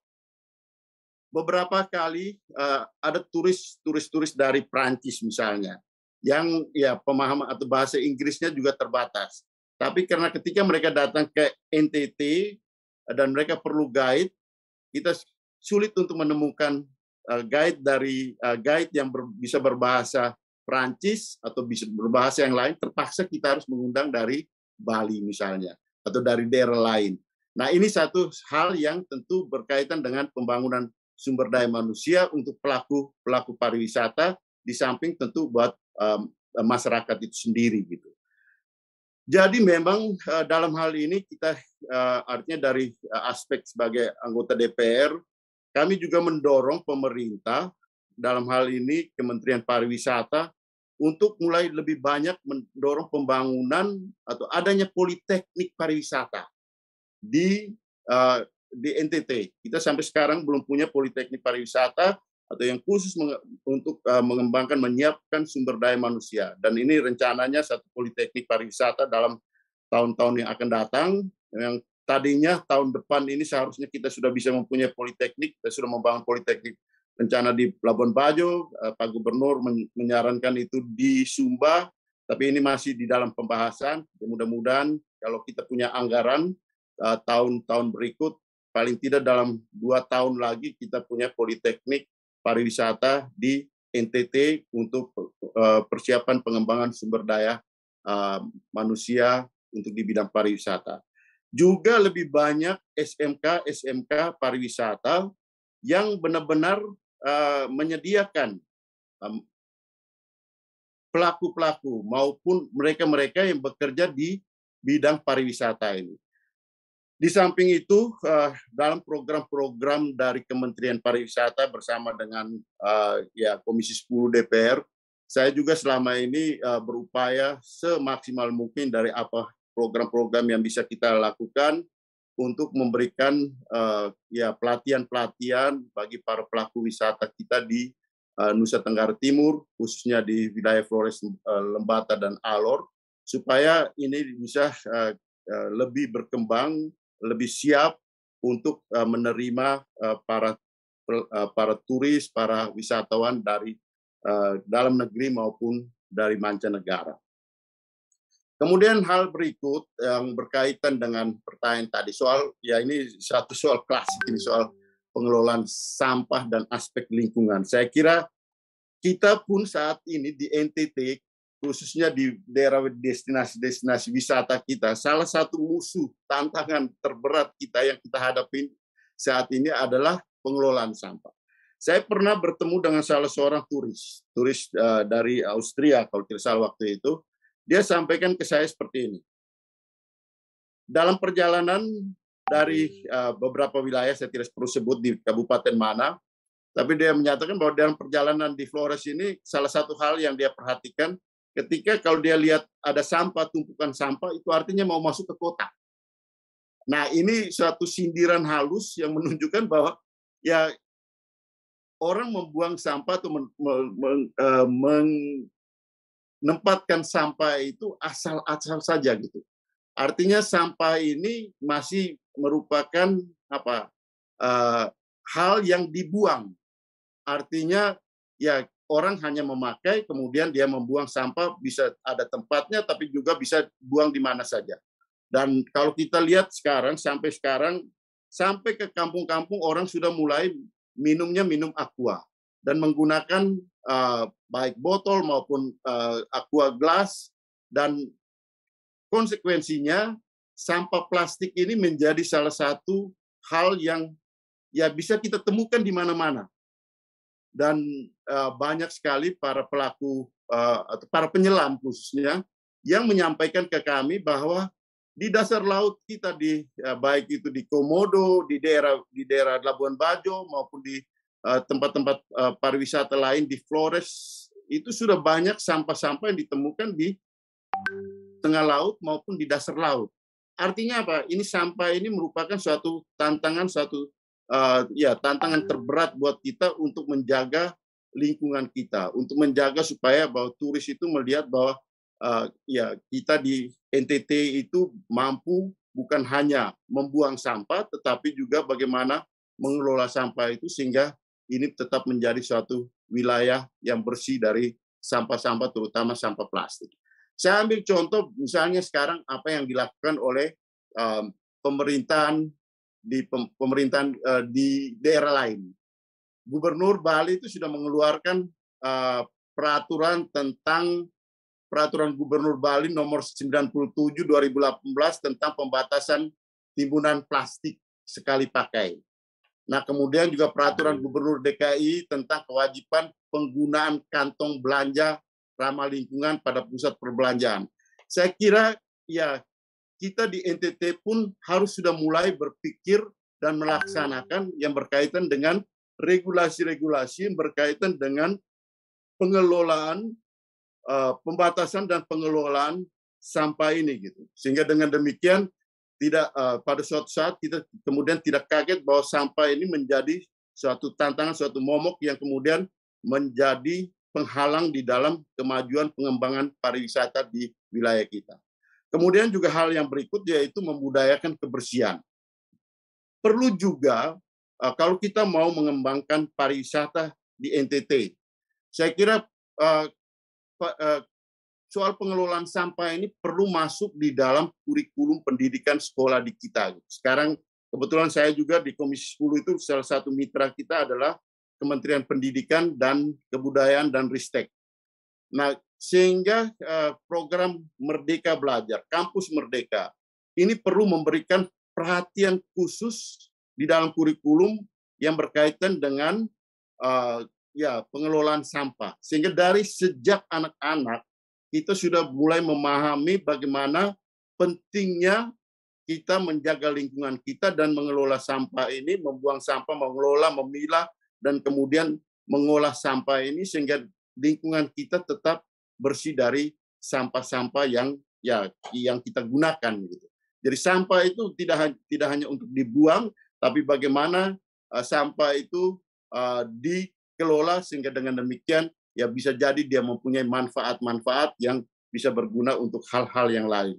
beberapa kali uh, ada turis turis-turis dari Prancis misalnya yang ya pemahaman atau bahasa Inggrisnya juga terbatas. Tapi karena ketika mereka datang ke NTT eh, dan mereka perlu guide, kita sulit untuk menemukan uh, guide dari uh, guide yang ber, bisa berbahasa Prancis atau bisa berbahasa yang lain, terpaksa kita harus mengundang dari Bali misalnya atau dari daerah lain. Nah, ini satu hal yang tentu berkaitan dengan pembangunan sumber daya manusia untuk pelaku-pelaku pariwisata di samping tentu buat um, masyarakat itu sendiri gitu. Jadi memang uh, dalam hal ini kita uh, artinya dari uh, aspek sebagai anggota DPR kami juga mendorong pemerintah dalam hal ini Kementerian Pariwisata untuk mulai lebih banyak mendorong pembangunan atau adanya politeknik pariwisata di uh, di NTT. Kita sampai sekarang belum punya politeknik pariwisata atau yang khusus menge untuk uh, mengembangkan menyiapkan sumber daya manusia dan ini rencananya satu politeknik pariwisata dalam tahun-tahun yang akan datang yang tadinya tahun depan ini seharusnya kita sudah bisa mempunyai politeknik, kita sudah membangun politeknik rencana di Labuan Bajo, eh, Pak Gubernur menyarankan itu di Sumba, tapi ini masih di dalam pembahasan. Ya, mudah-mudahan kalau kita punya anggaran eh, tahun-tahun berikut, paling tidak dalam dua tahun lagi kita punya politeknik pariwisata di NTT untuk eh, persiapan pengembangan sumber daya manusia untuk di bidang pariwisata juga lebih banyak SMK SMK pariwisata yang benar-benar eh, menyediakan pelaku-pelaku maupun mereka-mereka yang bekerja di bidang pariwisata ini. Di samping itu, eh, dalam program-program dari Kementerian Pariwisata bersama dengan eh, ya Komisi 10 DPR, saya juga selama ini berupaya semaksimal mungkin dari apa program-program yang bisa kita lakukan untuk memberikan eh, ya pelatihan-pelatihan bagi para pelaku wisata kita di eh, Nusa Tenggara Timur khususnya di wilayah Flores eh, Lembata dan Alor supaya ini bisa lebih berkembang, lebih siap untuk menerima para para turis, para wisatawan dari dalam negeri maupun dari mancanegara. Kemudian hal berikut yang berkaitan dengan pertanyaan tadi soal ya ini satu soal klasik ini soal pengelolaan sampah dan aspek lingkungan. Saya kira kita pun saat ini di NTT khususnya di daerah destinasi-destinasi wisata kita, salah satu musuh tantangan terberat kita yang kita hadapi saat ini adalah pengelolaan sampah. Saya pernah bertemu dengan salah seorang turis, turis eh, dari Austria kalau tidak salah waktu itu, dia sampaikan ke saya seperti ini. Dalam perjalanan dari eh, beberapa wilayah, saya tidak perlu sebut di kabupaten mana, tapi dia menyatakan bahwa dalam perjalanan di Flores ini salah satu hal yang dia perhatikan ketika kalau dia lihat ada sampah, tumpukan sampah, itu artinya mau masuk ke kota. Nah ini suatu sindiran halus yang menunjukkan bahwa ya orang membuang sampah atau men, men, men, eh, men, nempatkan sampah itu asal-asal saja gitu. Artinya sampah ini masih merupakan apa uh, hal yang dibuang. Artinya ya orang hanya memakai kemudian dia membuang sampah bisa ada tempatnya tapi juga bisa buang di mana saja. Dan kalau kita lihat sekarang sampai sekarang sampai ke kampung-kampung orang sudah mulai minumnya minum aqua dan menggunakan uh, baik botol maupun uh, aqua glass dan konsekuensinya sampah plastik ini menjadi salah satu hal yang ya bisa kita temukan di mana-mana dan uh, banyak sekali para pelaku uh, atau para penyelam khususnya yang menyampaikan ke kami bahwa di dasar laut kita di uh, baik itu di Komodo, di daerah di daerah Labuan Bajo maupun di tempat-tempat pariwisata lain di Flores itu sudah banyak sampah-sampah yang ditemukan di tengah laut maupun di dasar laut. Artinya apa? Ini sampah ini merupakan suatu tantangan, suatu uh, ya tantangan terberat buat kita untuk menjaga lingkungan kita, untuk menjaga supaya bahwa turis itu melihat bahwa uh, ya kita di NTT itu mampu bukan hanya membuang sampah, tetapi juga bagaimana mengelola sampah itu sehingga ini tetap menjadi suatu wilayah yang bersih dari sampah-sampah terutama sampah plastik. Saya ambil contoh misalnya sekarang apa yang dilakukan oleh pemerintahan di pemerintahan di daerah lain. Gubernur Bali itu sudah mengeluarkan peraturan tentang peraturan Gubernur Bali nomor 97 2018 tentang pembatasan timbunan plastik sekali pakai. Nah, kemudian juga peraturan hmm. Gubernur DKI tentang kewajiban penggunaan kantong belanja ramah lingkungan pada pusat perbelanjaan. Saya kira ya kita di NTT pun harus sudah mulai berpikir dan melaksanakan yang berkaitan dengan regulasi-regulasi berkaitan dengan pengelolaan eh, pembatasan dan pengelolaan sampah ini gitu. Sehingga dengan demikian tidak uh, pada suatu saat kita kemudian tidak kaget bahwa sampah ini menjadi suatu tantangan, suatu momok yang kemudian menjadi penghalang di dalam kemajuan pengembangan pariwisata di wilayah kita. Kemudian juga hal yang berikut yaitu membudayakan kebersihan. Perlu juga uh, kalau kita mau mengembangkan pariwisata di NTT, saya kira uh, soal pengelolaan sampah ini perlu masuk di dalam kurikulum pendidikan sekolah di kita. Sekarang kebetulan saya juga di Komisi 10 itu salah satu mitra kita adalah Kementerian Pendidikan dan Kebudayaan dan Ristek. Nah, sehingga eh, program Merdeka Belajar, Kampus Merdeka, ini perlu memberikan perhatian khusus di dalam kurikulum yang berkaitan dengan uh, ya pengelolaan sampah sehingga dari sejak anak-anak kita sudah mulai memahami bagaimana pentingnya kita menjaga lingkungan kita dan mengelola sampah ini, membuang sampah, mengelola, memilah, dan kemudian mengolah sampah ini sehingga lingkungan kita tetap bersih dari sampah-sampah yang ya yang kita gunakan gitu. Jadi sampah itu tidak tidak hanya untuk dibuang, tapi bagaimana uh, sampah itu uh, dikelola sehingga dengan demikian ya bisa jadi dia mempunyai manfaat-manfaat yang bisa berguna untuk hal-hal yang lain.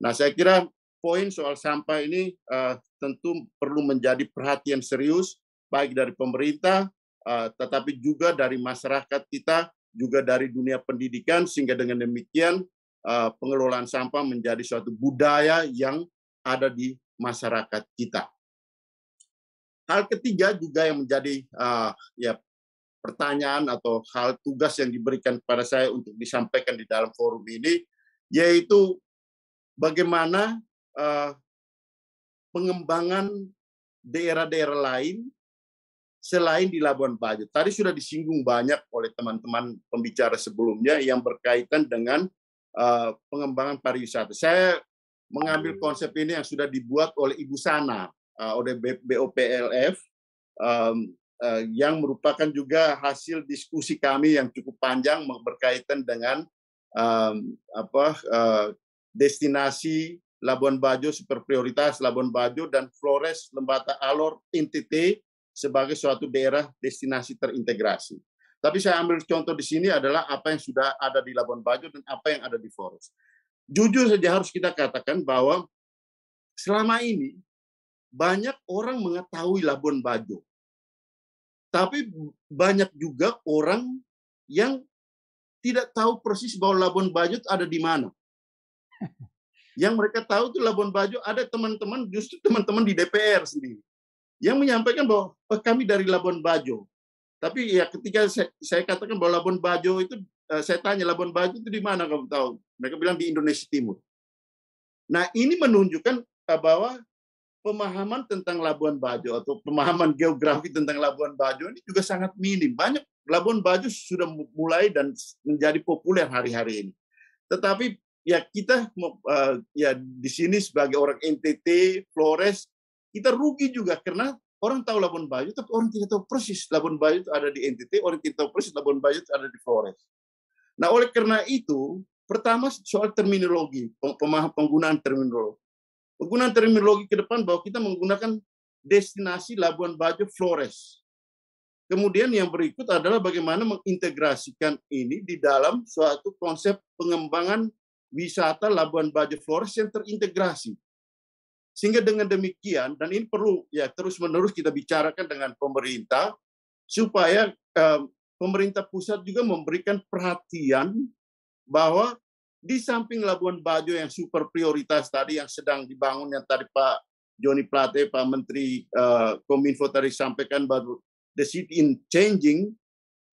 Nah, saya kira poin soal sampah ini uh, tentu perlu menjadi perhatian serius baik dari pemerintah uh, tetapi juga dari masyarakat kita juga dari dunia pendidikan sehingga dengan demikian uh, pengelolaan sampah menjadi suatu budaya yang ada di masyarakat kita. Hal ketiga juga yang menjadi uh, ya pertanyaan atau hal tugas yang diberikan kepada saya untuk disampaikan di dalam forum ini, yaitu bagaimana eh, pengembangan daerah-daerah lain selain di Labuan Bajo. Tadi sudah disinggung banyak oleh teman-teman pembicara sebelumnya yang berkaitan dengan eh, pengembangan pariwisata. Saya mengambil konsep ini yang sudah dibuat oleh Ibu Sana eh, oleh BOPLF Eh, yang merupakan juga hasil diskusi kami yang cukup panjang berkaitan dengan um, apa uh, destinasi Labuan Bajo super prioritas Labuan Bajo dan Flores Lembata Alor NTT sebagai suatu daerah destinasi terintegrasi. Tapi saya ambil contoh di sini adalah apa yang sudah ada di Labuan Bajo dan apa yang ada di Flores. Jujur saja harus kita katakan bahwa selama ini banyak orang mengetahui Labuan Bajo tapi banyak juga orang yang tidak tahu persis bahwa Labuan Bajo ada di mana. Yang mereka tahu itu Labuan Bajo ada teman-teman, justru teman-teman di DPR sendiri. Yang menyampaikan bahwa oh, kami dari Labuan Bajo. Tapi ya ketika saya, saya katakan bahwa Labuan Bajo itu, eh, saya tanya Labuan Bajo itu di mana kamu tahu? Mereka bilang di Indonesia Timur. Nah ini menunjukkan eh, bahwa pemahaman tentang Labuan Bajo atau pemahaman geografi tentang Labuan Bajo ini juga sangat minim. Banyak Labuan Bajo sudah mulai dan menjadi populer hari-hari ini. Tetapi ya kita eh, ya di sini sebagai orang NTT, Flores, kita rugi juga karena orang tahu Labuan Bajo tapi orang tidak tahu persis Labuan Bajo itu ada di NTT, orang tidak tahu persis Labuan Bajo itu ada di Flores. Nah, oleh karena itu, pertama soal terminologi, penggunaan terminologi Penggunaan terminologi ke depan bahwa kita menggunakan destinasi Labuan Bajo Flores. Kemudian yang berikut adalah bagaimana mengintegrasikan ini di dalam suatu konsep pengembangan wisata Labuan Bajo Flores yang terintegrasi. Sehingga dengan demikian, dan ini perlu ya terus-menerus kita bicarakan dengan pemerintah, supaya eh, pemerintah pusat juga memberikan perhatian bahwa di samping Labuan Bajo yang super prioritas tadi yang sedang dibangun yang tadi Pak Joni Plate, Pak Menteri uh, Kominfo tadi sampaikan baru the city in changing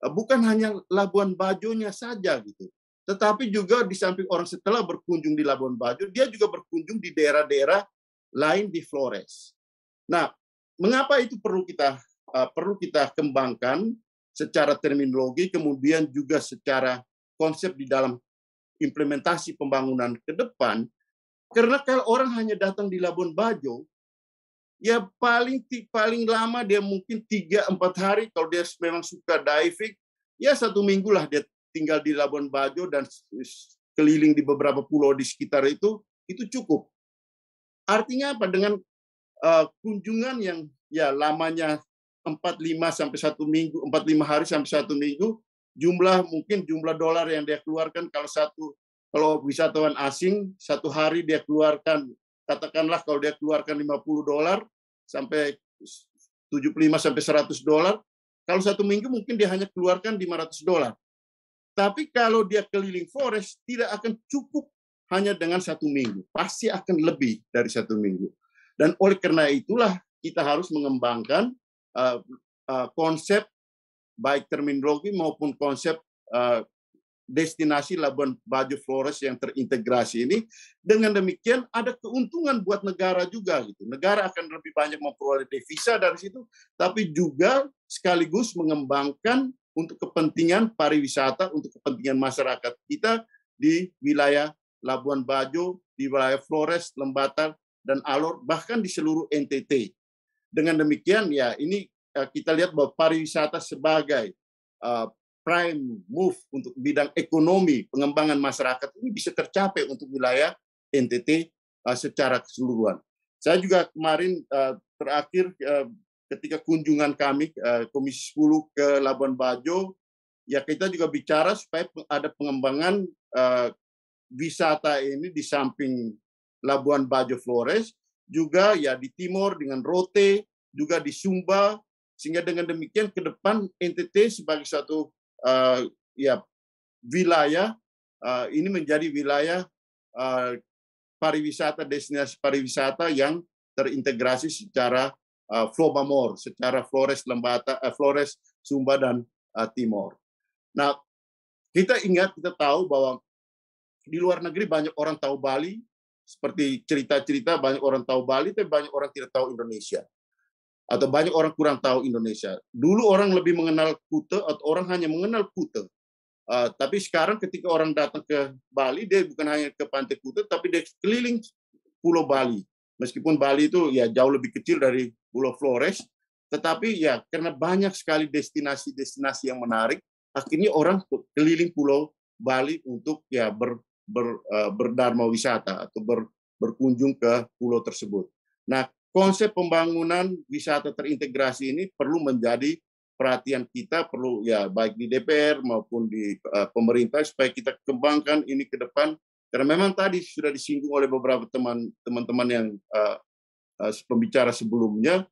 uh, bukan hanya Labuan Bajonya saja gitu. Tetapi juga di samping orang setelah berkunjung di Labuan Bajo, dia juga berkunjung di daerah-daerah lain di Flores. Nah, mengapa itu perlu kita uh, perlu kita kembangkan secara terminologi kemudian juga secara konsep di dalam implementasi pembangunan ke depan. Karena kalau orang hanya datang di Labuan Bajo, ya paling paling lama dia mungkin 3-4 hari kalau dia memang suka diving, ya satu minggu lah dia tinggal di Labuan Bajo dan keliling di beberapa pulau di sekitar itu, itu cukup. Artinya apa? Dengan uh, kunjungan yang ya lamanya 4 5 sampai satu minggu, empat lima hari sampai satu minggu, jumlah mungkin jumlah dolar yang dia keluarkan kalau satu kalau wisatawan asing satu hari dia keluarkan katakanlah kalau dia keluarkan 50 dolar sampai 75 sampai 100 dolar kalau satu minggu mungkin dia hanya keluarkan 500 dolar tapi kalau dia keliling forest tidak akan cukup hanya dengan satu minggu pasti akan lebih dari satu minggu dan oleh karena itulah kita harus mengembangkan uh, uh, konsep baik terminologi maupun konsep eh, destinasi Labuan Bajo Flores yang terintegrasi ini. Dengan demikian ada keuntungan buat negara juga gitu. Negara akan lebih banyak memperoleh devisa dari situ, tapi juga sekaligus mengembangkan untuk kepentingan pariwisata, untuk kepentingan masyarakat kita di wilayah Labuan Bajo, di wilayah Flores, Lembata dan Alor, bahkan di seluruh NTT. Dengan demikian ya ini Eh, kita lihat bahwa pariwisata sebagai uh, prime move untuk bidang ekonomi pengembangan masyarakat ini bisa tercapai untuk wilayah NTT uh, eh, secara keseluruhan. Saya juga kemarin uh, terakhir uh, ketika kunjungan kami uh, Komisi 10 ke Labuan Bajo, ya kita juga bicara supaya ada pengembangan uh, wisata ini di samping Labuan Bajo Flores, juga ya di timur dengan Rote, juga di Sumba, sehingga dengan demikian ke depan NTT sebagai satu uh, ya wilayah uh, ini menjadi wilayah uh, pariwisata destinasi pariwisata yang terintegrasi secara uh, Flobamor, secara Flores Lembata, uh, Flores Sumba dan uh, Timor. Nah, kita ingat kita tahu bahwa di luar negeri banyak orang tahu Bali, seperti cerita-cerita banyak orang tahu Bali, tapi banyak orang tidak tahu Indonesia atau banyak orang kurang tahu Indonesia. Dulu orang lebih mengenal Kute atau orang hanya mengenal Kute. Uh, tapi sekarang ketika orang datang ke Bali, dia bukan hanya ke Pantai Kute, tapi dia keliling Pulau Bali. Meskipun Bali itu ya jauh lebih kecil dari Pulau Flores, tetapi ya karena banyak sekali destinasi-destinasi yang menarik, akhirnya orang keliling Pulau Bali untuk ya ber, ber, uh, berdharma wisata atau ber, berkunjung ke pulau tersebut. Nah, konsep pembangunan wisata terintegrasi ini perlu menjadi perhatian kita perlu ya baik di DPR maupun di uh, pemerintah supaya kita kembangkan ini ke depan karena memang tadi sudah disinggung oleh beberapa teman teman-teman yang uh, uh, pembicara sebelumnya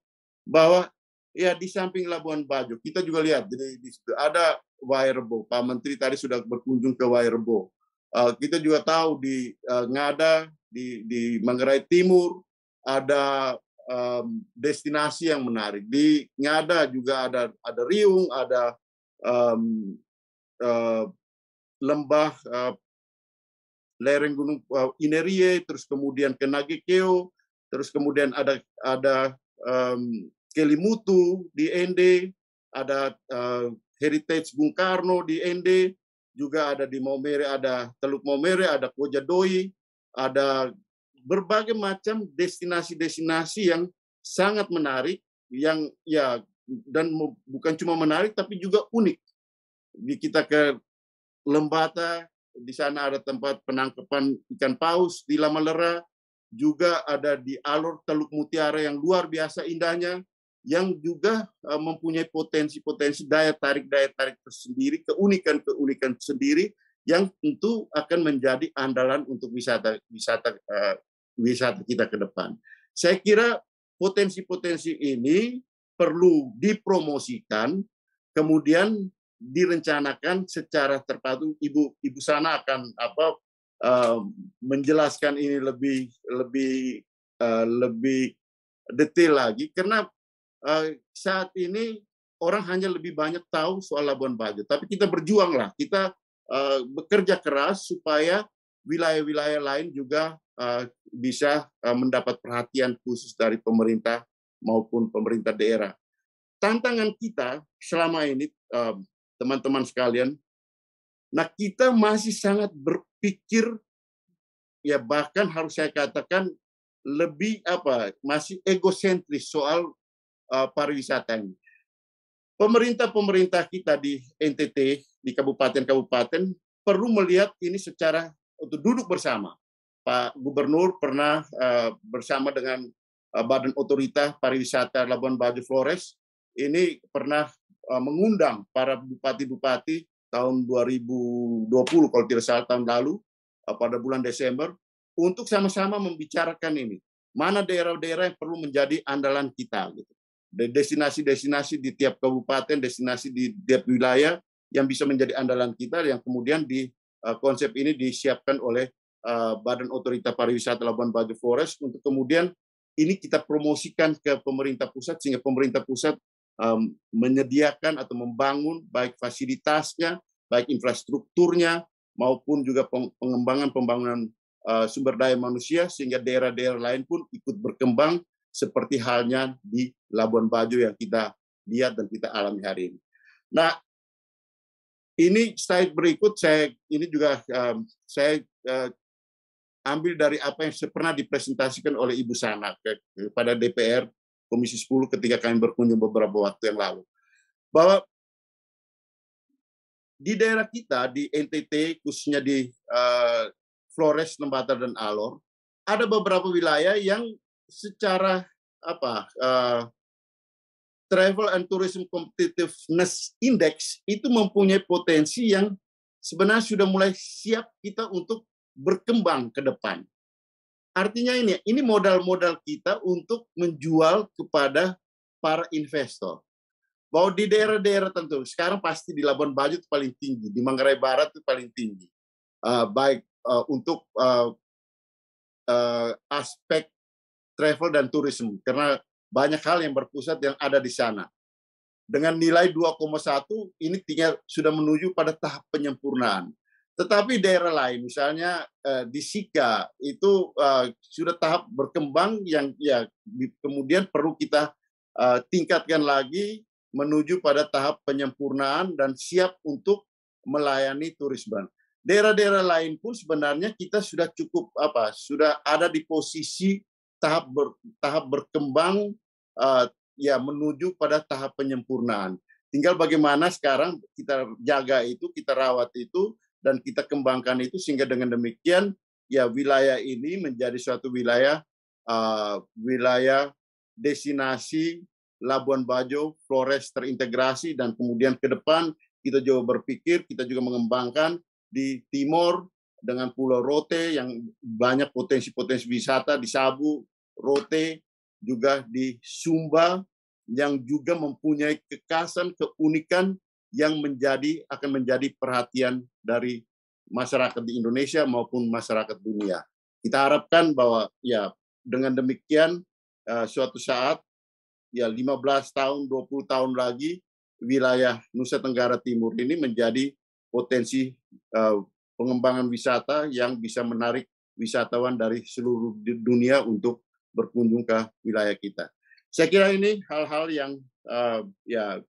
bahwa ya di samping Labuan Bajo kita juga lihat jadi di situ ada Wairebo Pak Menteri tadi sudah berkunjung ke Wairebo uh, kita juga tahu di uh, Ngada di di Manggarai Timur ada um, destinasi yang menarik. Di Ngada juga ada ada riung, ada um, uh, lembah uh, lereng gunung uh, Inerie, terus kemudian ke Nagekeo, terus kemudian ada ada um, Kelimutu di Ende ada uh, Heritage Bung Karno di Ende juga ada di Maumere, ada Teluk Maumere, ada Koja ada berbagai macam destinasi-destinasi yang sangat menarik yang ya dan bukan cuma menarik tapi juga unik. Di kita ke Lembata, di sana ada tempat penangkapan ikan paus di Lamalera, juga ada di alur Teluk Mutiara yang luar biasa indahnya, yang juga e, mempunyai potensi-potensi daya tarik daya tarik tersendiri, keunikan-keunikan sendiri yang tentu akan menjadi andalan untuk wisata wisata e, wisata kita ke depan. Saya kira potensi-potensi ini perlu dipromosikan, kemudian direncanakan secara terpadu. Ibu Ibu sana akan apa uh, menjelaskan ini lebih lebih uh, lebih detail lagi karena uh, saat ini orang hanya lebih banyak tahu soal Labuan Bajo. Tapi kita berjuanglah, kita uh, bekerja keras supaya wilayah-wilayah lain juga Eh, bisa eh, mendapat perhatian khusus dari pemerintah maupun pemerintah daerah. Tantangan kita selama ini, eh, teman-teman sekalian, nah kita masih sangat berpikir, ya bahkan harus saya katakan lebih apa, masih egosentris soal pariwisata ini. Pemerintah-pemerintah kita di NTT, di kabupaten-kabupaten, perlu melihat ini secara untuk duduk bersama Pak Gubernur pernah uh, bersama dengan uh, Badan Otorita Pariwisata Labuan Bajo Flores ini pernah uh, mengundang para bupati-bupati tahun 2020 kalau tidak salah tahun lalu uh, pada bulan Desember untuk sama-sama membicarakan ini mana daerah-daerah yang perlu menjadi andalan kita gitu. Destinasi-destinasi di tiap kabupaten, destinasi di tiap wilayah yang bisa menjadi andalan kita yang kemudian di uh, konsep ini disiapkan oleh Eh, Badan Otorita Pariwisata Labuan Bajo Forest untuk kemudian ini kita promosikan ke pemerintah pusat sehingga pemerintah pusat menyediakan atau membangun baik fasilitasnya, baik infrastrukturnya maupun juga pengembangan pembangunan eh, sumber daya manusia sehingga daerah-daerah lain pun ikut berkembang seperti halnya di Labuan Bajo yang kita lihat dan kita alami hari ini. Nah, ini slide berikut saya ini juga saya eh, ambil dari apa yang pernah dipresentasikan oleh Ibu Sana kepada DPR Komisi 10 ketika kami berkunjung beberapa waktu yang lalu. Bahwa di daerah kita, di NTT, khususnya di eh, Flores, Lembata, dan Alor, ada beberapa wilayah yang secara apa uh, Travel and Tourism Competitiveness Index itu mempunyai potensi yang sebenarnya sudah mulai siap kita untuk berkembang ke depan. Artinya ini, ini modal-modal kita untuk menjual kepada para investor. Bahwa di daerah-daerah tentu, sekarang pasti di Labuan Bajo itu paling tinggi, di Manggarai Barat itu paling tinggi. Uh, baik uh, untuk uh, uh, aspek travel dan turisme, karena banyak hal yang berpusat yang ada di sana. Dengan nilai 2,1, ini tinggal sudah menuju pada tahap penyempurnaan. Tetapi daerah lain, misalnya eh, di Sika itu eh, sudah tahap berkembang yang ya di, kemudian perlu kita eh, tingkatkan lagi menuju pada tahap penyempurnaan dan siap untuk melayani turis ban. Daerah-daerah lain pun sebenarnya kita sudah cukup apa sudah ada di posisi tahap ber, tahap berkembang uh, ya menuju pada tahap penyempurnaan. Tinggal bagaimana sekarang kita jaga itu, kita rawat itu dan kita kembangkan itu sehingga dengan demikian ya wilayah ini menjadi suatu wilayah uh, wilayah destinasi Labuan Bajo Flores terintegrasi dan kemudian ke depan kita juga berpikir kita juga mengembangkan di timur dengan Pulau Rote yang banyak potensi-potensi wisata di Sabu, Rote juga di Sumba yang juga mempunyai kekasan keunikan yang menjadi akan menjadi perhatian dari masyarakat di Indonesia maupun masyarakat dunia. Kita harapkan bahwa ya dengan demikian eh, suatu saat ya 15 tahun 20 tahun lagi wilayah Nusa Tenggara Timur ini menjadi potensi eh, pengembangan wisata yang bisa menarik wisatawan dari seluruh dunia untuk berkunjung ke wilayah kita. Saya kira ini hal-hal yang uh, ya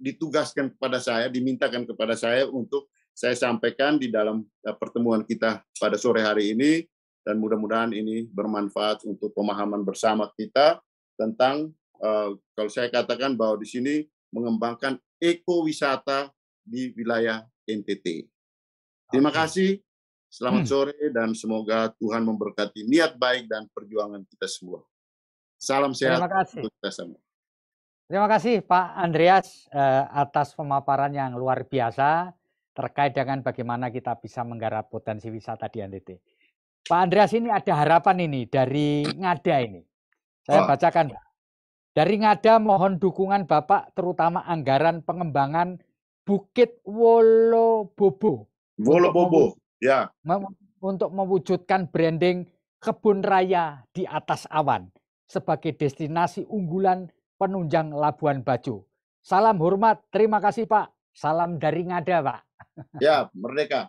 ditugaskan kepada saya, dimintakan kepada saya untuk saya sampaikan di dalam eh, pertemuan kita pada sore hari ini dan mudah-mudahan ini bermanfaat untuk pemahaman bersama kita tentang eh, kalau saya katakan bahwa di sini mengembangkan ekowisata di wilayah NTT. Terima kasih. Selamat hmm. sore dan semoga Tuhan memberkati niat baik dan perjuangan kita semua. Salam sehat Terima kasih. untuk kita semua. Terima kasih Pak Andreas eh, atas pemaparan yang luar biasa terkait dengan bagaimana kita bisa menggarap potensi wisata di NTT. Pak Andreas ini ada harapan ini dari Ngada ini. Saya oh. bacakan Dari Ngada mohon dukungan Bapak terutama anggaran pengembangan Bukit Wolobobo. Wolobobo, ya. untuk mewujudkan branding kebun raya di atas awan sebagai destinasi unggulan penunjang Labuan Bajo. Salam hormat, terima kasih Pak. Salam dari Ngada Pak. Ya, merdeka.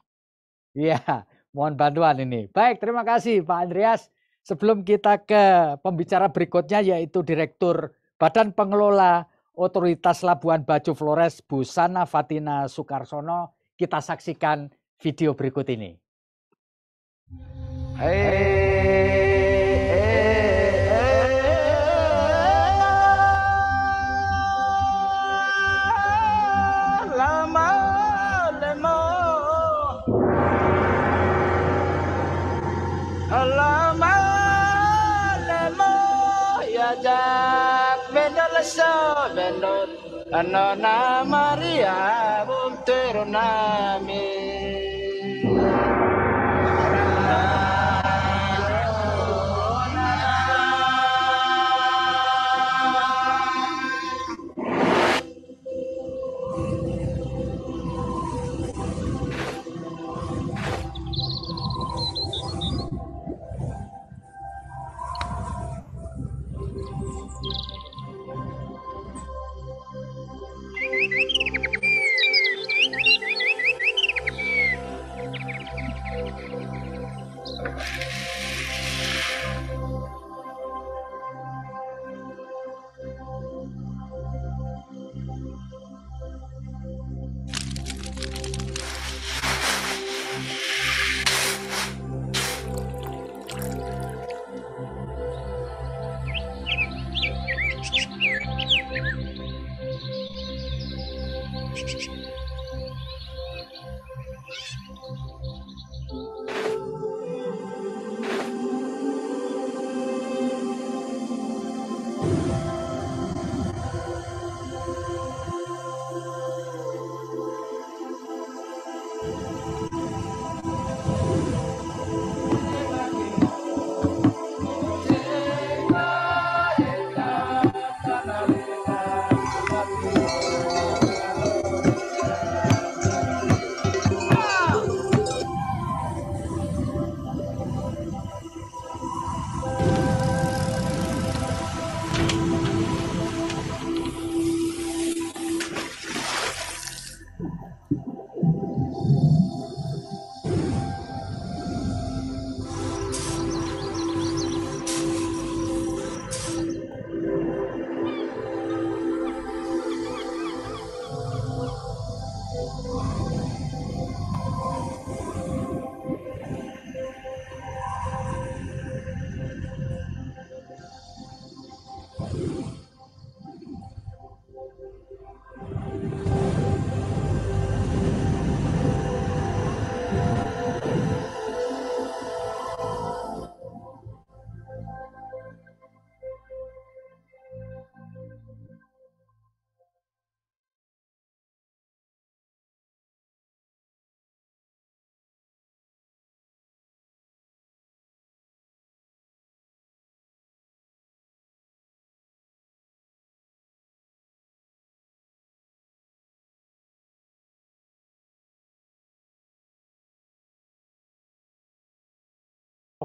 Ya, mohon bantuan ini. Baik, terima kasih Pak Andreas. Sebelum kita ke pembicara berikutnya yaitu Direktur Badan Pengelola Otoritas Labuan Bajo Flores Busana Fatina Sukarsono, kita saksikan video berikut ini. Hey. Ano, ano na Maria, bumtero namin.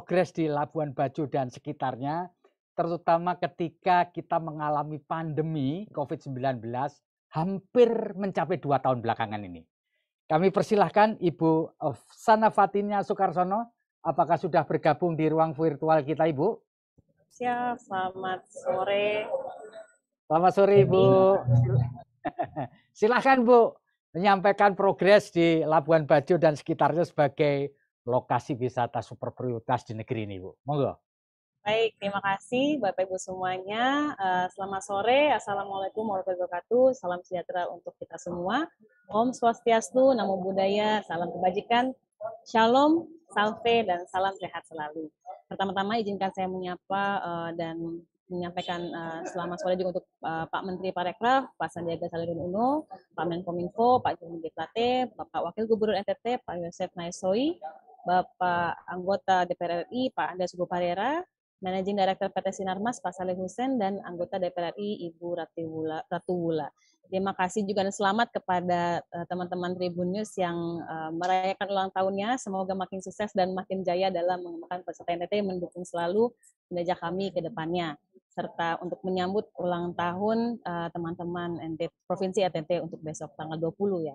progres di Labuan Bajo dan sekitarnya, terutama ketika kita mengalami pandemi COVID-19 hampir mencapai dua tahun belakangan ini. Kami persilahkan Ibu Sana Fatinya Soekarsono, apakah sudah bergabung di ruang virtual kita Ibu? Siap, selamat sore. Selamat sore Ibu. Silahkan Bu, menyampaikan progres di Labuan Bajo dan sekitarnya sebagai lokasi wisata super prioritas di negeri ini, Bu. Monggo. Baik, terima kasih Bapak Ibu semuanya. Eh, selamat sore, Assalamualaikum warahmatullahi wabarakatuh. Salam sejahtera untuk kita semua. Om Swastiastu, Namo Buddhaya, salam kebajikan, Shalom, Salve, dan salam sehat selalu. Pertama-tama izinkan saya menyapa eh, dan menyampaikan eh, selamat sore juga untuk Pak Menteri Parekraf, Pak Sandiaga Salahuddin Uno, Pak Menkominfo, Pak joni Plate, Bapak Wakil Gubernur NTT, Pak Yosef Naisoi, Bapak anggota DPR RI Pak Andes Parera, Managing Director PT Sinarmas Pak Saleh Husen dan anggota DPR RI Ibu Ratu Wula. Terima kasih juga dan selamat kepada eh, teman-teman Tribun News yang eh, merayakan ulang tahunnya. Semoga makin sukses dan makin jaya dalam mengembangkan peserta NTT mendukung selalu kinerja kami ke depannya serta untuk menyambut ulang tahun eh, teman-teman uh, teman -teman NTT Provinsi NTT untuk besok tanggal 20 ya.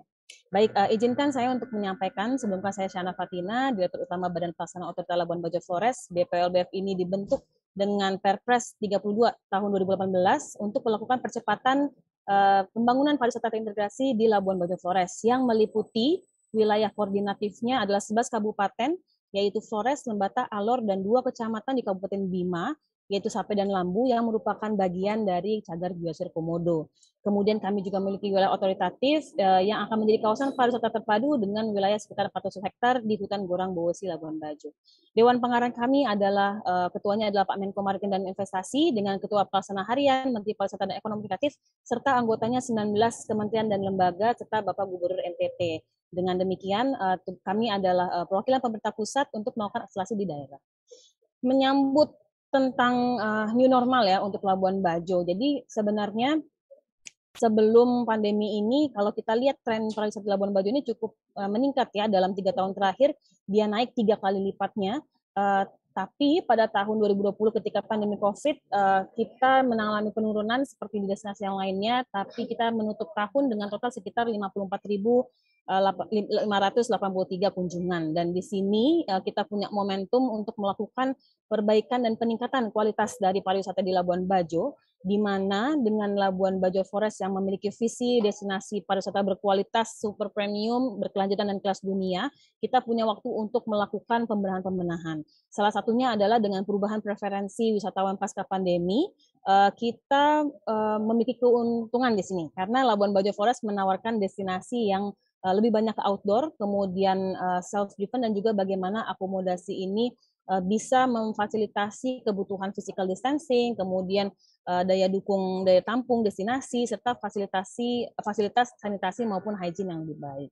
Baik, uh, izinkan saya untuk menyampaikan sebelumnya saya Syana Fatina, Direktur Utama Badan Pelaksana Otorita Labuan Bajo Flores, BPLBF ini dibentuk dengan Perpres 32 tahun 2018 untuk melakukan percepatan uh, pembangunan pariwisata terintegrasi di Labuan Bajo Flores yang meliputi wilayah koordinatifnya adalah 11 kabupaten yaitu Flores, Lembata, Alor, dan dua kecamatan di Kabupaten Bima yaitu sape dan lambu yang merupakan bagian dari cagar biosfer komodo. Kemudian kami juga memiliki wilayah otoritatif eh, yang akan menjadi kawasan pariwisata terpadu dengan wilayah sekitar 400 hektar di hutan Gorang Bowosi Labuan Bajo. Dewan pengarah kami adalah eh, ketuanya adalah Pak Menko Maritim dan Investasi dengan ketua pelaksana harian, Menteri Pariwisata dan Ekonomi Kreatif serta anggotanya 19 kementerian dan lembaga serta Bapak Gubernur NTT. Dengan demikian, eh, kami adalah eh, perwakilan pemerintah pusat untuk melakukan akselerasi di daerah. Menyambut tentang uh, new normal ya untuk Labuan Bajo. Jadi sebenarnya sebelum pandemi ini kalau kita lihat tren pariwisata Labuan Bajo ini cukup uh, meningkat ya dalam tiga tahun terakhir dia naik tiga kali lipatnya. Uh, tapi pada tahun 2020 ketika pandemi COVID uh, kita mengalami penurunan seperti di destinasi yang lainnya, tapi kita menutup tahun dengan total sekitar 54 ribu. 583 eh, kunjungan dan di sini eh, kita punya momentum untuk melakukan perbaikan dan peningkatan kualitas dari pariwisata di Labuan Bajo di mana dengan Labuan Bajo Forest yang memiliki visi destinasi pariwisata berkualitas super premium berkelanjutan dan kelas dunia kita punya waktu untuk melakukan pembenahan-pembenahan salah satunya adalah dengan perubahan preferensi wisatawan pasca pandemi eh, kita memiliki keuntungan di sini karena Labuan Bajo Forest menawarkan destinasi yang Eh, lebih banyak ke outdoor, kemudian eh, self-driven dan juga bagaimana akomodasi ini eh, bisa memfasilitasi kebutuhan physical distancing, kemudian daya dukung daya tampung destinasi serta fasilitasi fasilitas sanitasi maupun hygiene yang lebih baik.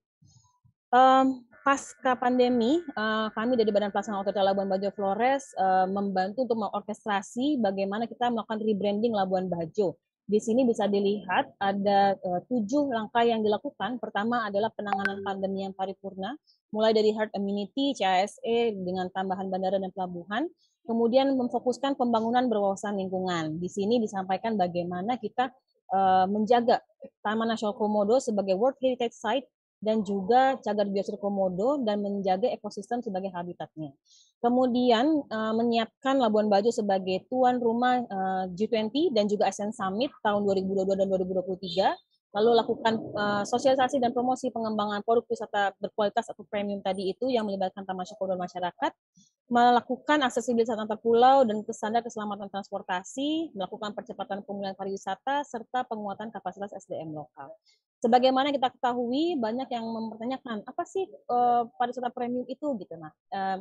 Um, pasca pandemi, uh, kami dari Badan Pelaksana Otorita Labuan Bajo Flores uh, membantu untuk mengorkestrasi bagaimana kita melakukan rebranding Labuan Bajo di sini bisa dilihat ada eh, tujuh langkah yang dilakukan. Pertama adalah penanganan hmm. pandemi yang paripurna, mulai dari herd immunity, cse dengan tambahan bandara dan pelabuhan, kemudian memfokuskan pembangunan berwawasan lingkungan. Di sini disampaikan bagaimana kita eh, menjaga Taman Nasional Komodo sebagai World Heritage Site dan juga cagar biosfer komodo dan menjaga ekosistem sebagai habitatnya. Kemudian uh, menyiapkan Labuan Bajo sebagai tuan rumah eh, uh, G20 dan juga ASEAN Summit tahun 2022 dan 2023. Lalu lakukan uh, sosialisasi dan promosi pengembangan produk wisata berkualitas atau premium tadi itu yang melibatkan tamasya dan masyarakat. Melakukan aksesibilitas antar pulau dan standar keselamatan transportasi, melakukan percepatan pemulihan pariwisata, serta penguatan kapasitas SDM lokal sebagaimana kita ketahui banyak yang mempertanyakan apa sih uh, pariwisata premium itu gitu nah uh,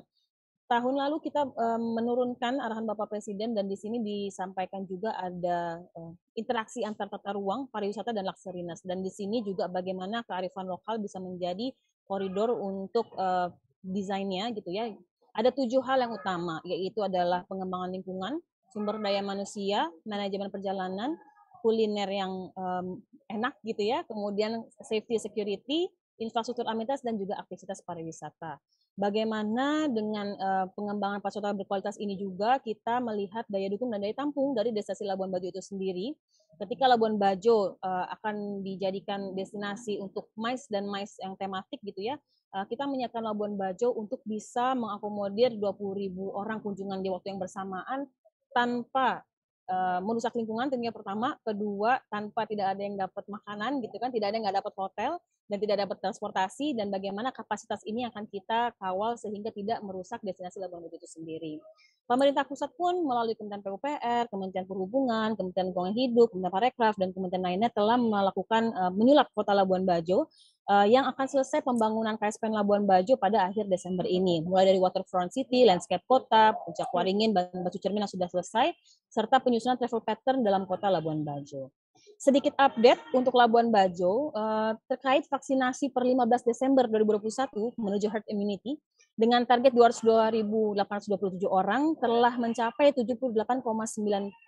tahun lalu kita um, menurunkan arahan Bapak Presiden dan di sini disampaikan juga ada um, interaksi antar tata ruang, pariwisata dan lakserinas dan di sini juga bagaimana kearifan lokal bisa menjadi koridor untuk uh, desainnya gitu ya. Ada tujuh hal yang utama yaitu adalah pengembangan lingkungan, sumber daya manusia, manajemen perjalanan, kuliner yang um, enak gitu ya, kemudian safety security, infrastruktur amenitas dan juga aktivitas pariwisata. Bagaimana dengan uh, pengembangan pariwisata berkualitas ini juga kita melihat daya dukung dan daya tampung dari destinasi Labuan Bajo itu sendiri. Ketika Labuan Bajo uh, akan dijadikan destinasi untuk mais dan mais yang tematik gitu ya, uh, kita menyiapkan Labuan Bajo untuk bisa mengakomodir 20.000 orang kunjungan di waktu yang bersamaan tanpa Eh, merusak lingkungan tentunya pertama, kedua tanpa tidak ada yang dapat makanan gitu kan, tidak ada yang nggak dapat hotel dan tidak dapat transportasi dan bagaimana kapasitas ini akan kita kawal sehingga tidak merusak destinasi Labuan Bajo itu sendiri. Pemerintah pusat pun melalui Kementerian PUPR, Kementerian Perhubungan, Kementerian Lingkungan Hidup, Kementerian Parekraf dan Kementerian lainnya telah melakukan eh, menyulap kota Labuan Bajo Eh, yang akan selesai pembangunan KSPN Labuan Bajo pada akhir Desember ini, mulai dari waterfront city, landscape kota, puncak waringin, batu cermin yang sudah selesai, serta penyusunan travel pattern dalam kota Labuan Bajo sedikit update untuk Labuan Bajo uh, terkait vaksinasi per 15 Desember 2021 menuju herd immunity dengan target 202.827 orang telah mencapai 78,9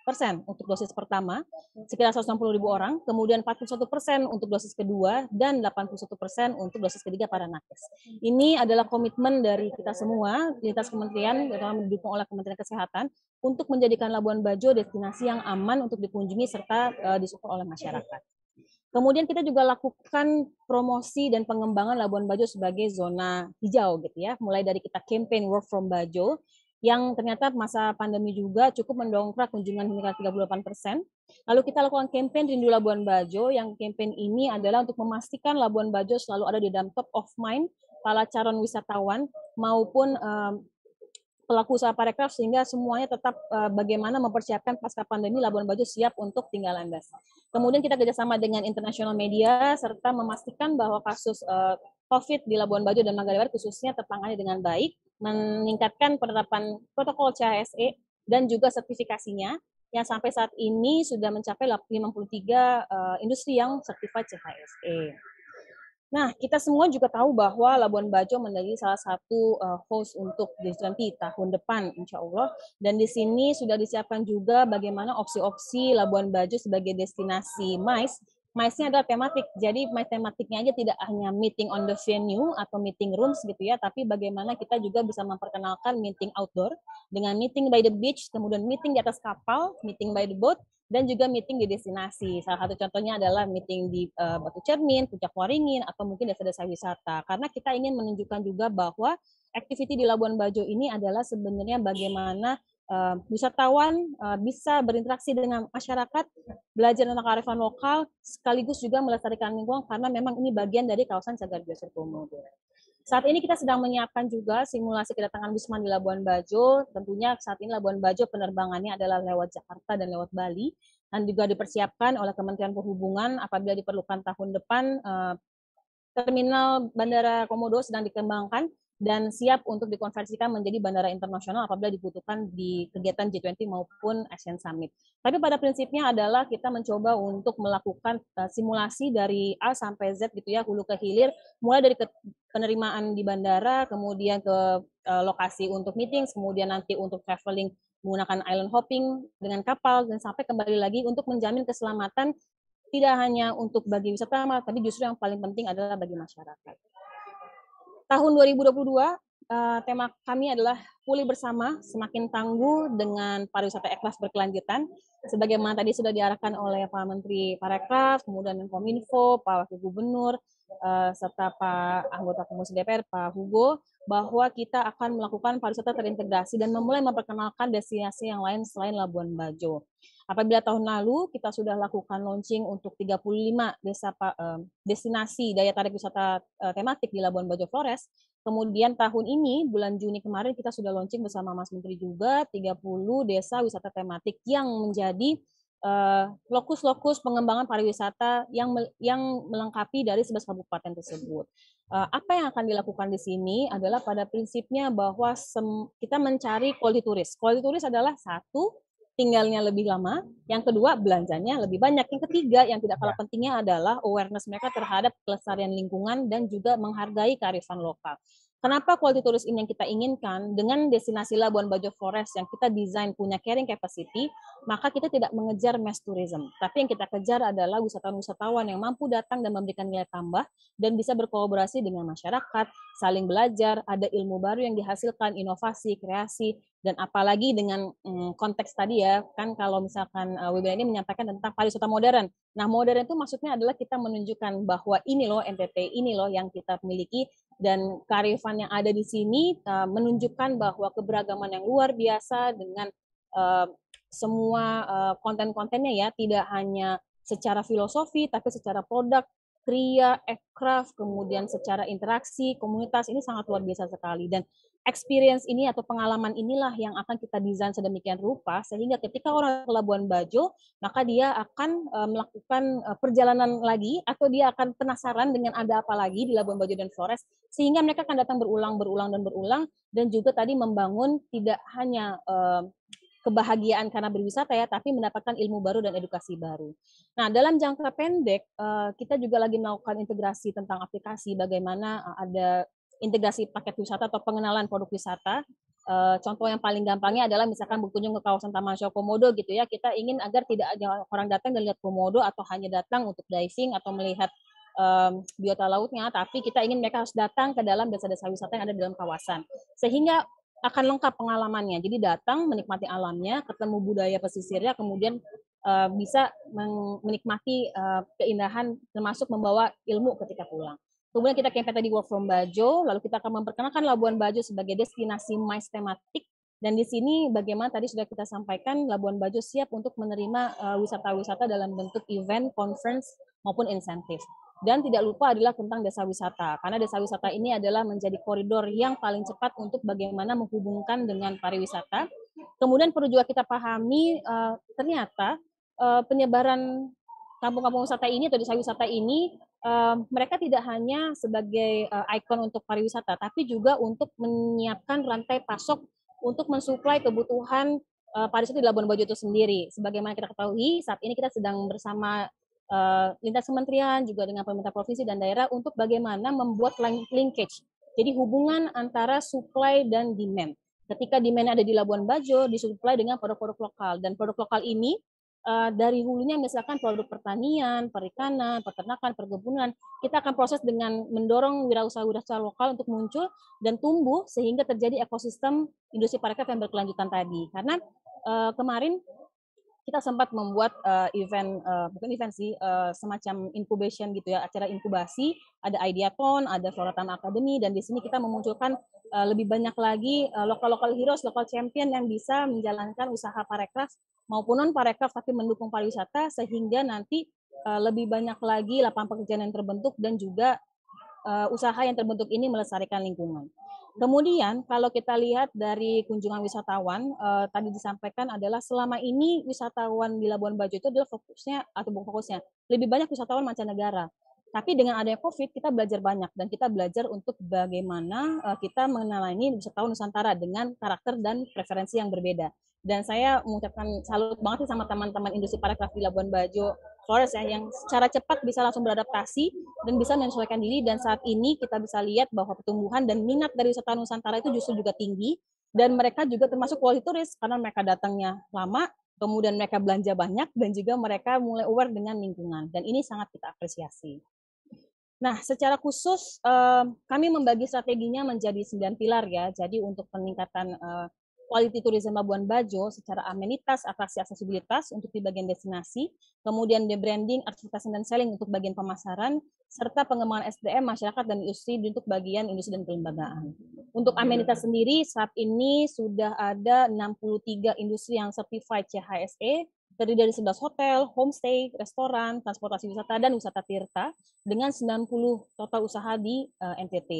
persen untuk dosis pertama, sekitar 160.000 orang, kemudian 41 persen untuk dosis kedua, dan 81 persen untuk dosis ketiga para nakes. Ini adalah komitmen dari kita semua, lintas kementerian, terutama didukung oleh Kementerian Kesehatan, untuk menjadikan Labuan Bajo destinasi yang aman untuk dikunjungi serta uh, disupport oleh masyarakat. Kemudian kita juga lakukan promosi dan pengembangan Labuan Bajo sebagai zona hijau gitu ya. Mulai dari kita campaign work from Bajo yang ternyata masa pandemi juga cukup mendongkrak kunjungan hingga 38 persen. Lalu kita lakukan campaign Rindu Labuan Bajo, yang campaign ini adalah untuk memastikan Labuan Bajo selalu ada di dalam top of mind para calon wisatawan maupun um, pelaku usaha parekraf sehingga semuanya tetap uh, bagaimana mempersiapkan pasca pandemi Labuan Bajo siap untuk tinggal landas. Kemudian kita kerjasama dengan internasional media serta memastikan bahwa kasus uh, COVID di Labuan Bajo dan Manggarai khususnya tertangani dengan baik, meningkatkan penerapan protokol CHSE dan juga sertifikasinya yang sampai saat ini sudah mencapai 53 uh, eh, industri yang sertifikat CHSE. Nah, kita semua juga tahu bahwa Labuan Bajo menjadi salah satu uh, host untuk G20 tahun depan, insya Allah. Dan di sini sudah disiapkan juga bagaimana opsi-opsi Labuan Bajo sebagai destinasi MICE MICE-nya adalah tematik. Jadi MICE tematiknya aja tidak hanya meeting on the venue atau meeting rooms gitu ya, tapi bagaimana kita juga bisa memperkenalkan meeting outdoor dengan meeting by the beach, kemudian meeting di atas kapal, meeting by the boat, dan juga meeting di destinasi. Salah satu contohnya adalah meeting di uh, Batu Cermin, Puncak Waringin, atau mungkin desa-desa wisata. Karena kita ingin menunjukkan juga bahwa activity di Labuan Bajo ini adalah sebenarnya bagaimana Eh, wisatawan eh, bisa berinteraksi dengan masyarakat, belajar tentang kearifan lokal, sekaligus juga melestarikan lingkungan karena memang ini bagian dari kawasan cagar biosfer komodo. Saat ini kita sedang menyiapkan juga simulasi kedatangan Wisman di Labuan Bajo. Tentunya saat ini Labuan Bajo penerbangannya adalah lewat Jakarta dan lewat Bali. Dan juga dipersiapkan oleh Kementerian Perhubungan apabila diperlukan tahun depan eh, terminal Bandara Komodo sedang dikembangkan dan siap untuk dikonversikan menjadi bandara internasional apabila dibutuhkan di kegiatan G20 maupun Asian Summit. Tapi pada prinsipnya adalah kita mencoba untuk melakukan eh, simulasi dari A sampai Z gitu ya, hulu ke hilir, mulai dari ke penerimaan di bandara, kemudian ke eh, lokasi untuk meeting, kemudian nanti untuk traveling menggunakan island hopping dengan kapal dan sampai kembali lagi untuk menjamin keselamatan tidak hanya untuk bagi wisata tapi justru yang paling penting adalah bagi masyarakat. Tahun 2022 uh, eh, tema kami adalah pulih bersama, semakin tangguh dengan pariwisata ikhlas berkelanjutan. Sebagaimana tadi sudah diarahkan oleh Pak Menteri Parekraf, kemudian Kominfo, Pak Wakil Gubernur, uh, serta Pak anggota Komisi DPR Pak Hugo bahwa kita akan melakukan pariwisata terintegrasi dan memulai memperkenalkan destinasi yang lain selain Labuan Bajo. Apabila tahun lalu kita sudah lakukan launching untuk 35 desa eh, destinasi daya tarik wisata eh, tematik di Labuan Bajo Flores, kemudian tahun ini bulan Juni kemarin kita sudah launching bersama Mas Menteri juga 30 desa wisata tematik yang menjadi eh, lokus-lokus uh, pengembangan pariwisata yang yang melengkapi dari 11 kabupaten tersebut. Uh, apa yang akan dilakukan di sini adalah pada prinsipnya bahwa kita mencari quality turis. Quality turis adalah satu tinggalnya lebih lama, yang kedua belanjanya lebih banyak, yang ketiga yang tidak kalah ya. pentingnya adalah awareness mereka terhadap kelestarian lingkungan dan juga menghargai kearifan lokal. Kenapa quality tourism yang kita inginkan dengan destinasi Labuan Bajo Forest yang kita desain punya caring capacity, maka kita tidak mengejar mass tourism. Tapi yang kita kejar adalah wisatawan-wisatawan yang mampu datang dan memberikan nilai tambah dan bisa berkolaborasi dengan masyarakat, saling belajar, ada ilmu baru yang dihasilkan, inovasi, kreasi, dan apalagi dengan hmm, konteks tadi ya, kan kalau misalkan uh, eh, webinar ini menyampaikan tentang pariwisata modern. Nah, modern itu maksudnya adalah kita menunjukkan bahwa ini loh NTT, ini loh yang kita miliki dan kearifan yang ada di sini uh, menunjukkan bahwa keberagaman yang luar biasa dengan eh, semua eh, konten-kontennya ya, tidak hanya secara filosofi, tapi secara produk, kriya, aircraft, kemudian secara interaksi, komunitas, ini sangat luar biasa sekali. Dan experience ini atau pengalaman inilah yang akan kita desain sedemikian rupa sehingga ketika orang ke Labuan Bajo maka dia akan eh, melakukan eh, perjalanan lagi atau dia akan penasaran dengan ada apa lagi di Labuan Bajo dan Flores sehingga mereka akan datang berulang berulang dan berulang dan juga tadi membangun tidak hanya kebahagiaan karena berwisata ya, tapi mendapatkan ilmu baru dan edukasi baru. Nah, dalam jangka pendek eh, kita juga lagi melakukan integrasi tentang aplikasi bagaimana eh, ada integrasi paket wisata atau pengenalan produk wisata. Eh, contoh yang paling gampangnya adalah misalkan berkunjung ke kawasan Taman Show Komodo gitu ya. Kita ingin agar tidak ada orang datang dan lihat komodo atau hanya datang untuk diving atau melihat um, biota lautnya, tapi kita ingin mereka harus datang ke dalam desa-desa wisata yang ada dalam kawasan. Sehingga akan lengkap pengalamannya. Jadi datang menikmati alamnya, ketemu budaya pesisirnya, kemudian uh, bisa menikmati uh, keindahan termasuk membawa ilmu ketika pulang. Kemudian kita campaign tadi work from Bajo, lalu kita akan memperkenalkan Labuan Bajo sebagai destinasi mais tematik dan di sini bagaimana tadi sudah kita sampaikan Labuan Bajo siap untuk menerima eh, wisata-wisata uh, wisata -wisata dalam bentuk event, conference maupun insentif. Dan tidak lupa adalah tentang desa wisata, karena desa wisata ini adalah menjadi koridor yang paling cepat untuk bagaimana menghubungkan dengan pariwisata. Kemudian perlu juga kita pahami uh, ternyata uh, penyebaran kampung-kampung wisata ini atau desa wisata ini uh, mereka tidak hanya sebagai uh, ikon untuk pariwisata, tapi juga untuk menyiapkan rantai pasok untuk mensuplai kebutuhan uh, pariwisata di Labuan Bajo itu sendiri. Sebagaimana kita ketahui, saat ini kita sedang bersama Eh, lintas kementerian juga dengan pemerintah provinsi dan daerah untuk bagaimana membuat linkage. Jadi hubungan antara supply dan demand. Ketika demand ada di Labuan Bajo, disuplai dengan produk-produk lokal dan produk lokal ini uh, dari hulunya misalkan produk pertanian, perikanan, peternakan, perkebunan, kita akan proses dengan mendorong wirausaha-wirausaha lokal untuk muncul dan tumbuh sehingga terjadi ekosistem industri parekraf yang berkelanjutan tadi. Karena uh, kemarin kita sempat membuat uh, event uh, bukan event sih uh, semacam incubation gitu ya acara inkubasi ada ideaton ada sorotan akademi, dan di sini kita memunculkan uh, lebih banyak lagi uh, lokal lokal heroes lokal champion yang bisa menjalankan usaha parekraf maupun non parekraf tapi mendukung pariwisata sehingga nanti uh, lebih banyak lagi lapangan pekerjaan yang terbentuk dan juga uh, usaha yang terbentuk ini melestarikan lingkungan. Kemudian kalau kita lihat dari kunjungan wisatawan eh, tadi disampaikan adalah selama ini wisatawan di Labuan Bajo itu adalah fokusnya atau bukan fokusnya lebih banyak wisatawan mancanegara. Tapi dengan adanya COVID kita belajar banyak dan kita belajar untuk bagaimana eh, kita mengenalani wisatawan Nusantara dengan karakter dan preferensi yang berbeda. Dan saya mengucapkan salut banget sih sama teman-teman industri paragraf di Labuan Bajo Forest ya yang secara cepat bisa langsung beradaptasi dan bisa menyesuaikan diri dan saat ini kita bisa lihat bahwa pertumbuhan dan minat dari wisata Nusantara itu justru juga tinggi dan mereka juga termasuk quality turis karena mereka datangnya lama kemudian mereka belanja banyak dan juga mereka mulai aware dengan lingkungan dan ini sangat kita apresiasi. Nah, secara khusus eh, kami membagi strateginya menjadi 9 pilar ya. Jadi untuk peningkatan eh, quality tourism Labuan Bajo secara amenitas, atraksi aksesibilitas untuk di bagian destinasi, kemudian branding, advertising dan selling untuk bagian pemasaran, serta pengembangan SDM masyarakat dan industri untuk bagian industri dan kelembagaan. Untuk iya. amenitas sendiri saat ini sudah ada 63 industri yang certified CHSE terdiri dari 11 hotel, homestay, restoran, transportasi wisata dan wisata tirta dengan 90 total usaha di eh, NTT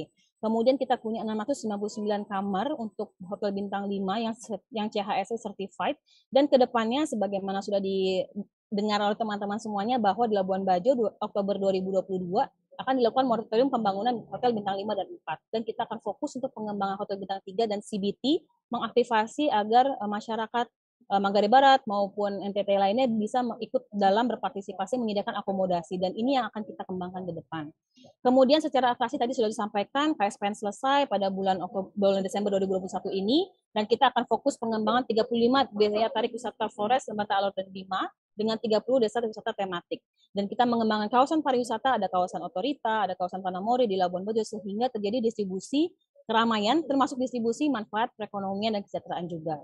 Kemudian kita punya 699 kamar untuk hotel bintang 5 yang yang CHSE certified dan kedepannya sebagaimana sudah didengar oleh teman-teman semuanya bahwa di Labuan Bajo Oktober 2022 akan dilakukan moratorium pembangunan hotel bintang 5 dan 4 dan kita akan fokus untuk pengembangan hotel bintang 3 dan CBT mengaktifasi agar eh, masyarakat Eh, Manggarai Barat maupun NTT lainnya bisa ikut dalam berpartisipasi menyediakan akomodasi dan ini yang akan kita kembangkan ke depan. Kemudian secara atraksi tadi sudah disampaikan KSPN selesai pada bulan Oktober bulan Desember 2021 ini dan kita akan fokus pengembangan 35 desa tarik wisata Flores Lembata Alor dan Bima dengan 30 desa wisata tematik. Dan kita mengembangkan kawasan pariwisata, ada kawasan otorita, ada kawasan Tanamori di Labuan Bajo, sehingga terjadi distribusi keramaian, termasuk distribusi manfaat perekonomian dan kesejahteraan juga.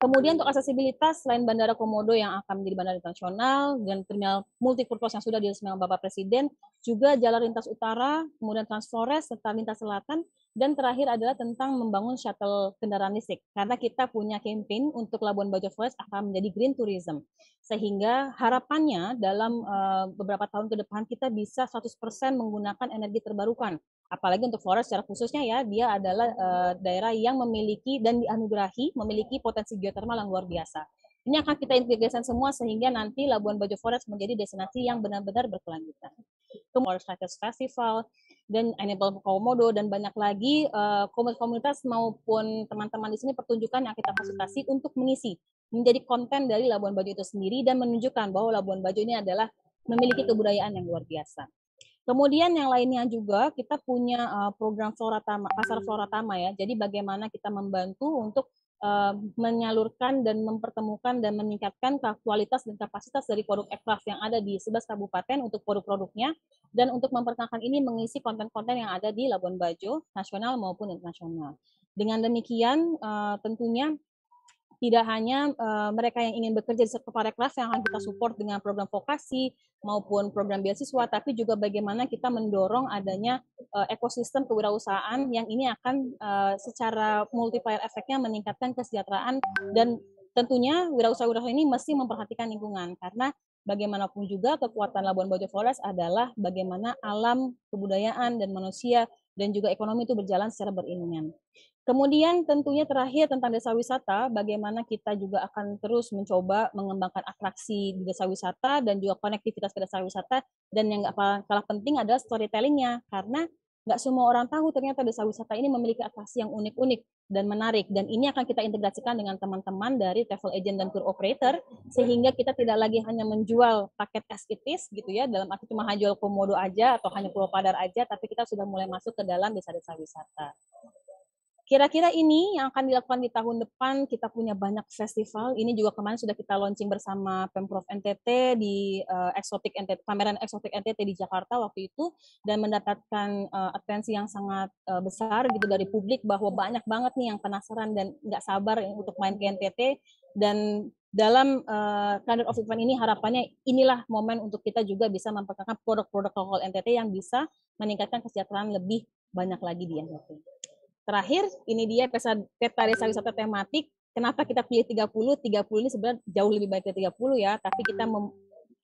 Kemudian untuk aksesibilitas selain Bandara Komodo yang akan menjadi bandara internasional dan terminal multipurpose yang sudah diresmikan Bapak Presiden, juga jalan lintas utara, kemudian Transforest serta lintas selatan dan terakhir adalah tentang membangun shuttle kendaraan listrik karena kita punya campaign untuk Labuan Bajo Forest akan menjadi green tourism. Sehingga harapannya dalam eh, beberapa tahun ke depan kita bisa 100% menggunakan energi terbarukan apalagi untuk Flores secara khususnya ya dia adalah uh, daerah yang memiliki dan dianugerahi memiliki potensi geotermal yang luar biasa. Ini akan kita integrasikan semua sehingga nanti Labuan Bajo Forest menjadi destinasi yang benar-benar berkelanjutan. Itu Forest Writers Festival dan Enable Komodo dan banyak lagi eh, komunitas maupun teman-teman di sini pertunjukan yang kita fasilitasi untuk mengisi menjadi konten dari Labuan Bajo itu sendiri dan menunjukkan bahwa Labuan Bajo ini adalah memiliki kebudayaan yang luar biasa. Kemudian yang lainnya juga kita punya eh, program Flora Tama, Pasar hmm. Flora Tama ya. Jadi bagaimana kita membantu untuk eh, menyalurkan dan mempertemukan dan meningkatkan kualitas dan kapasitas dari produk ekraf yang ada di sebelas kabupaten untuk produk-produknya dan untuk memperkenalkan ini mengisi konten-konten yang ada di Labuan Bajo nasional maupun internasional. Dengan demikian eh, tentunya tidak hanya uh, mereka yang ingin bekerja di sektor kelas yang akan kita support dengan program vokasi maupun program beasiswa, tapi juga bagaimana kita mendorong adanya uh, ekosistem kewirausahaan yang ini akan uh, secara multiplier efeknya meningkatkan kesejahteraan dan tentunya wirausaha-wirausaha ini mesti memperhatikan lingkungan karena bagaimanapun juga kekuatan Labuan Bajo forest adalah bagaimana alam, kebudayaan dan manusia dan juga ekonomi itu berjalan secara beriringan. Kemudian tentunya terakhir tentang desa wisata, bagaimana kita juga akan terus mencoba mengembangkan atraksi di desa wisata dan juga konektivitas ke desa wisata. Dan yang nggak kalah penting adalah storytellingnya, karena nggak semua orang tahu ternyata desa wisata ini memiliki atraksi yang unik-unik dan menarik. Dan ini akan kita integrasikan dengan teman-teman dari travel agent dan tour operator, sehingga kita tidak lagi hanya menjual paket as it gitu ya, dalam arti cuma hanya jual komodo aja atau hanya Pulau Padar aja, tapi kita sudah mulai masuk ke dalam desa-desa wisata. Kira-kira ini yang akan dilakukan di tahun depan, kita punya banyak festival. Ini juga kemarin sudah kita launching bersama Pemprov NTT di uh, Exotic NTT, pameran Exotic NTT di Jakarta waktu itu, dan mendapatkan uh, atensi yang sangat uh, besar gitu dari publik bahwa banyak banget nih yang penasaran dan nggak sabar untuk main ke NTT. Dan dalam uh, of event ini harapannya inilah momen untuk kita juga bisa memperkenalkan produk-produk lokal NTT yang bisa meningkatkan kesejahteraan lebih banyak lagi di NTT. Terakhir, ini dia peta, peta desa wisata tematik. Kenapa kita pilih 30? 30 ini sebenarnya jauh lebih baik dari 30 ya, tapi kita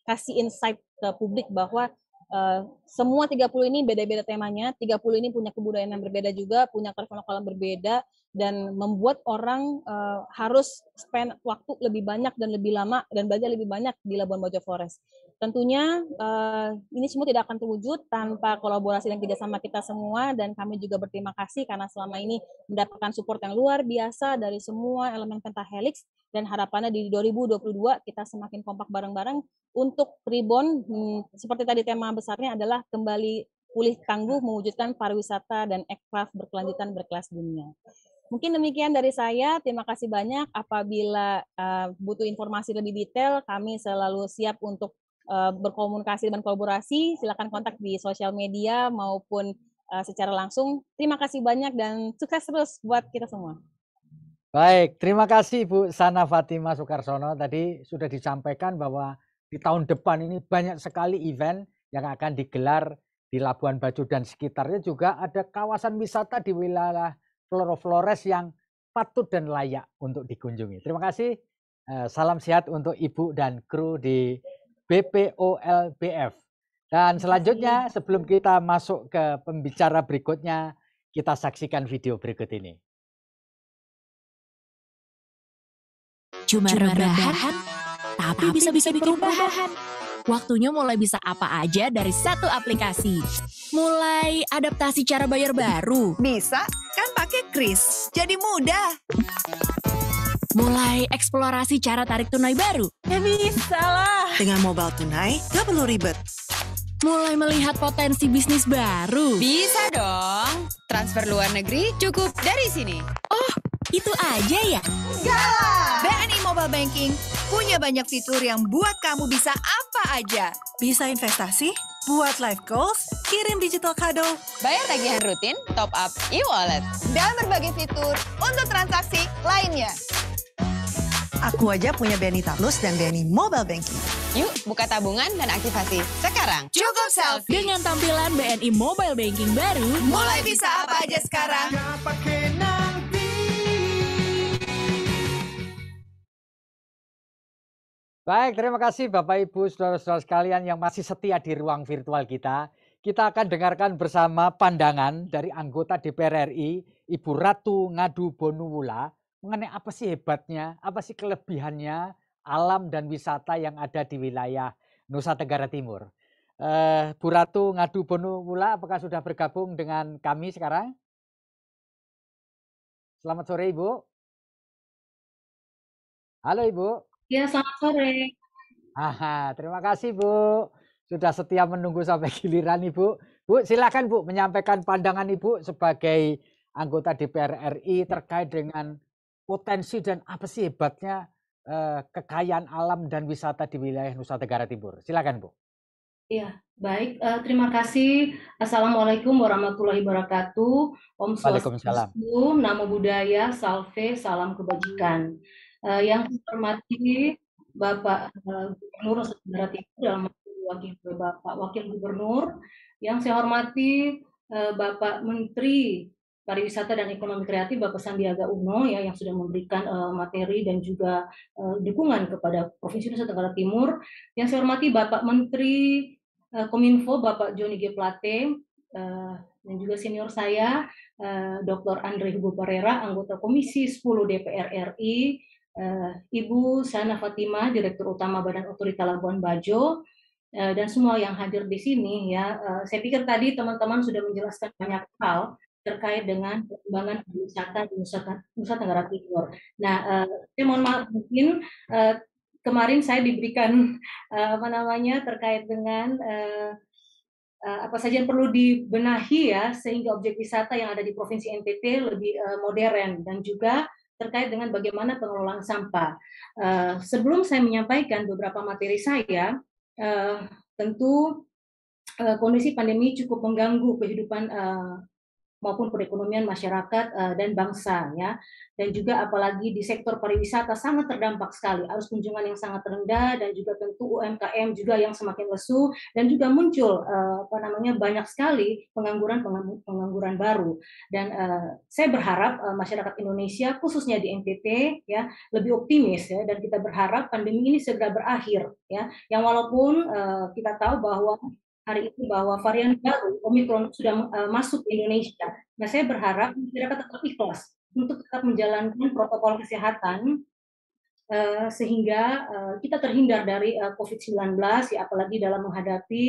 kasih insight ke publik bahwa Uh, semua 30 ini beda-beda temanya, 30 ini punya kebudayaan yang berbeda juga, punya karakter lokal yang berbeda, dan membuat orang uh, harus spend waktu lebih banyak dan lebih lama dan belajar lebih banyak di Labuan Bajo Forest. Tentunya uh, ini semua tidak akan terwujud tanpa kolaborasi dan kerjasama kita semua dan kami juga berterima kasih karena selama ini mendapatkan support yang luar biasa dari semua elemen Pentahelix dan harapannya di 2022 kita semakin kompak bareng-bareng untuk rebound hmm, seperti tadi tema besarnya adalah kembali pulih tangguh mewujudkan pariwisata dan ekraf berkelanjutan berkelas dunia. Mungkin demikian dari saya. Terima kasih banyak. Apabila uh, butuh informasi lebih detail, kami selalu siap untuk Eh, berkomunikasi dan kolaborasi, silakan kontak di sosial media maupun eh, secara langsung. Terima kasih banyak dan sukses terus buat kita semua. Baik, terima kasih Bu Sana Fatima Soekarsono. Tadi sudah disampaikan bahwa di tahun depan ini banyak sekali event yang akan digelar di Labuan Bajo dan sekitarnya juga ada kawasan wisata di wilayah Floro Flores yang patut dan layak untuk dikunjungi. Terima kasih. Eh, salam sehat untuk Ibu dan kru di BPOLBF. Dan selanjutnya sebelum kita masuk ke pembicara berikutnya, kita saksikan video berikut ini. Cuma, rebahan, tapi bisa-bisa bikin perubahan. Waktunya mulai bisa apa aja dari satu aplikasi. Mulai adaptasi cara bayar baru. Bisa, kan pakai Kris. Jadi mudah. Mulai eksplorasi cara tarik tunai baru. Ya bisa lah. Dengan mobile tunai, gak perlu ribet. Mulai melihat potensi bisnis baru. Bisa dong. Transfer luar negeri cukup dari sini. Oh, itu aja ya? Gala! BNI Mobile Banking punya banyak fitur yang buat kamu bisa apa aja. Bisa investasi, buat life goals, kirim digital kado, bayar tagihan rutin, top up e-wallet, dan berbagai fitur untuk transaksi lainnya. Aku aja punya BNI Taplus dan BNI Mobile Banking. Yuk, buka tabungan dan aktivasi sekarang. Cukup selfie. Dengan tampilan BNI Mobile Banking baru, mulai bisa apa aja sekarang. Baik, terima kasih Bapak Ibu, saudara-saudara sekalian yang masih setia di ruang virtual kita. Kita akan dengarkan bersama pandangan dari anggota DPR RI, Ibu Ratu Ngadu Bonuwula, mengenai apa sih hebatnya, apa sih kelebihannya alam dan wisata yang ada di wilayah Nusa Tenggara Timur. Uh, Bu Ratu Ngadu Bonu Mula, apakah sudah bergabung dengan kami sekarang? Selamat sore Ibu. Halo Ibu. Ya, selamat sore. Aha, terima kasih Bu. Sudah setia menunggu sampai giliran Ibu. Bu, silakan Bu menyampaikan pandangan Ibu sebagai anggota DPR RI terkait dengan potensi dan apa sih hebatnya eh, kekayaan alam dan wisata di wilayah Nusa Tenggara Timur. Silakan Bu. Iya, baik. Uh, terima kasih. Assalamualaikum warahmatullahi wabarakatuh. Om Swastiastu, Namo Buddhaya, Salve, Salam Kebajikan. Uh, yang terhormati Bapak uh, Gubernur Nusa Tenggara Timur dalam wakil Bapak Wakil Gubernur, yang saya hormati Bapak Menteri Pariwisata dan Ekonomi Kreatif Bapak Sandiaga Uno ya yang sudah memberikan uh, materi dan juga uh, dukungan kepada Provinsi Nusa Tenggara Timur. Yang saya hormati Bapak Menteri uh, Kominfo Bapak Joni G Plate uh, dan juga senior saya uh, Dr. Andre Hugo Parera anggota Komisi 10 DPR RI, uh, Ibu Sana Fatima Direktur Utama Badan Otorita Labuan Bajo, dan semua yang hadir di sini ya. Saya pikir tadi teman-teman sudah menjelaskan banyak hal terkait dengan perkembangan wisata di Nusa, Nusa Tenggara Timur. Nah, eh, saya mohon maaf mungkin eh, kemarin saya diberikan eh, apa namanya terkait dengan eh, eh, apa saja yang perlu dibenahi ya sehingga objek wisata yang ada di provinsi NTT lebih eh, modern dan juga terkait dengan bagaimana pengelolaan sampah. Eh, sebelum saya menyampaikan beberapa materi saya, eh, tentu eh, kondisi pandemi cukup mengganggu kehidupan eh, maupun perekonomian masyarakat eh, dan bangsa ya dan juga apalagi di sektor pariwisata sangat terdampak sekali arus kunjungan yang sangat rendah dan juga tentu UMKM juga yang semakin lesu dan juga muncul eh, apa namanya banyak sekali pengangguran pengangguran baru dan eh, saya berharap masyarakat Indonesia khususnya di NTT ya lebih optimis ya dan kita berharap pandemi ini segera berakhir ya yang walaupun kita tahu bahwa hari itu bahwa varian baru Omikron sudah e, masuk ke Indonesia. Nah, saya berharap masyarakat tetap ikhlas untuk tetap menjalankan protokol kesehatan Eh, sehingga eh, kita terhindar dari eh, COVID-19 ya apalagi dalam menghadapi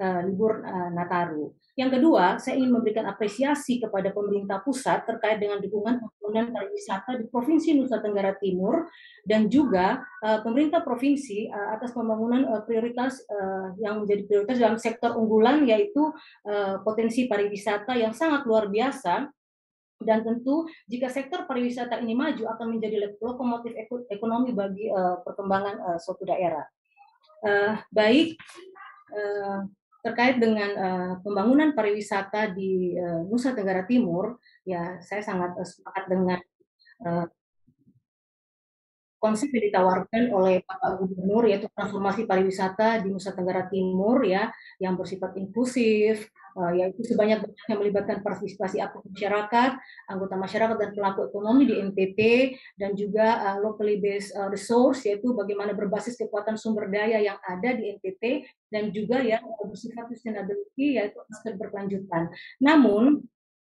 libur Nataru. Yang kedua, saya ingin memberikan apresiasi kepada pemerintah pusat terkait dengan dukungan pembangunan pariwisata di Provinsi Nusa Tenggara Timur dan juga pemerintah provinsi atas pembangunan prioritas yang menjadi prioritas dalam sektor unggulan yaitu potensi pariwisata yang sangat luar biasa dan tentu jika sektor pariwisata ini maju akan menjadi lokomotif ekonomi bagi uh, perkembangan uh, suatu daerah. Uh, baik uh, terkait dengan uh, pembangunan pariwisata di uh, Nusa Tenggara Timur, ya saya sangat uh, sepakat dengan konsep yang ditawarkan oleh Pak Gubernur yaitu transformasi pariwisata di Nusa Tenggara Timur ya yang bersifat inklusif eh, yaitu sebanyak banyaknya melibatkan partisipasi aktif masyarakat, anggota masyarakat dan pelaku ekonomi di NTT dan juga eh, locally based eh, resource yaitu bagaimana berbasis kekuatan sumber daya yang ada di NTT dan juga yang bersifat sustainability yaitu aspek berkelanjutan. Namun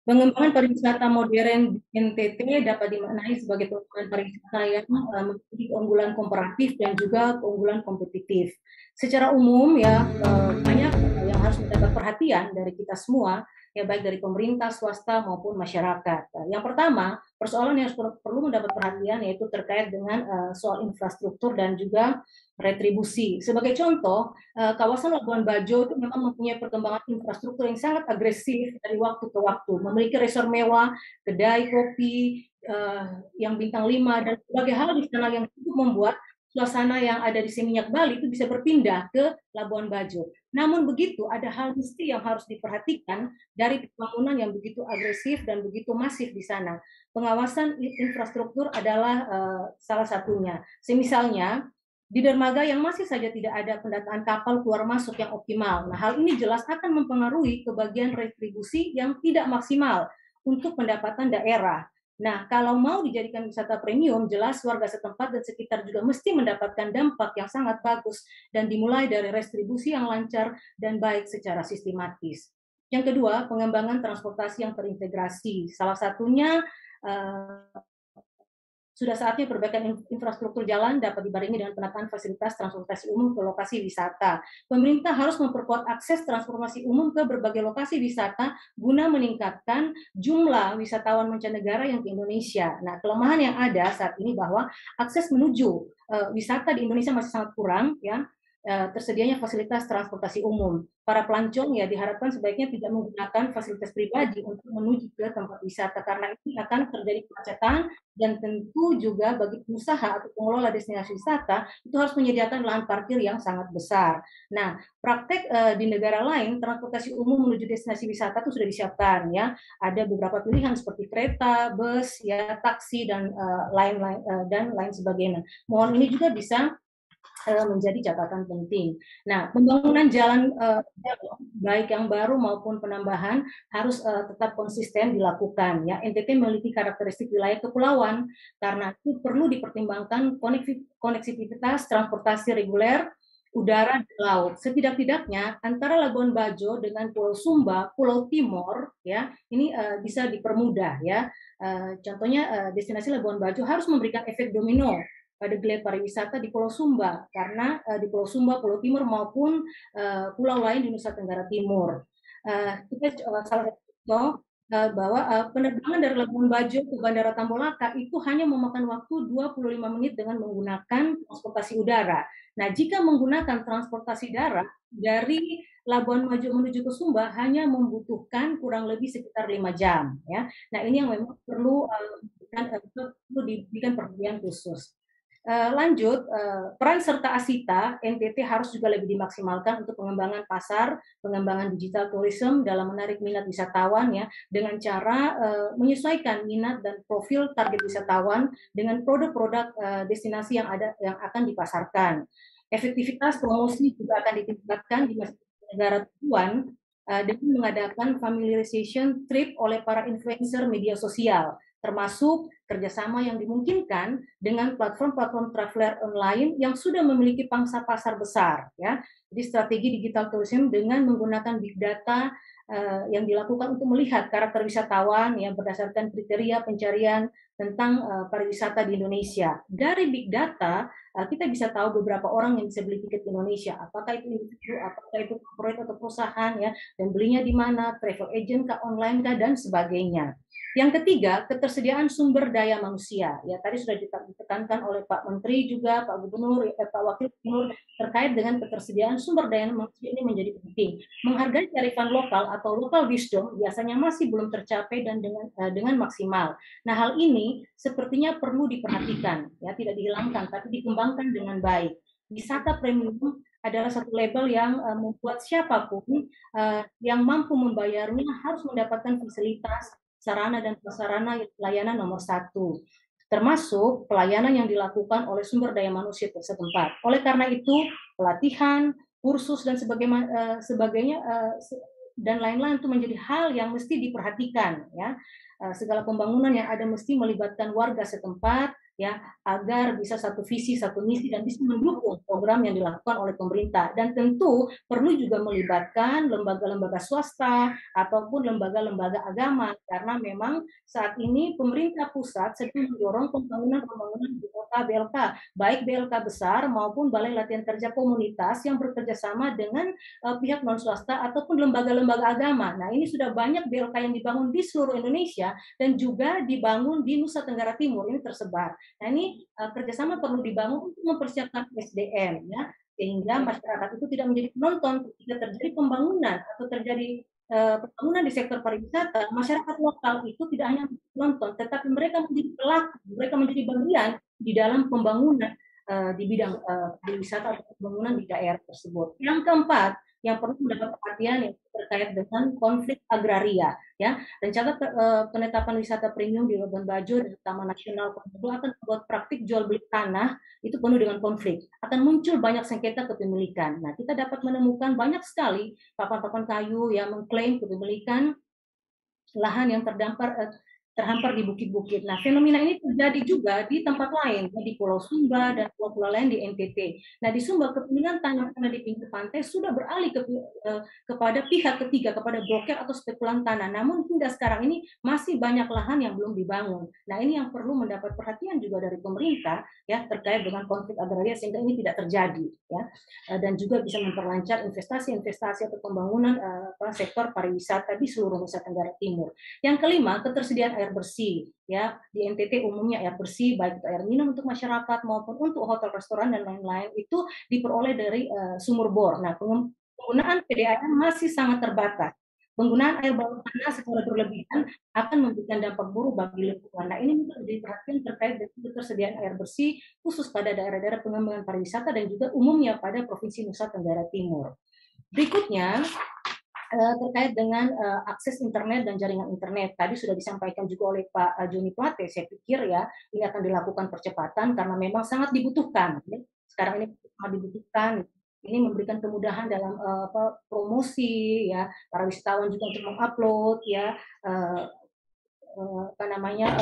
Pengembangan pariwisata modern di NTT dapat dimaknai sebagai pengembangan pariwisata yang eh, memiliki keunggulan komparatif dan juga keunggulan kompetitif. Secara umum ya eh, banyak yang harus mendapat perhatian dari kita semua ya baik dari pemerintah, swasta maupun masyarakat. Nah, yang pertama, persoalan yang perlu mendapat perhatian yaitu terkait dengan eh, soal infrastruktur dan juga retribusi. Sebagai contoh, eh, kawasan Labuan Bajo itu memang mempunyai perkembangan infrastruktur yang sangat agresif dari waktu ke waktu, memiliki resor mewah, kedai kopi eh, yang bintang 5 dan berbagai hal di sana yang cukup membuat suasana yang ada di Seminyak Bali itu bisa berpindah ke Labuan Bajo. Namun begitu ada hal mesti yang harus diperhatikan dari pembangunan yang begitu agresif dan begitu masif di sana. Pengawasan infrastruktur adalah eh, salah satunya. Semisalnya di dermaga yang masih saja tidak ada pendataan kapal keluar masuk yang optimal. Nah, hal ini jelas akan mempengaruhi kebagian retribusi yang tidak maksimal untuk pendapatan daerah. Nah, kalau mau dijadikan wisata premium, jelas warga setempat dan sekitar juga mesti mendapatkan dampak yang sangat bagus dan dimulai dari restribusi yang lancar dan baik secara sistematis. Yang kedua, pengembangan transportasi yang terintegrasi. Salah satunya eh, sudah saatnya perbaikan infrastruktur jalan dapat dibarengi dengan penataan fasilitas transportasi umum ke lokasi wisata. Pemerintah harus memperkuat akses transformasi umum ke berbagai lokasi wisata guna meningkatkan jumlah wisatawan mancanegara yang ke Indonesia. Nah, kelemahan yang ada saat ini bahwa akses menuju eh, wisata di Indonesia masih sangat kurang ya Eh, tersedianya fasilitas transportasi umum. Para pelancong ya diharapkan sebaiknya tidak menggunakan fasilitas pribadi untuk menuju ke tempat wisata karena ini akan terjadi kemacetan dan tentu juga bagi pengusaha atau pengelola destinasi wisata itu harus menyediakan lahan parkir yang sangat besar. Nah, praktek eh, di negara lain transportasi umum menuju destinasi wisata itu sudah disiapkan ya. Ada beberapa pilihan seperti kereta, bus, ya taksi dan eh, lain-lain eh, dan lain sebagainya. Mohon ini juga bisa menjadi catatan penting. Nah, pembangunan jalan uh, baik yang baru maupun penambahan harus uh, tetap konsisten dilakukan. Ya, NTT memiliki karakteristik wilayah kepulauan, karena itu perlu dipertimbangkan konektivitas transportasi reguler udara dan laut. Setidak-tidaknya antara Labuan Bajo dengan Pulau Sumba, Pulau Timor, ya ini uh, bisa dipermudah ya. Uh, contohnya uh, destinasi Labuan Bajo harus memberikan efek domino pada gelar pariwisata di Pulau Sumba karena eh, di Pulau Sumba, Pulau Timur maupun eh, pulau lain di Nusa Tenggara Timur. Eh, kita salah satu bahwa penerbangan dari Labuan Bajo ke Bandara Tambolaka itu hanya memakan waktu 25 menit dengan menggunakan transportasi udara. Nah, jika menggunakan transportasi darat dari Labuan Bajo menuju ke Sumba hanya membutuhkan kurang lebih sekitar lima jam ya. Nah, ini yang memang perlu perlu diberikan perhatian khusus. Eh, lanjut, eh, peran serta Asita NTT harus juga lebih dimaksimalkan untuk pengembangan pasar, pengembangan digital tourism dalam menarik minat wisatawan ya dengan cara eh, menyesuaikan minat dan profil target wisatawan dengan produk-produk destinasi yang ada yang akan dipasarkan. Efektivitas promosi juga akan ditingkatkan di negara tujuan dengan mengadakan familiarization trip oleh para influencer media sosial termasuk kerjasama yang dimungkinkan dengan platform-platform traveler online yang sudah memiliki pangsa pasar besar. Ya. Jadi strategi digital tourism dengan menggunakan big data eh, yang dilakukan untuk melihat karakter wisatawan yang berdasarkan kriteria pencarian tentang eh, pariwisata di Indonesia. Dari big data eh, kita bisa tahu beberapa orang yang bisa beli tiket di Indonesia, apakah itu individu, apakah itu proyek atau perusahaan ya, dan belinya di mana, travel agent ke online kah, dan sebagainya. Yang ketiga, ketersediaan sumber daya manusia. Ya, tadi sudah ditekankan oleh Pak Menteri juga, Pak Gubernur, eh, Pak Wakil Gubernur terkait dengan ketersediaan sumber daya manusia ini menjadi penting. Menghargai kearifan lokal atau lokal wisdom biasanya masih belum tercapai dan dengan eh, dengan maksimal. Nah, hal ini sepertinya perlu diperhatikan, ya, tidak dihilangkan tapi dikembangkan dengan baik. Wisata premium adalah satu label yang eh, membuat siapapun eh, yang mampu membayarnya harus mendapatkan fasilitas sarana dan prasarana pelayanan nomor satu, termasuk pelayanan yang dilakukan oleh sumber daya manusia setempat. Oleh karena itu, pelatihan, kursus dan sebagainya eh, eh, dan lain-lain itu menjadi hal yang mesti diperhatikan ya eh, segala pembangunan yang ada mesti melibatkan warga setempat ya agar bisa satu visi satu misi dan bisa mendukung program yang dilakukan oleh pemerintah dan tentu perlu juga melibatkan lembaga-lembaga swasta ataupun lembaga-lembaga agama karena memang saat ini pemerintah pusat sedang mendorong pembangunan-pembangunan di kota BLK baik BLK besar maupun balai latihan kerja komunitas yang bekerja sama dengan eh, pihak non swasta ataupun lembaga-lembaga agama nah ini sudah banyak BLK yang dibangun di seluruh Indonesia dan juga dibangun di Nusa Tenggara Timur ini tersebar Nah ini uh, kerjasama perlu dibangun untuk mempersiapkan SDM ya sehingga iya. masyarakat itu tidak menjadi penonton ketika terjadi pembangunan atau terjadi uh, pembangunan di sektor pariwisata masyarakat lokal itu tidak hanya penonton tetapi mereka menjadi pelaku mereka menjadi bagian di dalam pembangunan uh, di bidang uh, pariwisata atau pembangunan di daerah tersebut. Yang keempat yang perlu mendapat perhatian yang terkait dengan konflik agraria ya rencana eh, penetapan wisata premium di Labuan Bajo dan Taman Nasional Komodo akan membuat praktik jual beli tanah itu penuh dengan konflik akan muncul banyak sengketa kepemilikan nah kita dapat menemukan banyak sekali papan-papan kayu yang mengklaim kepemilikan lahan yang terdampar eh, terhampar di bukit-bukit. Nah, fenomena ini terjadi juga di tempat lain, ya, di Pulau Sumba dan pulau-pulau lain di NTT. Nah, di Sumba kepemilikan tanah-tanah di pinggir pantai sudah beralih ke, eh, kepada pihak ketiga, kepada broker atau spekulan tanah. Namun hingga sekarang ini masih banyak lahan yang belum dibangun. Nah, ini yang perlu mendapat perhatian juga dari pemerintah ya terkait dengan konflik agraria sehingga ini tidak terjadi ya. Eh, dan juga bisa memperlancar investasi-investasi atau pembangunan eh, apa, sektor pariwisata di seluruh Nusa Tenggara Timur. Yang kelima, ketersediaan air air bersih ya di NTT umumnya air bersih baik itu air minum untuk masyarakat maupun untuk hotel restoran dan lain-lain itu diperoleh dari uh, sumur bor. Nah penggunaan PDAM masih sangat terbatas. Penggunaan air baru tanah secara berlebihan akan memberikan dampak buruk bagi lingkungan. Nah, ini menjadi perhatian terkait dengan ketersediaan air bersih khusus pada daerah-daerah pengembangan pariwisata dan juga umumnya pada Provinsi Nusa Tenggara Timur. Berikutnya, Eh, terkait dengan eh, akses internet dan jaringan internet. Tadi sudah disampaikan juga oleh Pak eh, Joni Plate, saya pikir ya ini akan dilakukan percepatan karena memang sangat dibutuhkan. Sekarang ini sangat dibutuhkan. Ini memberikan kemudahan dalam apa, promosi ya para wisatawan juga untuk mengupload ya apa namanya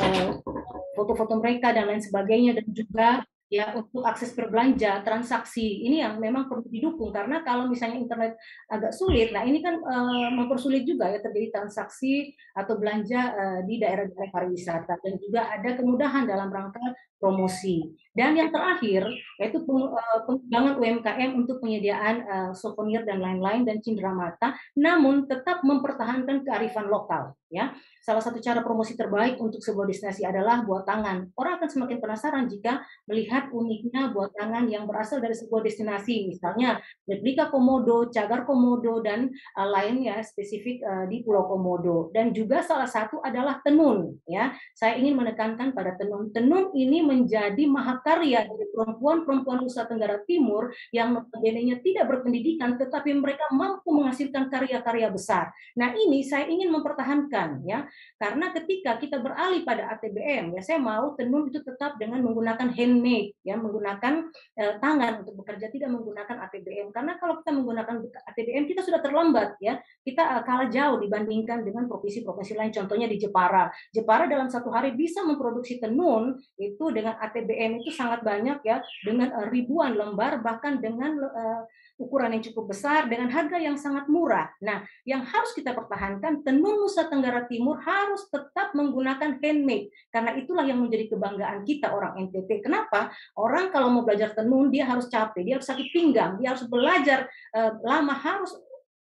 foto-foto mereka dan lain sebagainya dan juga ya untuk akses berbelanja, transaksi ini yang memang perlu didukung karena kalau misalnya internet agak sulit, nah ini kan e, mempersulit juga ya terjadi transaksi atau belanja e, di daerah-daerah pariwisata dan juga ada kemudahan dalam rangka promosi. Dan yang terakhir yaitu eh, pengembangan UMKM untuk penyediaan eh, souvenir dan lain-lain dan cindramata, namun tetap mempertahankan kearifan lokal. Ya, salah satu cara promosi terbaik untuk sebuah destinasi adalah buat tangan. Orang akan semakin penasaran jika melihat uniknya buat tangan yang berasal dari sebuah destinasi, misalnya replika komodo, cagar komodo dan uh, lainnya spesifik di Pulau Komodo. Dan juga salah satu adalah tenun. Ya, saya ingin menekankan pada tenun. Tenun ini menjadi mahakarya dari perempuan-perempuan Nusa Tenggara Timur yang notabene tidak berpendidikan tetapi mereka mampu menghasilkan karya-karya besar. Nah, ini saya ingin mempertahankan ya. Karena ketika kita beralih pada ATBM ya saya mau tenun itu tetap dengan menggunakan handmade ya, menggunakan eh, tangan untuk bekerja tidak menggunakan ATBM. Karena kalau kita menggunakan ATBM kita sudah terlambat ya. Kita eh, kalah jauh dibandingkan dengan provinsi-provinsi lain contohnya di Jepara. Jepara dalam satu hari bisa memproduksi tenun itu dengan ATBM itu sangat banyak ya, dengan eh, ribuan lembar bahkan dengan eh, ukuran yang cukup besar dengan harga yang sangat murah. Nah, yang harus kita pertahankan tenun Nusa Tenggara Timur harus tetap menggunakan handmade karena itulah yang menjadi kebanggaan kita orang NTT. Kenapa? Orang kalau mau belajar tenun dia harus capek, dia harus sakit pinggang, dia harus belajar eh, lama harus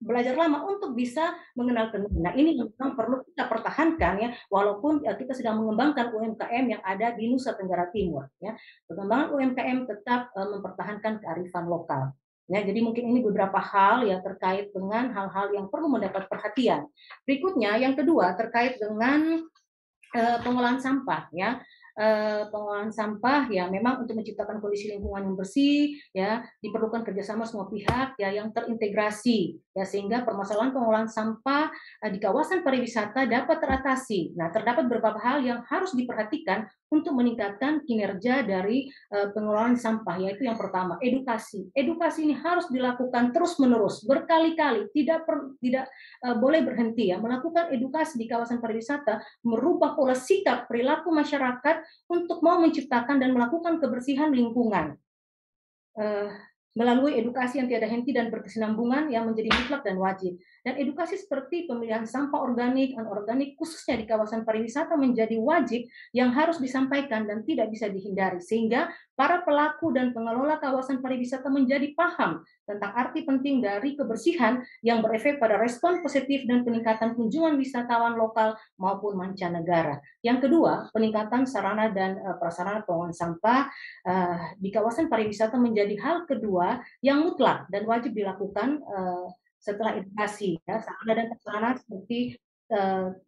belajar lama untuk bisa mengenal tenun. Nah ini memang perlu kita pertahankan ya, walaupun ya, kita sedang mengembangkan UMKM yang ada di Nusa Tenggara Timur. Ya, pengembangan UMKM tetap uh, mempertahankan kearifan lokal. Ya, jadi mungkin ini beberapa hal ya terkait dengan hal-hal yang perlu mendapat perhatian. Berikutnya yang kedua terkait dengan uh, pengolahan sampah ya. Uh, pengolahan sampah ya memang untuk menciptakan kondisi lingkungan yang bersih ya diperlukan kerjasama semua pihak ya yang terintegrasi ya sehingga permasalahan pengolahan sampah eh, di kawasan pariwisata dapat teratasi. Nah, terdapat beberapa hal yang harus diperhatikan untuk meningkatkan kinerja dari eh, pengelolaan sampah, yaitu yang pertama edukasi. Edukasi ini harus dilakukan terus-menerus, berkali-kali, tidak per, tidak eh, boleh berhenti ya. Melakukan edukasi di kawasan pariwisata merubah pola sikap perilaku masyarakat untuk mau menciptakan dan melakukan kebersihan lingkungan melalui edukasi yang tiada henti dan berkesinambungan yang menjadi mutlak dan wajib. Dan edukasi seperti pemilihan sampah organik, anorganik, khususnya di kawasan pariwisata menjadi wajib yang harus disampaikan dan tidak bisa dihindari. Sehingga para pelaku dan pengelola kawasan pariwisata menjadi paham tentang arti penting dari kebersihan yang berefek pada respon positif dan peningkatan kunjungan wisatawan lokal maupun mancanegara. Yang kedua, peningkatan sarana dan eh, prasarana pengelolaan sampah eh, di kawasan pariwisata menjadi hal kedua yang mutlak dan wajib dilakukan eh, setelah edukasi ya sarana dan prasarana seperti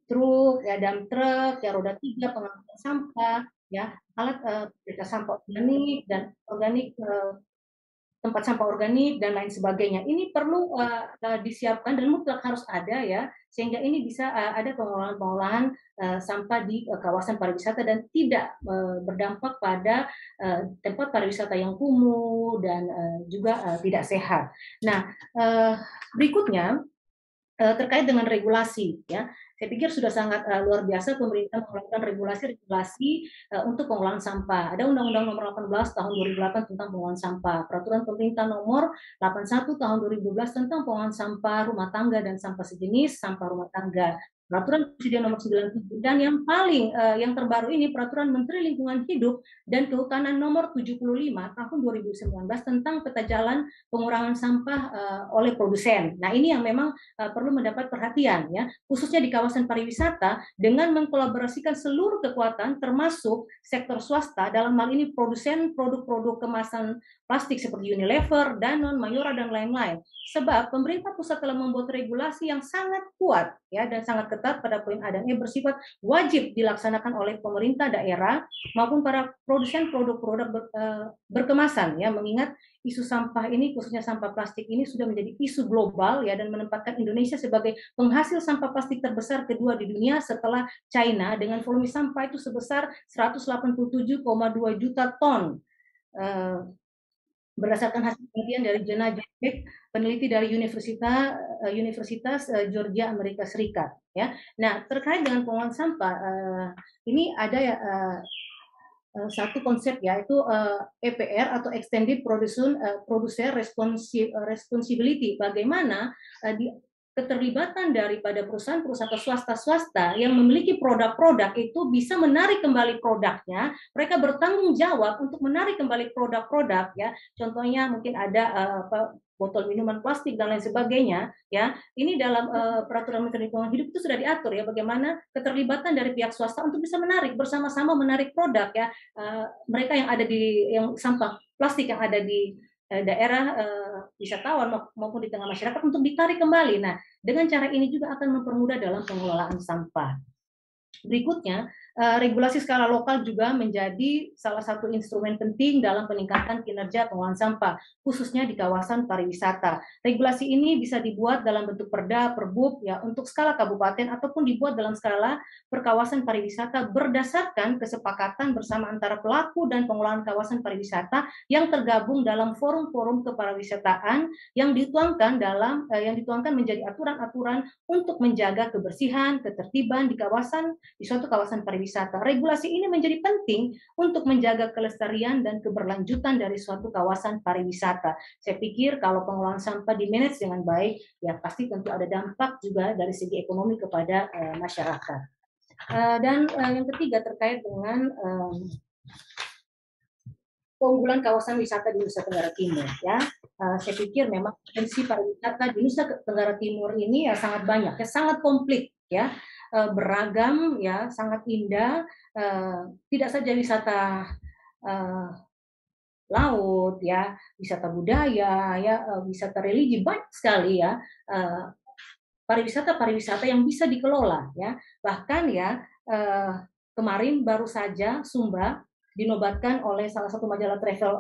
truk, ya, dump truk, ya roda tiga, pengangkutan sampah, ya alat uh, sampah organik dan organik uh, tempat sampah organik dan lain sebagainya ini perlu uh, disiapkan dan mutlak harus ada ya sehingga ini bisa uh, ada pengolahan pengolahan uh, sampah di uh, kawasan pariwisata dan tidak uh, berdampak pada uh, tempat pariwisata yang kumuh dan uh, juga uh, tidak sehat. Nah uh, berikutnya terkait dengan regulasi ya saya pikir sudah sangat uh, luar biasa pemerintah melakukan regulasi-regulasi uh, eh, untuk pengolahan sampah. Ada Undang-Undang Nomor 18 Tahun 2008 tentang pengolahan sampah, Peraturan Pemerintah Nomor 81 Tahun 2012 tentang pengolahan sampah rumah tangga dan sampah sejenis, sampah rumah tangga peraturan presiden nomor 97 dan yang paling uh, yang terbaru ini peraturan menteri lingkungan hidup dan kehutanan nomor 75 tahun 2019 tentang peta jalan pengurangan sampah uh, oleh produsen. Nah, ini yang memang uh, perlu mendapat perhatian ya, khususnya di kawasan pariwisata dengan mengkolaborasikan seluruh kekuatan termasuk sektor swasta dalam hal ini produsen produk-produk kemasan plastik seperti Unilever, Danone, Mayora dan lain-lain. Sebab pemerintah pusat telah membuat regulasi yang sangat kuat ya dan sangat ketat pada poin A dan E bersifat wajib dilaksanakan oleh pemerintah daerah maupun para produsen produk-produk ber, e, berkemasan ya mengingat isu sampah ini khususnya sampah plastik ini sudah menjadi isu global ya dan menempatkan Indonesia sebagai penghasil sampah plastik terbesar kedua di dunia setelah China dengan volume sampah itu sebesar 187,2 juta ton. E, Berdasarkan hasil penelitian dari Jenna Jacek, peneliti dari eh, Universitas Universitas eh, Georgia Amerika Serikat, ya. Nah, terkait dengan pengolahan sampah, eh, ini ada ya satu konsep ya itu EPR e atau extended producer responsibility bagaimana keterlibatan daripada perusahaan-perusahaan swasta-swasta yang memiliki produk-produk itu bisa menarik kembali produknya, mereka bertanggung jawab untuk menarik kembali produk-produk ya. Contohnya mungkin ada eh, apa, botol minuman plastik dan lain sebagainya ya. Ini dalam uh, peraturan Menteri Lingkungan Hidup itu sudah diatur ya bagaimana keterlibatan dari pihak swasta untuk bisa menarik bersama-sama menarik produk ya. Uh, mereka yang ada di yang sampah plastik yang ada di Eh, daerah eh, wisatawan maupun di tengah masyarakat untuk ditarik kembali. Nah, dengan cara ini juga akan mempermudah dalam pengelolaan sampah. Berikutnya, Eh, regulasi skala lokal juga menjadi salah satu instrumen penting dalam peningkatan kinerja pengelolaan sampah, khususnya di kawasan pariwisata. Regulasi ini bisa dibuat dalam bentuk perda, perbup, ya untuk skala kabupaten ataupun dibuat dalam skala perkawasan pariwisata berdasarkan kesepakatan bersama antara pelaku dan pengelolaan kawasan pariwisata yang tergabung dalam forum-forum kepariwisataan yang dituangkan dalam eh, yang dituangkan menjadi aturan-aturan untuk menjaga kebersihan, ketertiban di kawasan di suatu kawasan pariwisata wisata. Regulasi ini menjadi penting untuk menjaga kelestarian dan keberlanjutan dari suatu kawasan pariwisata. Saya pikir kalau pengelolaan sampah di manage dengan baik, ya pasti tentu ada dampak juga dari segi ekonomi kepada eh, masyarakat. Eh, dan eh, yang ketiga terkait dengan keunggulan kawasan wisata di Nusa Tenggara Timur ya. saya pikir memang potensi pariwisata di Nusa Tenggara Timur ini ya sangat banyak, ya sangat komplit ya. Eh, beragam ya sangat indah eh, tidak saja wisata eh, laut ya wisata budaya ya wisata religi banyak sekali ya pariwisata pariwisata yang bisa dikelola ya bahkan ya kemarin baru saja Sumba dinobatkan oleh salah satu majalah travel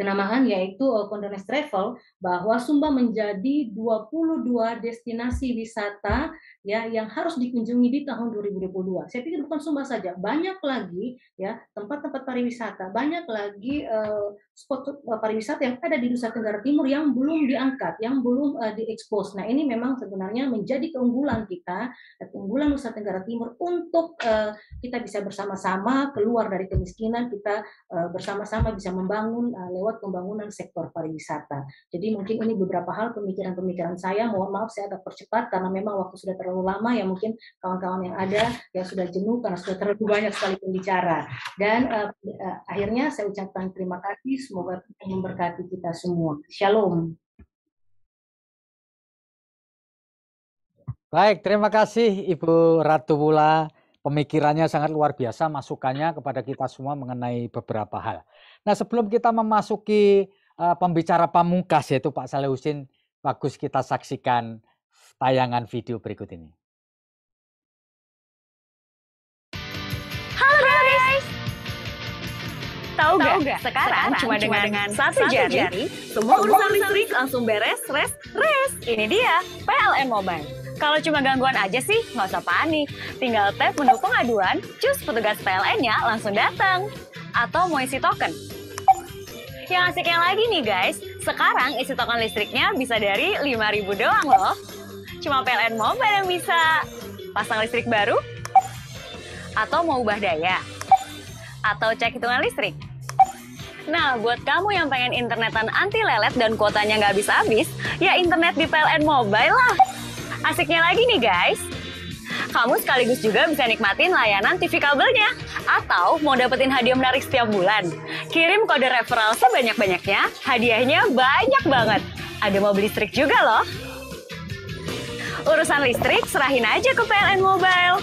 kenamaan yaitu Condones Travel bahwa Sumba menjadi 22 destinasi wisata ya yang harus dikunjungi di tahun 2022. Saya pikir bukan Sumba saja, banyak lagi ya tempat-tempat pariwisata, banyak lagi eh, spot pariwisata yang ada di Nusa Tenggara Timur yang belum diangkat, yang belum uh, diekspos. Nah ini memang sebenarnya menjadi keunggulan kita, keunggulan Nusa Tenggara Timur untuk eh, kita bisa bersama-sama keluar dari kemiskinan, kita eh, bersama-sama bisa membangun lewat pembangunan sektor pariwisata. Jadi mungkin ini beberapa hal pemikiran-pemikiran saya. Mohon maaf saya agak percepat karena memang waktu sudah terlalu lama ya mungkin kawan-kawan yang ada yang sudah jenuh karena sudah terlalu banyak sekali pembicara. Dan uh, uh, akhirnya saya ucapkan terima kasih Semoga Tuhan memberkati kita semua. Shalom. Baik, terima kasih Ibu Ratu Wula, Pemikirannya sangat luar biasa, masukannya kepada kita semua mengenai beberapa hal. Nah, sebelum kita memasuki uh, pembicara pamungkas yaitu Pak Saleh Husin, bagus kita saksikan tayangan video berikut ini. tahu nggak? Sekarang, Sekarang cuma dengan, dengan satu jari, jari semua urusan listrik langsung beres, res, res. Ini dia PLN Mobile. Kalau cuma gangguan aja sih, nggak usah panik. Tinggal tap menu pengaduan, cus petugas PLN-nya langsung datang. Atau mau isi token. Yang asiknya lagi nih guys, sekarang isi token listriknya bisa dari 5000 doang loh. Cuma PLN Mobile yang bisa. Pasang listrik baru? Atau mau ubah daya? Atau cek hitungan listrik? Nah, buat kamu yang pengen internetan anti lelet dan kuotanya nggak habis-habis, ya internet di PLN Mobile lah. Asiknya lagi nih guys, kamu sekaligus juga bisa nikmatin layanan TV kabelnya. Atau mau dapetin hadiah menarik setiap bulan? Kirim kode referral sebanyak-banyaknya, hadiahnya banyak banget. Ada mobil listrik juga loh. Urusan listrik serahin aja ke PLN Mobile.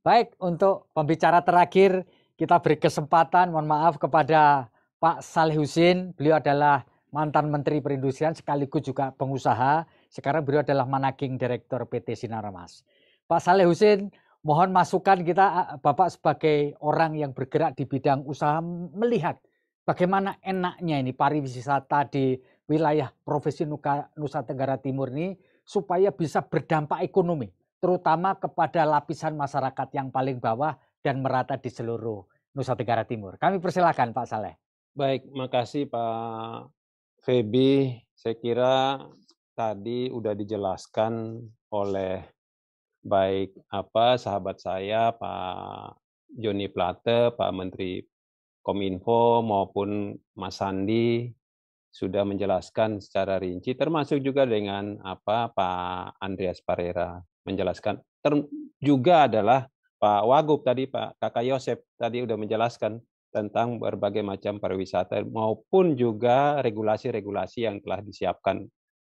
Baik, untuk pembicara terakhir kita beri kesempatan mohon maaf kepada Pak Saleh Husin. Beliau adalah mantan Menteri Perindustrian sekaligus juga pengusaha. Sekarang beliau adalah Managing Director PT Sinaramas. Pak Saleh Husin, mohon masukan kita eh, Bapak sebagai orang yang bergerak di bidang usaha melihat bagaimana enaknya ini pariwisata di wilayah provinsi Nusa Tenggara Timur ini supaya bisa berdampak ekonomi terutama kepada lapisan masyarakat yang paling bawah dan merata di seluruh Nusa Tenggara Timur. Kami persilahkan Pak Saleh. Baik, makasih Pak Febi. Saya kira tadi sudah dijelaskan oleh baik apa sahabat saya Pak Joni Plate, Pak Menteri Kominfo maupun Mas Sandi sudah menjelaskan secara rinci termasuk juga dengan apa Pak Andreas Parera menjelaskan. Ter juga adalah Pak Wagub tadi, Pak Kakak Yosep tadi sudah menjelaskan tentang berbagai macam pariwisata maupun juga regulasi-regulasi yang telah disiapkan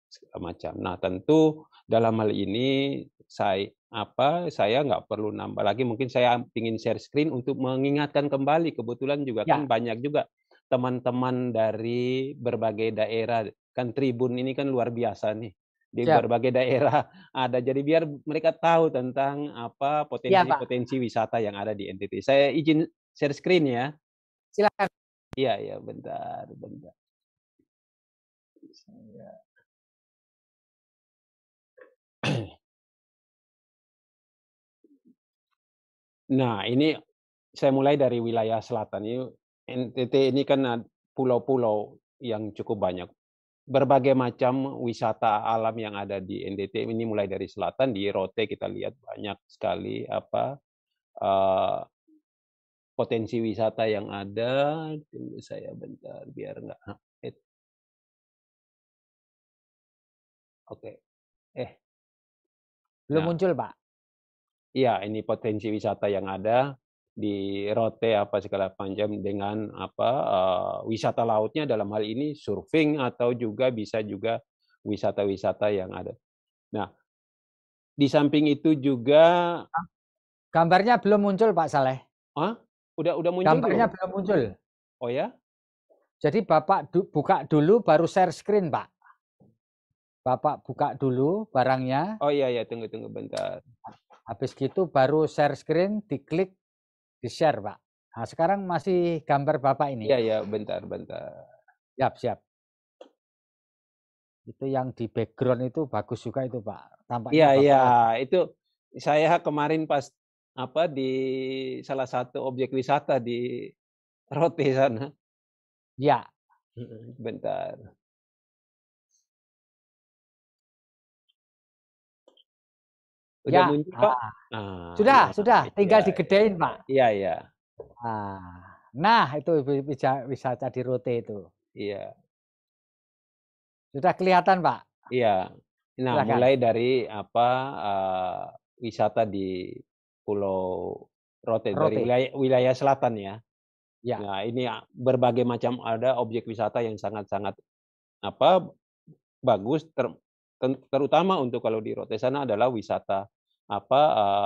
segala macam. Nah, tentu dalam hal ini saya apa saya nggak perlu nambah lagi mungkin saya ingin share screen untuk mengingatkan kembali kebetulan juga ya. kan banyak juga teman-teman dari berbagai daerah kan tribun ini kan luar biasa nih di Siap. berbagai daerah ada. Jadi biar mereka tahu tentang apa iya, potensi-potensi ya, wisata yang ada di NTT. Saya izin share screen ya. Silakan. Iya, iya, bentar, bentar. Saya Nah, ini saya mulai dari wilayah selatan. NTT ini kan pulau-pulau yang cukup banyak berbagai macam wisata alam yang ada di NTT ini mulai dari selatan di Rote kita lihat banyak sekali apa uh, potensi wisata yang ada tunggu saya bentar biar enggak oke okay. eh belum nah, muncul pak iya ini potensi wisata yang ada di rote apa segala panjang dengan apa uh, wisata lautnya dalam hal ini surfing atau juga bisa juga wisata-wisata yang ada. Nah, di samping itu juga ah, gambarnya belum muncul Pak Saleh. Hah? Udah udah muncul. Gambarnya belum, belum muncul. Oh ya? Jadi Bapak du buka dulu baru share screen, Pak. Bapak buka dulu barangnya. Oh iya ya tunggu tunggu bentar. Habis gitu baru share screen, diklik di-share, Pak. Nah, sekarang masih gambar Bapak ini. Iya, iya, bentar, bentar. Siap, siap. Itu yang di background itu bagus juga itu, Pak. Tampaknya Iya, iya, itu saya kemarin pas apa di salah satu objek wisata di Rote sana. Ya. Bentar. Ya, Udah ya. muncul, Pak? Ah. ah, sudah, ah. sudah. Iya. Tinggal ya. digedein, Pak. Iya, iya. Ah, nah, itu bisa bisa jadi Rote itu. Iya. Sudah kelihatan, Pak? Iya. Nah, Silahkan. mulai dari apa uh, wisata di Pulau Rote, Rote. dari wilayah, wilayah selatan ya. Ya. Nah, ini berbagai macam ada objek wisata yang sangat-sangat apa bagus ter, terutama untuk kalau di Rote sana adalah wisata apa